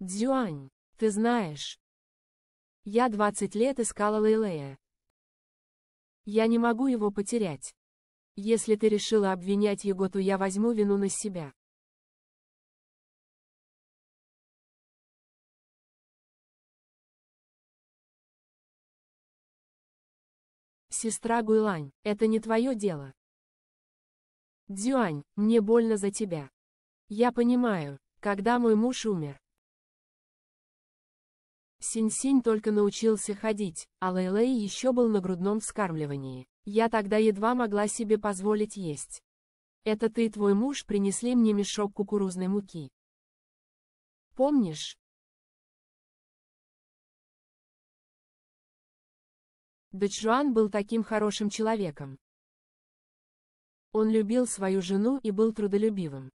Дзюань, ты знаешь. Я 20 лет искала Лейлея. Я не могу его потерять. Если ты решила обвинять его, то я возьму вину на себя. Сестра Гуйлань, это не твое дело. Дзюань, мне больно за тебя. Я понимаю, когда мой муж умер. Синь-Синь только научился ходить, а Лэйлэй -Лэй еще был на грудном вскармливании. Я тогда едва могла себе позволить есть. Это ты и твой муж принесли мне мешок кукурузной муки. Помнишь, Бэчжуан был таким хорошим человеком. Он любил свою жену и был трудолюбивым.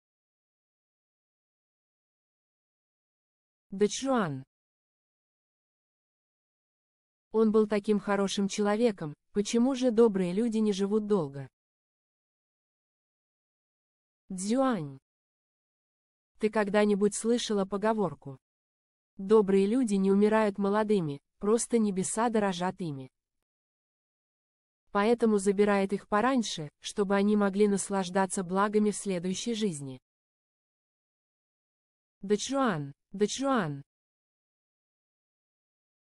Бэчжуан. Он был таким хорошим человеком, почему же добрые люди не живут долго? Дзюань. Ты когда-нибудь слышала поговорку? Добрые люди не умирают молодыми, просто небеса дорожат ими поэтому забирает их пораньше, чтобы они могли наслаждаться благами в следующей жизни. Дачуан, Дачуан.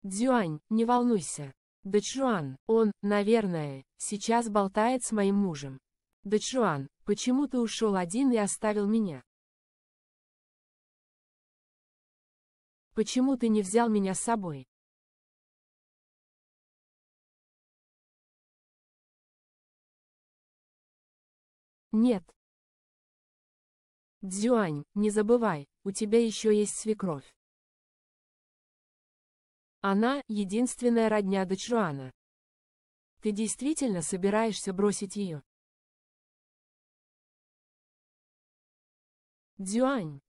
Дзюань, не волнуйся. Дачуан, он, наверное, сейчас болтает с моим мужем. Дачуан, почему ты ушел один и оставил меня? Почему ты не взял меня с собой? Нет. Дзюань, не забывай, у тебя еще есть свекровь. Она – единственная родня Дочруана. Ты действительно собираешься бросить ее? Дзюань.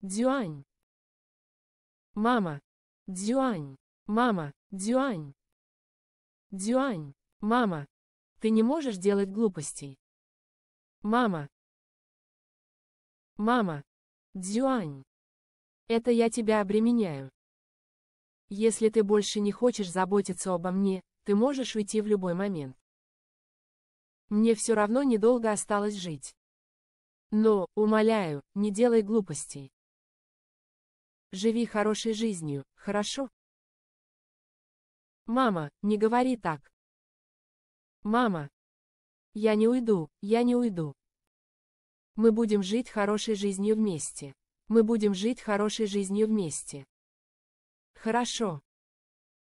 Дзюань. Мама. Дзюань. Мама. Дзюань. Дзюань. Мама. Ты не можешь делать глупостей. Мама. Мама. Дзюань. Это я тебя обременяю. Если ты больше не хочешь заботиться обо мне, ты можешь уйти в любой момент. Мне все равно недолго осталось жить. Но, умоляю, не делай глупостей. Живи хорошей жизнью, хорошо? Мама, не говори так. Мама. Я не уйду, я не уйду. Мы будем жить хорошей жизнью вместе. Мы будем жить хорошей жизнью вместе. Хорошо.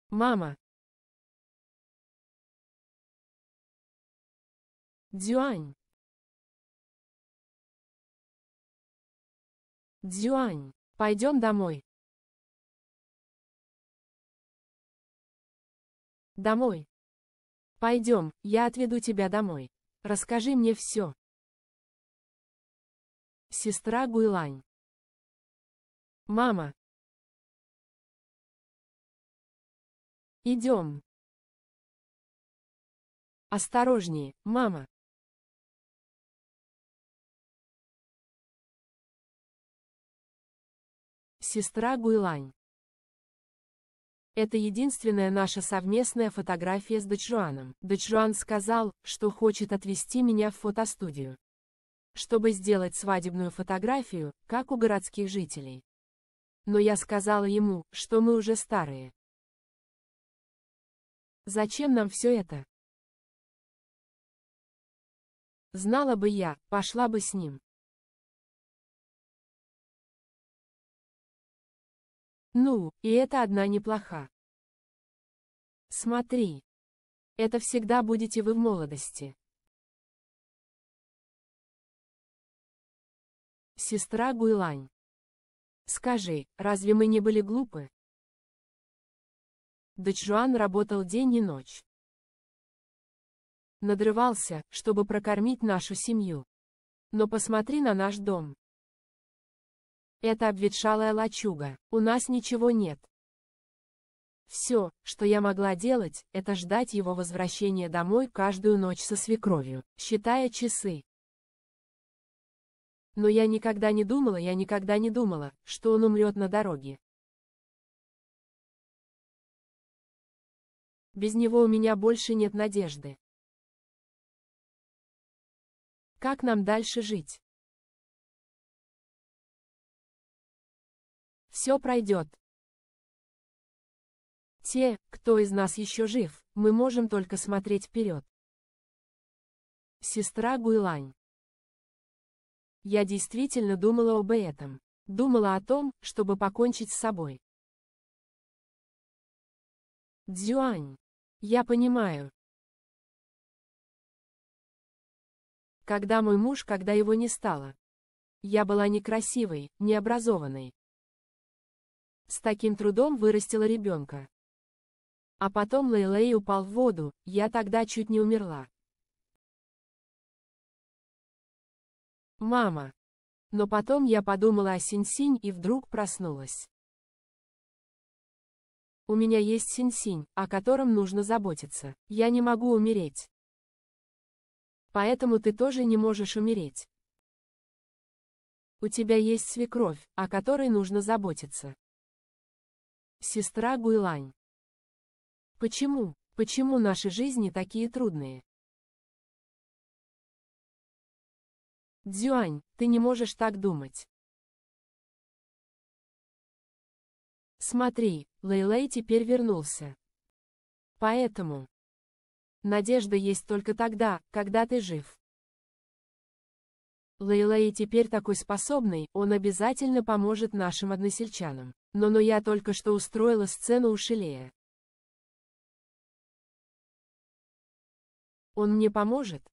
Мама. Дзюань. Дзюань, пойдем домой. Домой. Пойдем, я отведу тебя домой. Расскажи мне все. Сестра Гуйлань. Мама. Идем. Осторожнее, мама. Сестра Гуйлань. Это единственная наша совместная фотография с Дочруаном. Дочруан сказал, что хочет отвезти меня в фотостудию, чтобы сделать свадебную фотографию, как у городских жителей. Но я сказала ему, что мы уже старые. Зачем нам все это? Знала бы я, пошла бы с ним. Ну, и это одна неплоха. Смотри. Это всегда будете вы в молодости. Сестра Гуйлань. Скажи, разве мы не были глупы? Дачжуан работал день и ночь. Надрывался, чтобы прокормить нашу семью. Но посмотри на наш дом. Это обветшалая лачуга. У нас ничего нет. Все, что я могла делать, это ждать его возвращения домой каждую ночь со свекровью, считая часы. Но я никогда не думала, я никогда не думала, что он умрет на дороге. Без него у меня больше нет надежды. Как нам дальше жить? все пройдет. Те, кто из нас еще жив, мы можем только смотреть вперед. Сестра Гуйлань. Я действительно думала об этом. Думала о том, чтобы покончить с собой. Дзюань. Я понимаю. Когда мой муж, когда его не стало. Я была некрасивой, необразованной. С таким трудом вырастила ребенка. А потом Лейлей упал в воду, я тогда чуть не умерла. Мама. Но потом я подумала о Синь-Синь и вдруг проснулась. У меня есть Синь-Синь, о котором нужно заботиться. Я не могу умереть. Поэтому ты тоже не можешь умереть. У тебя есть свекровь, о которой нужно заботиться. Сестра Гуйлань. Почему? Почему наши жизни такие трудные? Дзюань, ты не можешь так думать. Смотри, Лейлей теперь вернулся. Поэтому. Надежда есть только тогда, когда ты жив. Лейлей теперь такой способный, он обязательно поможет нашим односельчанам. Но но я только что устроила сцену у Шелея. Он мне поможет?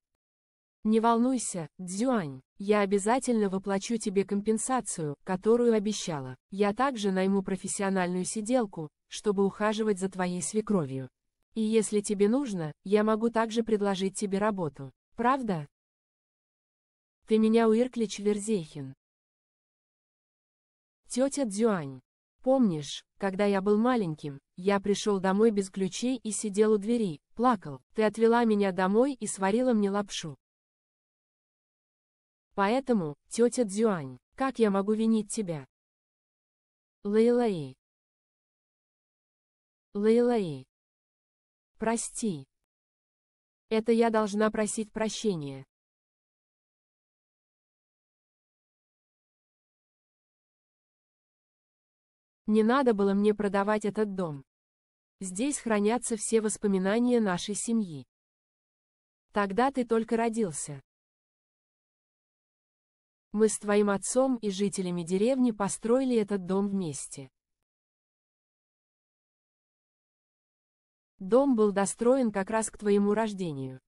Не волнуйся, Дзюань, я обязательно воплачу тебе компенсацию, которую обещала. Я также найму профессиональную сиделку, чтобы ухаживать за твоей свекровью. И если тебе нужно, я могу также предложить тебе работу. Правда? Ты меня Уирклич Верзехин. Тетя Дзюань. Помнишь, когда я был маленьким, я пришел домой без ключей и сидел у двери, плакал, ты отвела меня домой и сварила мне лапшу. Поэтому, тетя Дзюань, как я могу винить тебя? Лейлаи. Лейлаи. Прости. Это я должна просить прощения. Не надо было мне продавать этот дом. Здесь хранятся все воспоминания нашей семьи. Тогда ты только родился. Мы с твоим отцом и жителями деревни построили этот дом вместе. Дом был достроен как раз к твоему рождению.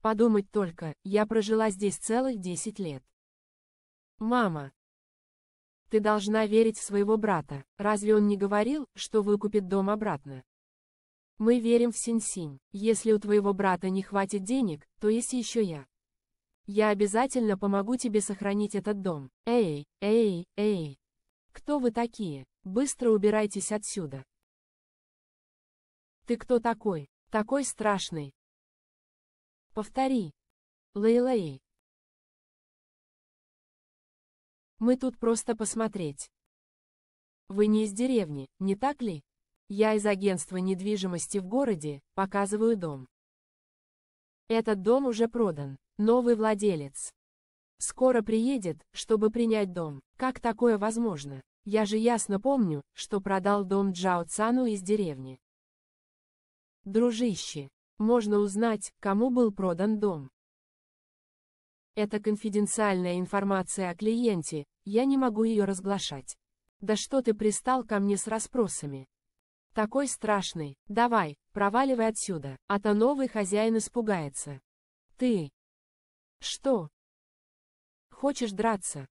Подумать только, я прожила здесь целых 10 лет. Мама, ты должна верить в своего брата. Разве он не говорил, что выкупит дом обратно? Мы верим в Синь-Синь. Если у твоего брата не хватит денег, то есть еще я. Я обязательно помогу тебе сохранить этот дом. Эй, эй, эй. Кто вы такие? Быстро убирайтесь отсюда. Ты кто такой? Такой страшный. Повтори. Лей лей. Мы тут просто посмотреть. Вы не из деревни, не так ли? Я из агентства недвижимости в городе, показываю дом. Этот дом уже продан, новый владелец. Скоро приедет, чтобы принять дом. Как такое возможно? Я же ясно помню, что продал дом Джао Цану из деревни. Дружище, можно узнать, кому был продан дом. Это конфиденциальная информация о клиенте, я не могу ее разглашать. Да что ты пристал ко мне с расспросами? Такой страшный, давай, проваливай отсюда, а то новый хозяин испугается. Ты. Что? Хочешь драться?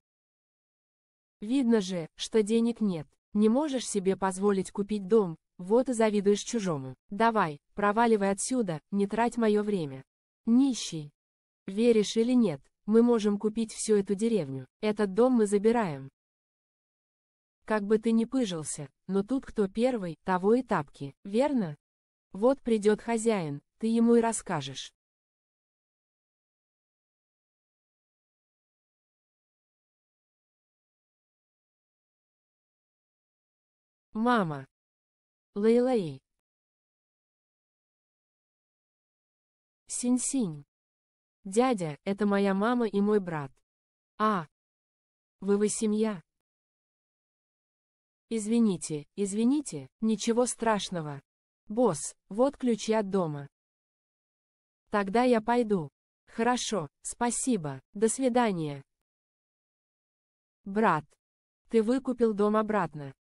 Видно же, что денег нет, не можешь себе позволить купить дом, вот и завидуешь чужому. Давай, проваливай отсюда, не трать мое время. Нищий. Веришь или нет, мы можем купить всю эту деревню. Этот дом мы забираем. Как бы ты ни пыжился, но тут кто первый, того и тапки, верно? Вот придет хозяин, ты ему и расскажешь. Мама. Лейлей. Синь-синь. Дядя, это моя мама и мой брат. А. Вы вы семья. Извините, извините, ничего страшного. Босс, вот ключи от дома. Тогда я пойду. Хорошо, спасибо, до свидания. Брат, ты выкупил дом обратно.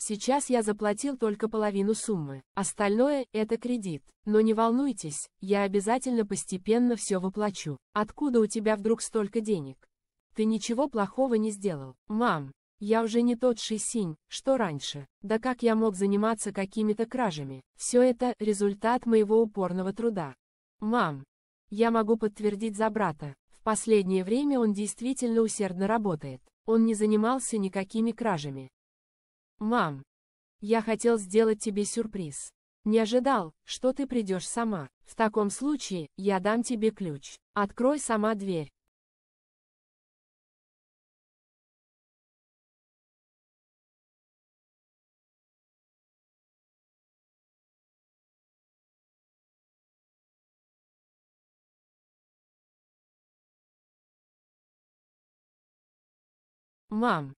Сейчас я заплатил только половину суммы, остальное – это кредит. Но не волнуйтесь, я обязательно постепенно все выплачу. Откуда у тебя вдруг столько денег? Ты ничего плохого не сделал. Мам, я уже не тот Шисинь, что раньше. Да как я мог заниматься какими-то кражами? Все это – результат моего упорного труда. Мам, я могу подтвердить за брата. В последнее время он действительно усердно работает. Он не занимался никакими кражами. «Мам, я хотел сделать тебе сюрприз. Не ожидал, что ты придешь сама. В таком случае, я дам тебе ключ. Открой сама дверь». «Мам,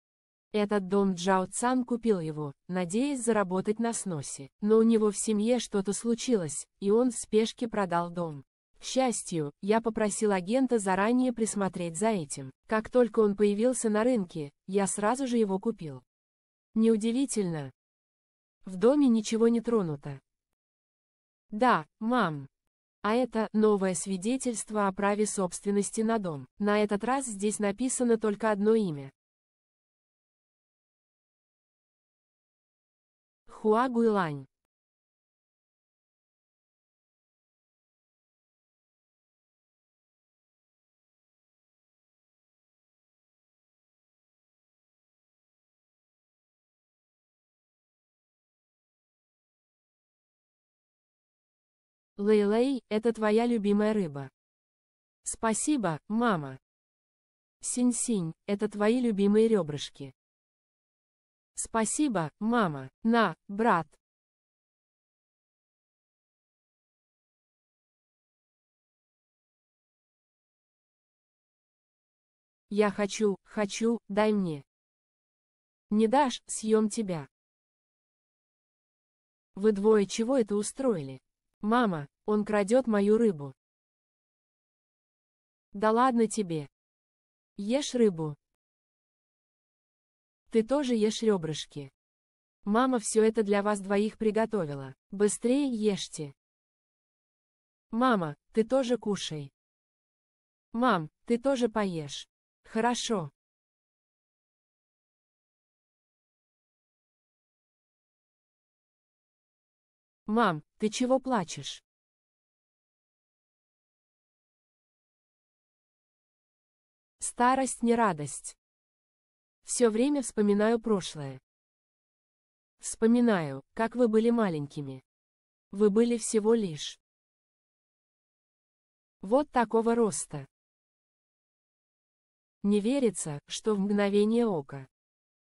этот дом Джао Цан купил его, надеясь заработать на сносе, но у него в семье что-то случилось, и он в спешке продал дом. К счастью, я попросил агента заранее присмотреть за этим. Как только он появился на рынке, я сразу же его купил. Неудивительно. В доме ничего не тронуто. Да, мам. А это новое свидетельство о праве собственности на дом. На этот раз здесь написано только одно имя. хуагуйлань Лейлей, это твоя любимая рыба. Спасибо, мама. Синь-синь, это твои любимые ребрышки. Спасибо, мама. На, брат. Я хочу, хочу, дай мне. Не дашь, съем тебя. Вы двое чего это устроили? Мама, он крадет мою рыбу. Да ладно тебе. Ешь рыбу. Ты тоже ешь ребрышки. Мама все это для вас двоих приготовила. Быстрее ешьте. Мама, ты тоже кушай. Мам, ты тоже поешь. Хорошо. Мам, ты чего плачешь? Старость не радость. Все время вспоминаю прошлое. Вспоминаю, как вы были маленькими. Вы были всего лишь. Вот такого роста. Не верится, что в мгновение ока.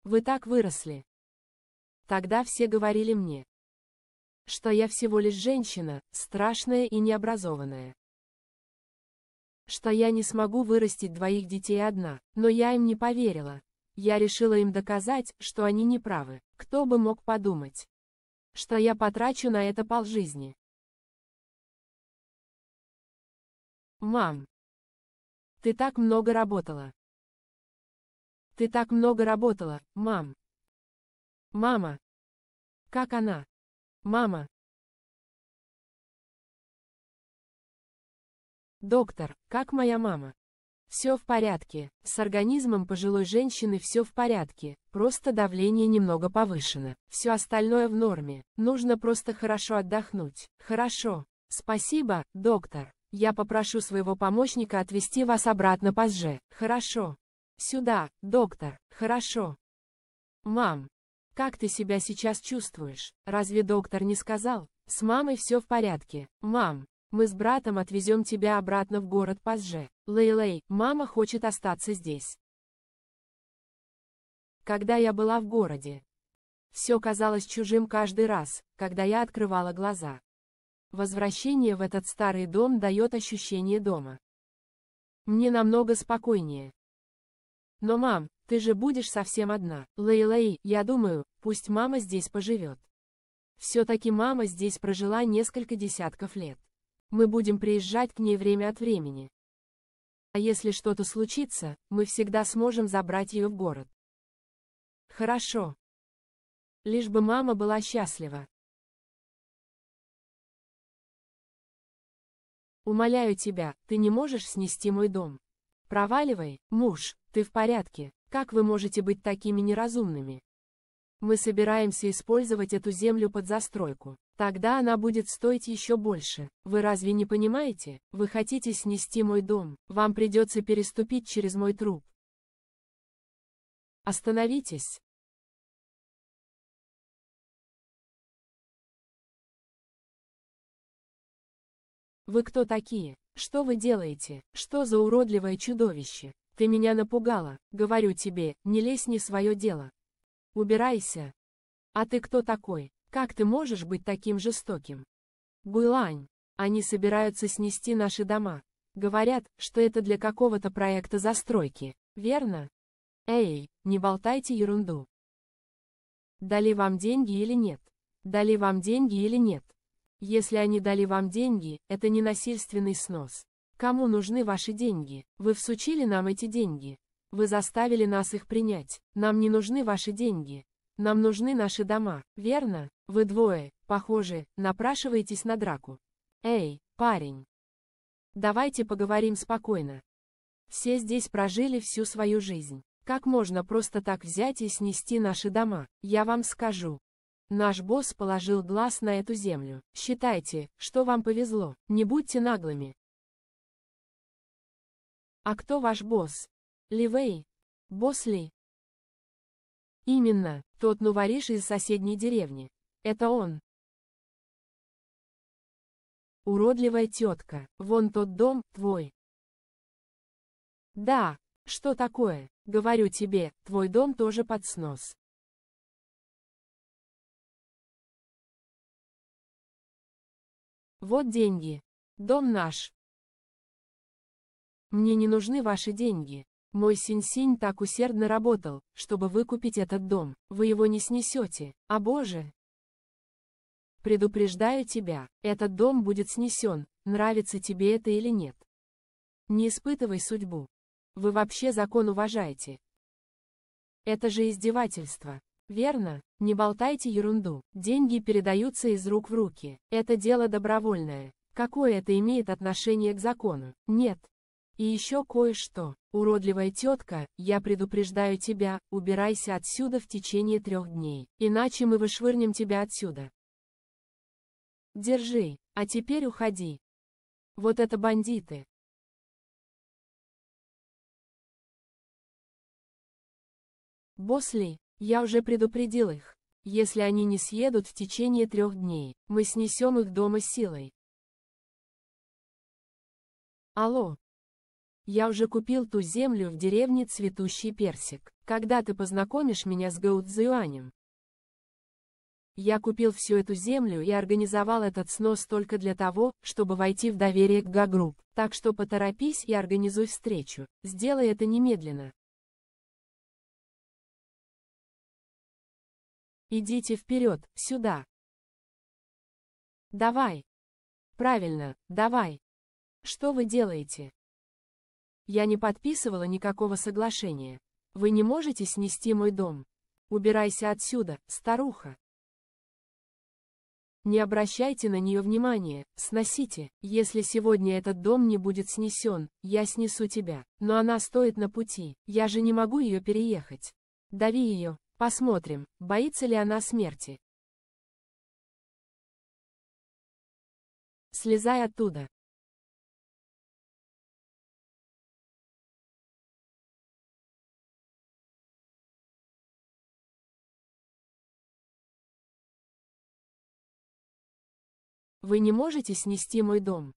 Вы так выросли. Тогда все говорили мне, что я всего лишь женщина, страшная и необразованная. Что я не смогу вырастить двоих детей одна, но я им не поверила, я решила им доказать, что они не правы. Кто бы мог подумать, что я потрачу на это полжизни. Мам, ты так много работала. Ты так много работала, мам. Мама. Как она? Мама. Доктор, как моя мама? Все в порядке, с организмом пожилой женщины все в порядке, просто давление немного повышено, все остальное в норме, нужно просто хорошо отдохнуть. Хорошо. Спасибо, доктор. Я попрошу своего помощника отвезти вас обратно позже. Хорошо. Сюда, доктор. Хорошо. Мам, как ты себя сейчас чувствуешь? Разве доктор не сказал? С мамой все в порядке. Мам, мы с братом отвезем тебя обратно в город позже. Лейлей, мама хочет остаться здесь. Когда я была в городе, все казалось чужим каждый раз, когда я открывала глаза. Возвращение в этот старый дом дает ощущение дома. Мне намного спокойнее. Но, мам, ты же будешь совсем одна. Лейлей, я думаю, пусть мама здесь поживет. Все-таки мама здесь прожила несколько десятков лет. Мы будем приезжать к ней время от времени. А если что-то случится, мы всегда сможем забрать ее в город. Хорошо. Лишь бы мама была счастлива. Умоляю тебя, ты не можешь снести мой дом. Проваливай, муж, ты в порядке, как вы можете быть такими неразумными? Мы собираемся использовать эту землю под застройку. Тогда она будет стоить еще больше. Вы разве не понимаете? Вы хотите снести мой дом. Вам придется переступить через мой труп. Остановитесь. Вы кто такие? Что вы делаете? Что за уродливое чудовище? Ты меня напугала. Говорю тебе, не лезь не свое дело. Убирайся. А ты кто такой? Как ты можешь быть таким жестоким? Буйлань. Они собираются снести наши дома. Говорят, что это для какого-то проекта застройки, верно? Эй, не болтайте ерунду. Дали вам деньги или нет? Дали вам деньги или нет? Если они дали вам деньги, это не насильственный снос. Кому нужны ваши деньги? Вы всучили нам эти деньги. Вы заставили нас их принять. Нам не нужны ваши деньги. Нам нужны наши дома, верно? Вы двое, похоже, напрашиваетесь на драку. Эй, парень. Давайте поговорим спокойно. Все здесь прожили всю свою жизнь. Как можно просто так взять и снести наши дома? Я вам скажу. Наш босс положил глаз на эту землю. Считайте, что вам повезло. Не будьте наглыми. А кто ваш босс? Ливей. Босли. Именно, тот новориш из соседней деревни. Это он. Уродливая тетка, вон тот дом, твой. Да, что такое, говорю тебе, твой дом тоже под снос. Вот деньги. Дом наш. Мне не нужны ваши деньги. Мой синь-синь так усердно работал, чтобы выкупить этот дом. Вы его не снесете. А боже! Предупреждаю тебя, этот дом будет снесен, нравится тебе это или нет. Не испытывай судьбу. Вы вообще закон уважаете. Это же издевательство. Верно, не болтайте ерунду. Деньги передаются из рук в руки. Это дело добровольное. Какое это имеет отношение к закону? Нет, и еще кое-что. Уродливая тетка, я предупреждаю тебя, убирайся отсюда в течение трех дней, иначе мы вышвырнем тебя отсюда. Держи, а теперь уходи. Вот это бандиты. Босли, я уже предупредил их. Если они не съедут в течение трех дней, мы снесем их дома силой. Алло, я уже купил ту землю в деревне Цветущий Персик. Когда ты познакомишь меня с Гаудзюанем? Я купил всю эту землю и организовал этот снос только для того, чтобы войти в доверие к Гагрупп. Так что поторопись и организуй встречу. Сделай это немедленно. Идите вперед, сюда. Давай. Правильно, давай. Что вы делаете? Я не подписывала никакого соглашения. Вы не можете снести мой дом. Убирайся отсюда, старуха. Не обращайте на нее внимания, сносите. Если сегодня этот дом не будет снесен, я снесу тебя. Но она стоит на пути, я же не могу ее переехать. Дави ее, посмотрим, боится ли она смерти. Слезай оттуда, Вы не можете снести мой дом.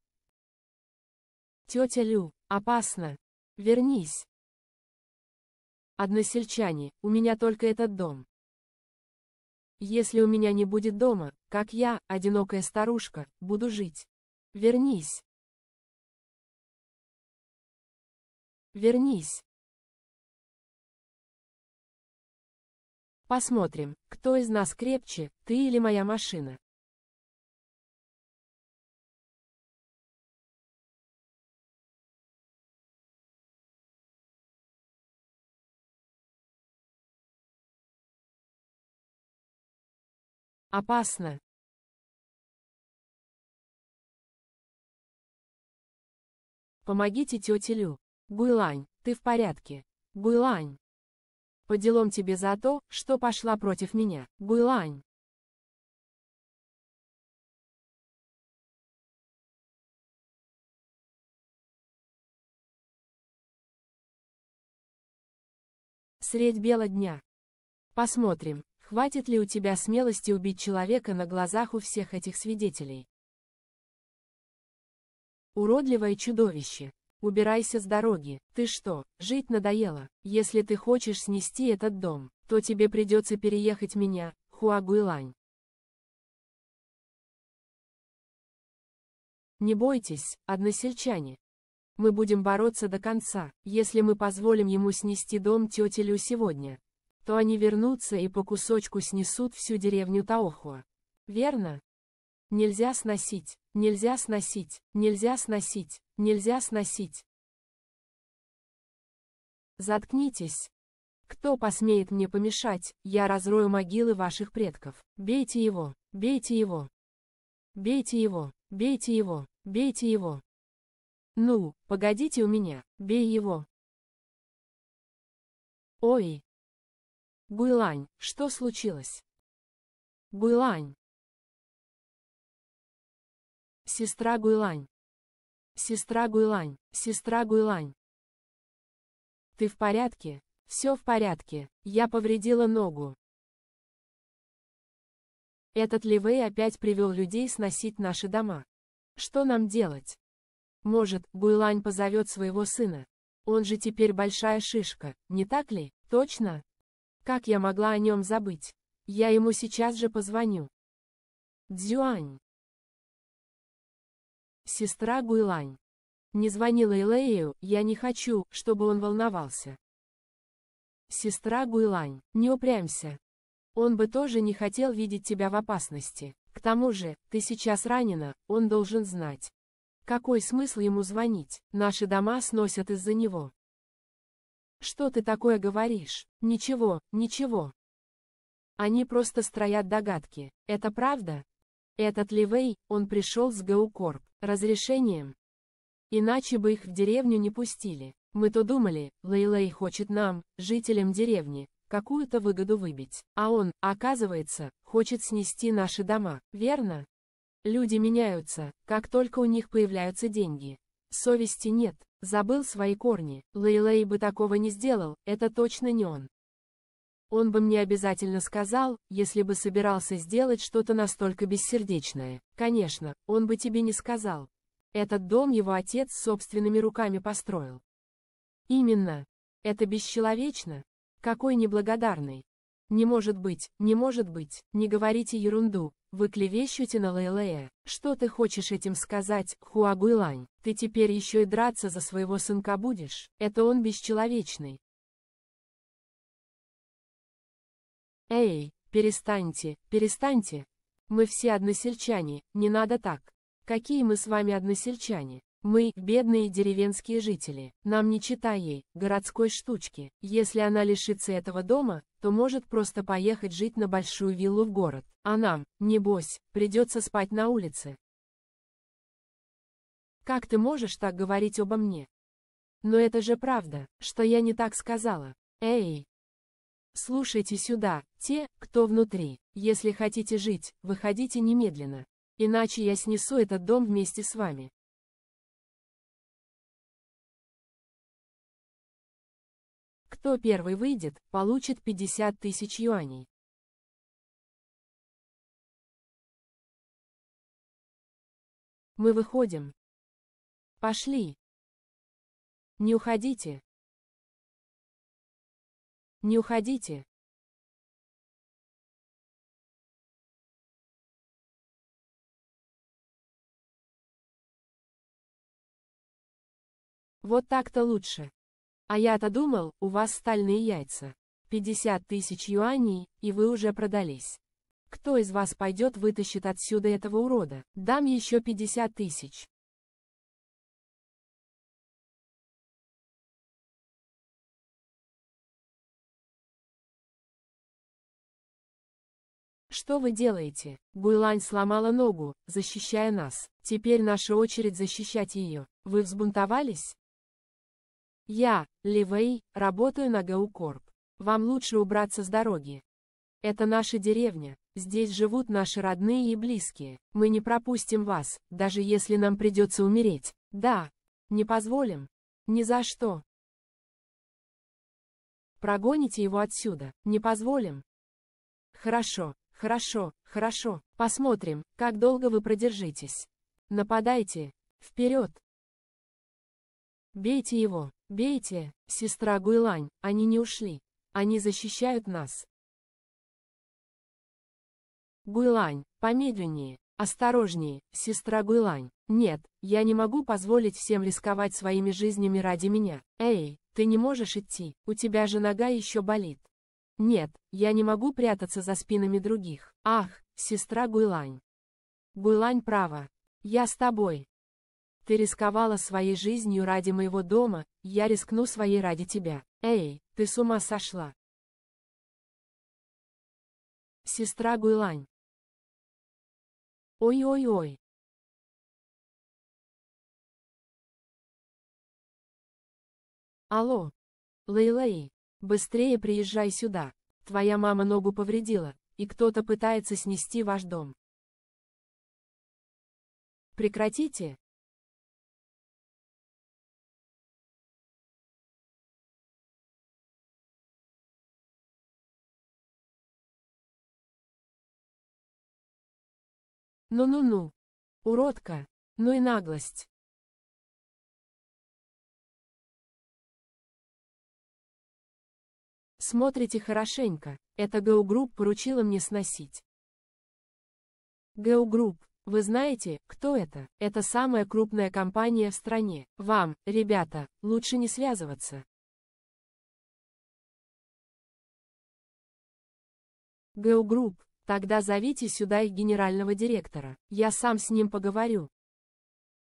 Тетя Лю, опасно. Вернись. Односельчане, у меня только этот дом. Если у меня не будет дома, как я, одинокая старушка, буду жить? Вернись. Вернись. Посмотрим, кто из нас крепче, ты или моя машина. Опасно. Помогите тете Лю. Буйлань, ты в порядке. Буйлань. По делам тебе за то, что пошла против меня. Буйлань. Средь бела дня. Посмотрим, Хватит ли у тебя смелости убить человека на глазах у всех этих свидетелей? Уродливое чудовище. Убирайся с дороги. Ты что, жить надоело? Если ты хочешь снести этот дом, то тебе придется переехать меня, Хуагуйлань. Не бойтесь, односельчане. Мы будем бороться до конца, если мы позволим ему снести дом тети Лю сегодня, то они вернутся и по кусочку снесут всю деревню Таохуа. Верно? Нельзя сносить, нельзя сносить, нельзя сносить, нельзя сносить. Заткнитесь. Кто посмеет мне помешать, я разрою могилы ваших предков. Бейте его, бейте его. Бейте его, бейте его, бейте его. Ну, погодите у меня, бей его. Ой, Буйлань, что случилось? Буйлань. Сестра Гуйлань. Сестра Гуйлань, сестра Гуйлань. Ты в порядке? Все в порядке, я повредила ногу. Этот Ливей опять привел людей сносить наши дома. Что нам делать? Может, Гуйлань позовет своего сына. Он же теперь большая шишка, не так ли? Точно, как я могла о нем забыть? Я ему сейчас же позвоню. Дзюань. Сестра Гуйлань. Не звонила Илэю, я не хочу, чтобы он волновался. Сестра Гуйлань, не упрямься. Он бы тоже не хотел видеть тебя в опасности. К тому же, ты сейчас ранена, он должен знать. Какой смысл ему звонить, наши дома сносят из-за него. Что ты такое говоришь? Ничего, ничего. Они просто строят догадки. Это правда? Этот Ливей, он пришел с Гаукорп, разрешением. Иначе бы их в деревню не пустили. Мы-то думали, Лейлей хочет нам, жителям деревни, какую-то выгоду выбить. А он, оказывается, хочет снести наши дома, верно? Люди меняются, как только у них появляются деньги. Совести нет, Забыл свои корни, Лейлей бы такого не сделал, это точно не он. Он бы мне обязательно сказал, если бы собирался сделать что-то настолько бессердечное. Конечно, он бы тебе не сказал. Этот дом его отец собственными руками построил. Именно. Это бесчеловечно. Какой неблагодарный. Не может быть, не может быть, не говорите ерунду, вы клевещете на Лейлея. Что ты хочешь этим сказать, Хуагуйлань? Ты теперь еще и драться за своего сынка будешь? Это он бесчеловечный. Эй, перестаньте, перестаньте. Мы все односельчане, не надо так. Какие мы с вами односельчане? Мы, бедные деревенские жители, нам не чита ей, городской штучки. Если она лишится этого дома, то может просто поехать жить на большую виллу в город. А нам, небось, придется спать на улице. Как ты можешь так говорить обо мне? Но это же правда, что я не так сказала. Эй! Слушайте сюда, те, кто внутри. Если хотите жить, выходите немедленно. Иначе я снесу этот дом вместе с вами. Кто первый выйдет, получит 50 тысяч юаней. Мы выходим. Пошли. Не уходите. Не уходите. Вот так-то лучше. А я-то думал, у вас стальные яйца. 50 тысяч юаней, и вы уже продались. Кто из вас пойдет вытащит отсюда этого урода? Дам еще 50 тысяч. Что вы делаете? Буйлань сломала ногу, защищая нас. Теперь наша очередь защищать ее. Вы взбунтовались? Я, Ливей, работаю на Гаукорп. Вам лучше убраться с дороги. Это наша деревня, здесь живут наши родные и близкие. Мы не пропустим вас, даже если нам придется умереть. Да, не позволим. Ни за что. Прогоните его отсюда, не позволим. Хорошо, хорошо, хорошо, посмотрим, как долго вы продержитесь. Нападайте, вперед. Бейте его. Бейте, сестра Гуйлань, они не ушли. Они защищают нас. Гуйлань, помедленнее, осторожнее, сестра Гуйлань. Нет, я не могу позволить всем рисковать своими жизнями ради меня. Эй, ты не можешь идти, у тебя же нога еще болит. Нет, я не могу прятаться за спинами других. Ах, сестра Гуйлань. Гуйлань права. Я с тобой. Ты рисковала своей жизнью ради моего дома, я рискну своей ради тебя. Эй, ты с ума сошла. Сестра Гуйлань. Ой-ой-ой. Алло. Лейлей, быстрее приезжай сюда. Твоя мама ногу повредила, и кто-то пытается снести ваш дом. Прекратите, Ну-ну-ну. Уродка. Ну и наглость. Смотрите хорошенько, это ГУ Групп поручила мне сносить. ГУ Групп, вы знаете, кто это? Это самая крупная компания в стране. Вам, ребята, лучше не связываться. ГУ Групп, Тогда зовите сюда их генерального директора. Я сам с ним поговорю.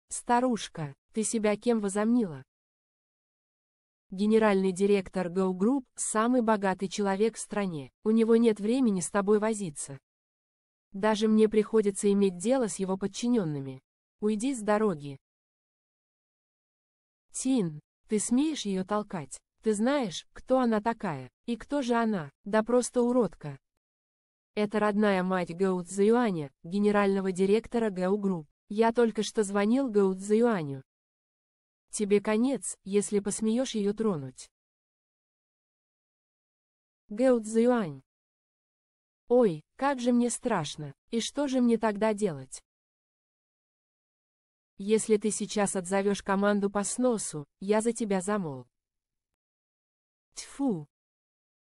Старушка, ты себя кем возомнила? Генеральный директор Go Group – самый богатый человек в стране. У него нет времени с тобой возиться. Даже мне приходится иметь дело с его подчиненными. Уйди с дороги. Тин, ты смеешь ее толкать? Ты знаешь, кто она такая? И кто же она? Да просто уродка. Это родная мать Гао Цзюаня, генерального директора Гао Групп. Я только что звонил Гао Цзюаню. Тебе конец, если посмеешь ее тронуть. Гао Цзюань. Ой, как же мне страшно, и что же мне тогда делать? Если ты сейчас отзовешь команду по сносу, я за тебя замол. Тьфу.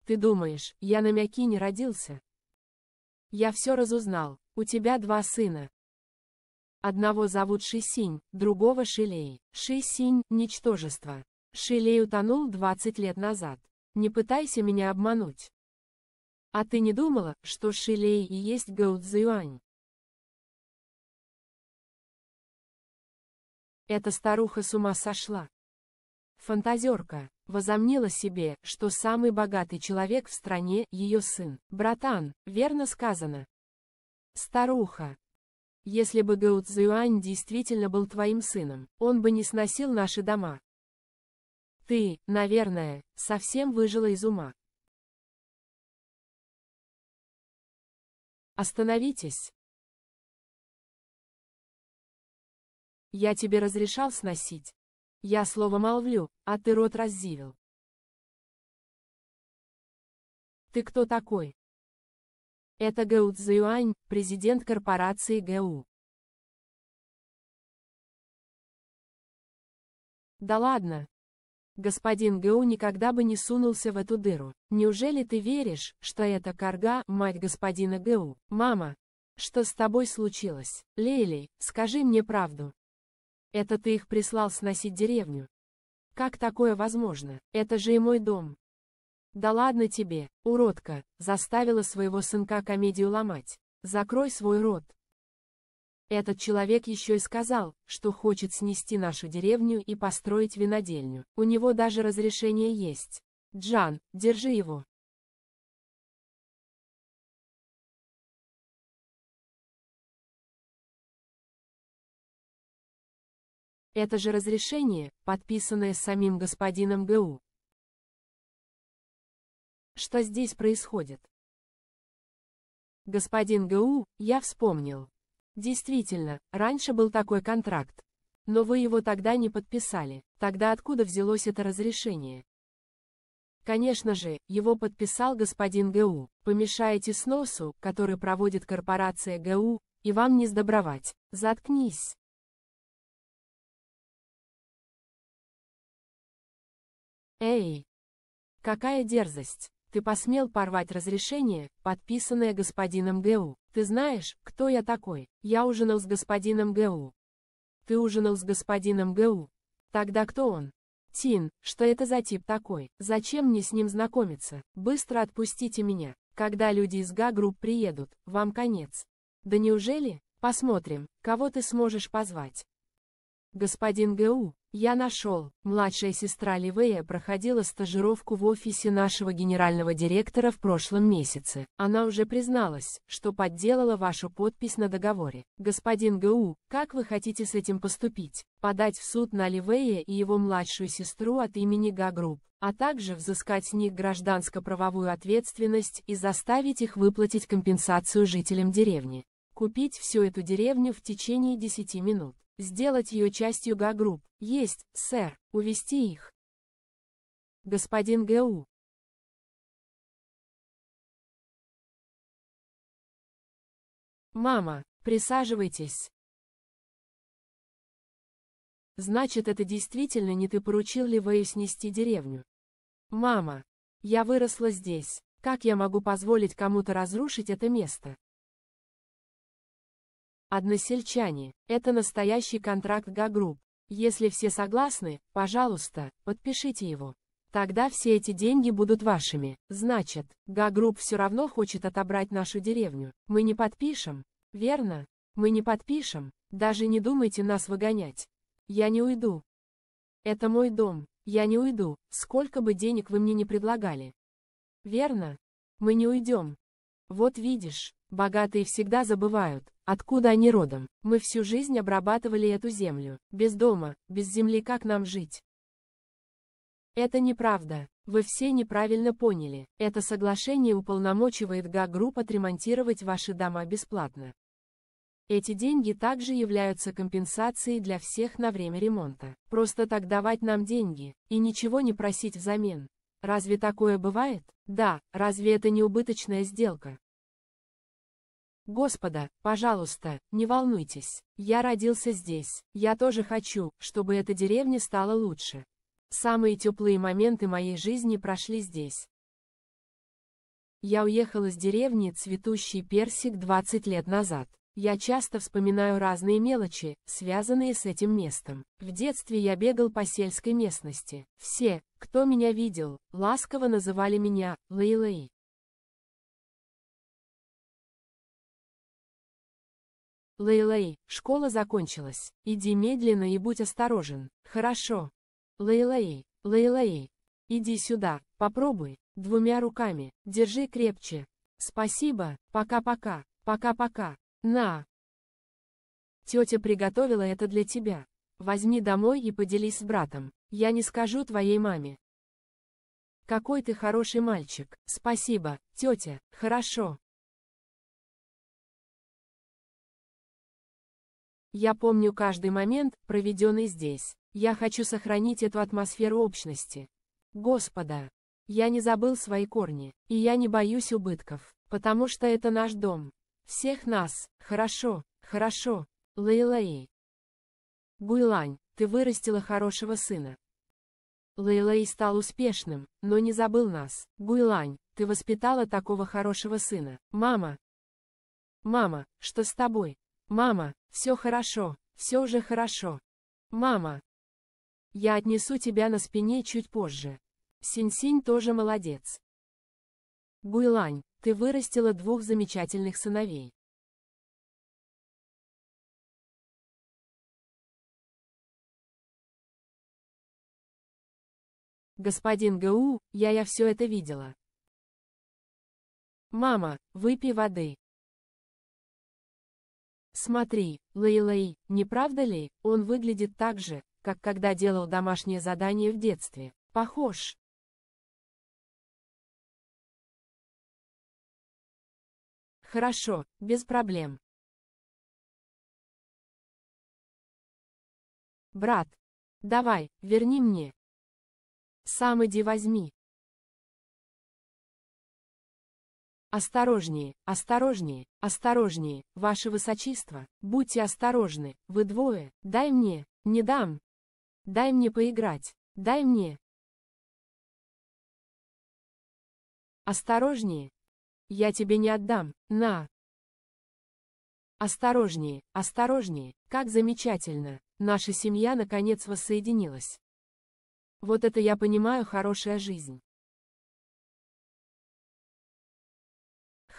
Ты думаешь, я на мяки не родился? Я все разузнал. У тебя два сына. Одного зовут Шисинь, другого Шилей. Шисинь – ничтожество. Шилей утонул 20 лет назад. Не пытайся меня обмануть. А ты не думала, что Шилей и есть Гаудзюань? Эта старуха с ума сошла. Фантазерка возомнила себе, что самый богатый человек в стране – ее сын. Братан, верно сказано. Старуха. Если бы Гау Цзюань действительно был твоим сыном, он бы не сносил наши дома. Ты, наверное, совсем выжила из ума. Остановитесь. Я тебе разрешал сносить. Я слово молвлю, а ты рот раззивил. Ты кто такой? Это Гэу Цзэюань, президент корпорации ГУ. Да ладно. Господин ГУ никогда бы не сунулся в эту дыру. Неужели ты веришь, что это карга, мать господина ГУ? Мама, что с тобой случилось? Лейли, скажи мне правду. Это ты их прислал сносить деревню? Как такое возможно? Это же и мой дом. Да ладно тебе, уродка, заставила своего сынка комедию ломать. Закрой свой рот. Этот человек еще и сказал, что хочет снести нашу деревню и построить винодельню. У него даже разрешение есть. Джан, держи его. Это же разрешение, подписанное самим господином ГУ. Что здесь происходит? Господин ГУ, я вспомнил. Действительно, раньше был такой контракт. Но вы его тогда не подписали. Тогда откуда взялось это разрешение? Конечно же, его подписал господин ГУ. Помешаете сносу, который проводит корпорация ГУ, и вам не сдобровать. Заткнись. Эй! Какая дерзость! Ты посмел порвать разрешение, подписанное господином ГУ. Ты знаешь, кто я такой? Я ужинал с господином ГУ. Ты ужинал с господином ГУ. Тогда кто он? Тин, что это за тип такой? Зачем мне с ним знакомиться? Быстро отпустите меня. Когда люди из ГА-групп приедут, вам конец. Да неужели? Посмотрим, кого ты сможешь позвать. Господин ГУ, я нашел, младшая сестра Ливея проходила стажировку в офисе нашего генерального директора в прошлом месяце. Она уже призналась, что подделала вашу подпись на договоре. Господин ГУ, как вы хотите с этим поступить? Подать в суд на Ливея и его младшую сестру от имени Гагруп, а также взыскать с них гражданско-правовую ответственность и заставить их выплатить компенсацию жителям деревни. Купить всю эту деревню в течение 10 минут. Сделать ее частью га групп Есть, сэр, увести их. Господин ГУ. Мама, присаживайтесь. Значит, это действительно не ты поручил ли вы снести деревню. Мама, я выросла здесь. Как я могу позволить кому-то разрушить это место? Односельчане, это настоящий контракт га Если все согласны, пожалуйста, подпишите его. Тогда все эти деньги будут вашими. Значит, га все равно хочет отобрать нашу деревню. Мы не подпишем. Верно? Мы не подпишем. Даже не думайте нас выгонять. Я не уйду. Это мой дом. Я не уйду, сколько бы денег вы мне не предлагали. Верно? Мы не уйдем. Вот видишь, богатые всегда забывают, Откуда они родом? Мы всю жизнь обрабатывали эту землю. Без дома, без земли как нам жить? Это неправда. Вы все неправильно поняли. Это соглашение уполномочивает ГА-групп отремонтировать ваши дома бесплатно. Эти деньги также являются компенсацией для всех на время ремонта. Просто так давать нам деньги, и ничего не просить взамен. Разве такое бывает? Да, разве это не убыточная сделка? Господа, пожалуйста, не волнуйтесь, я родился здесь, я тоже хочу, чтобы эта деревня стала лучше. Самые теплые моменты моей жизни прошли здесь. Я уехал из деревни «Цветущий персик» 20 лет назад. Я часто вспоминаю разные мелочи, связанные с этим местом. В детстве я бегал по сельской местности. Все, кто меня видел, ласково называли меня Лейлей. лей Лейлей, школа закончилась. Иди медленно и будь осторожен. Хорошо. Лейлей, Лейлей, иди сюда, попробуй. Двумя руками. Держи крепче. Спасибо. Пока-пока. Пока-пока. На. Тетя приготовила это для тебя. Возьми домой и поделись с братом. Я не скажу твоей маме. Какой ты хороший мальчик. Спасибо, тетя. Хорошо. Я помню каждый момент, проведенный здесь. Я хочу сохранить эту атмосферу общности. Господа! Я не забыл свои корни, и я не боюсь убытков, потому что это наш дом. Всех нас, хорошо, хорошо, Лейлаи. Гуйлань, ты вырастила хорошего сына. Лейлаи стал успешным, но не забыл нас. Гуйлань, ты воспитала такого хорошего сына. Мама! Мама, что с тобой? Мама, все хорошо, все уже хорошо. Мама. Я отнесу тебя на спине чуть позже. Синь-синь тоже молодец. Буйлань, ты вырастила двух замечательных сыновей. Господин ГУ, я я все это видела. Мама, выпей воды. Смотри, Лейлей, не правда ли, он выглядит так же, как когда делал домашнее задание в детстве. Похож. Хорошо, без проблем. Брат, давай, верни мне. Сам иди возьми. Осторожнее, осторожнее, осторожнее, ваше высочество, будьте осторожны, вы двое, дай мне, не дам. Дай мне поиграть, дай мне. Осторожнее. Я тебе не отдам, на. Осторожнее, осторожнее, как замечательно, наша семья наконец воссоединилась. Вот это я понимаю хорошая жизнь.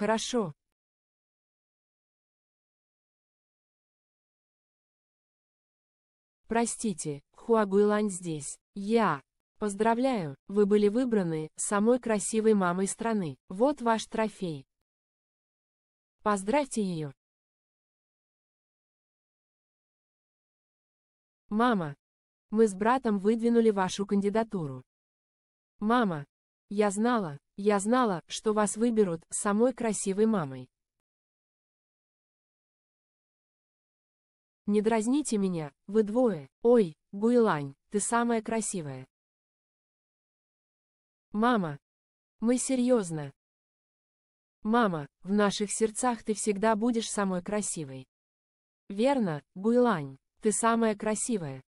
Хорошо. Простите, Хуагуйлань здесь. Я. Поздравляю, вы были выбраны самой красивой мамой страны. Вот ваш трофей. Поздравьте ее. Мама. Мы с братом выдвинули вашу кандидатуру. Мама. Я знала, я знала, что вас выберут самой красивой мамой. Не дразните меня, вы двое. Ой, Гуйлань, ты самая красивая. Мама, мы серьезно. Мама, в наших сердцах ты всегда будешь самой красивой. Верно, Гуйлань, ты самая красивая.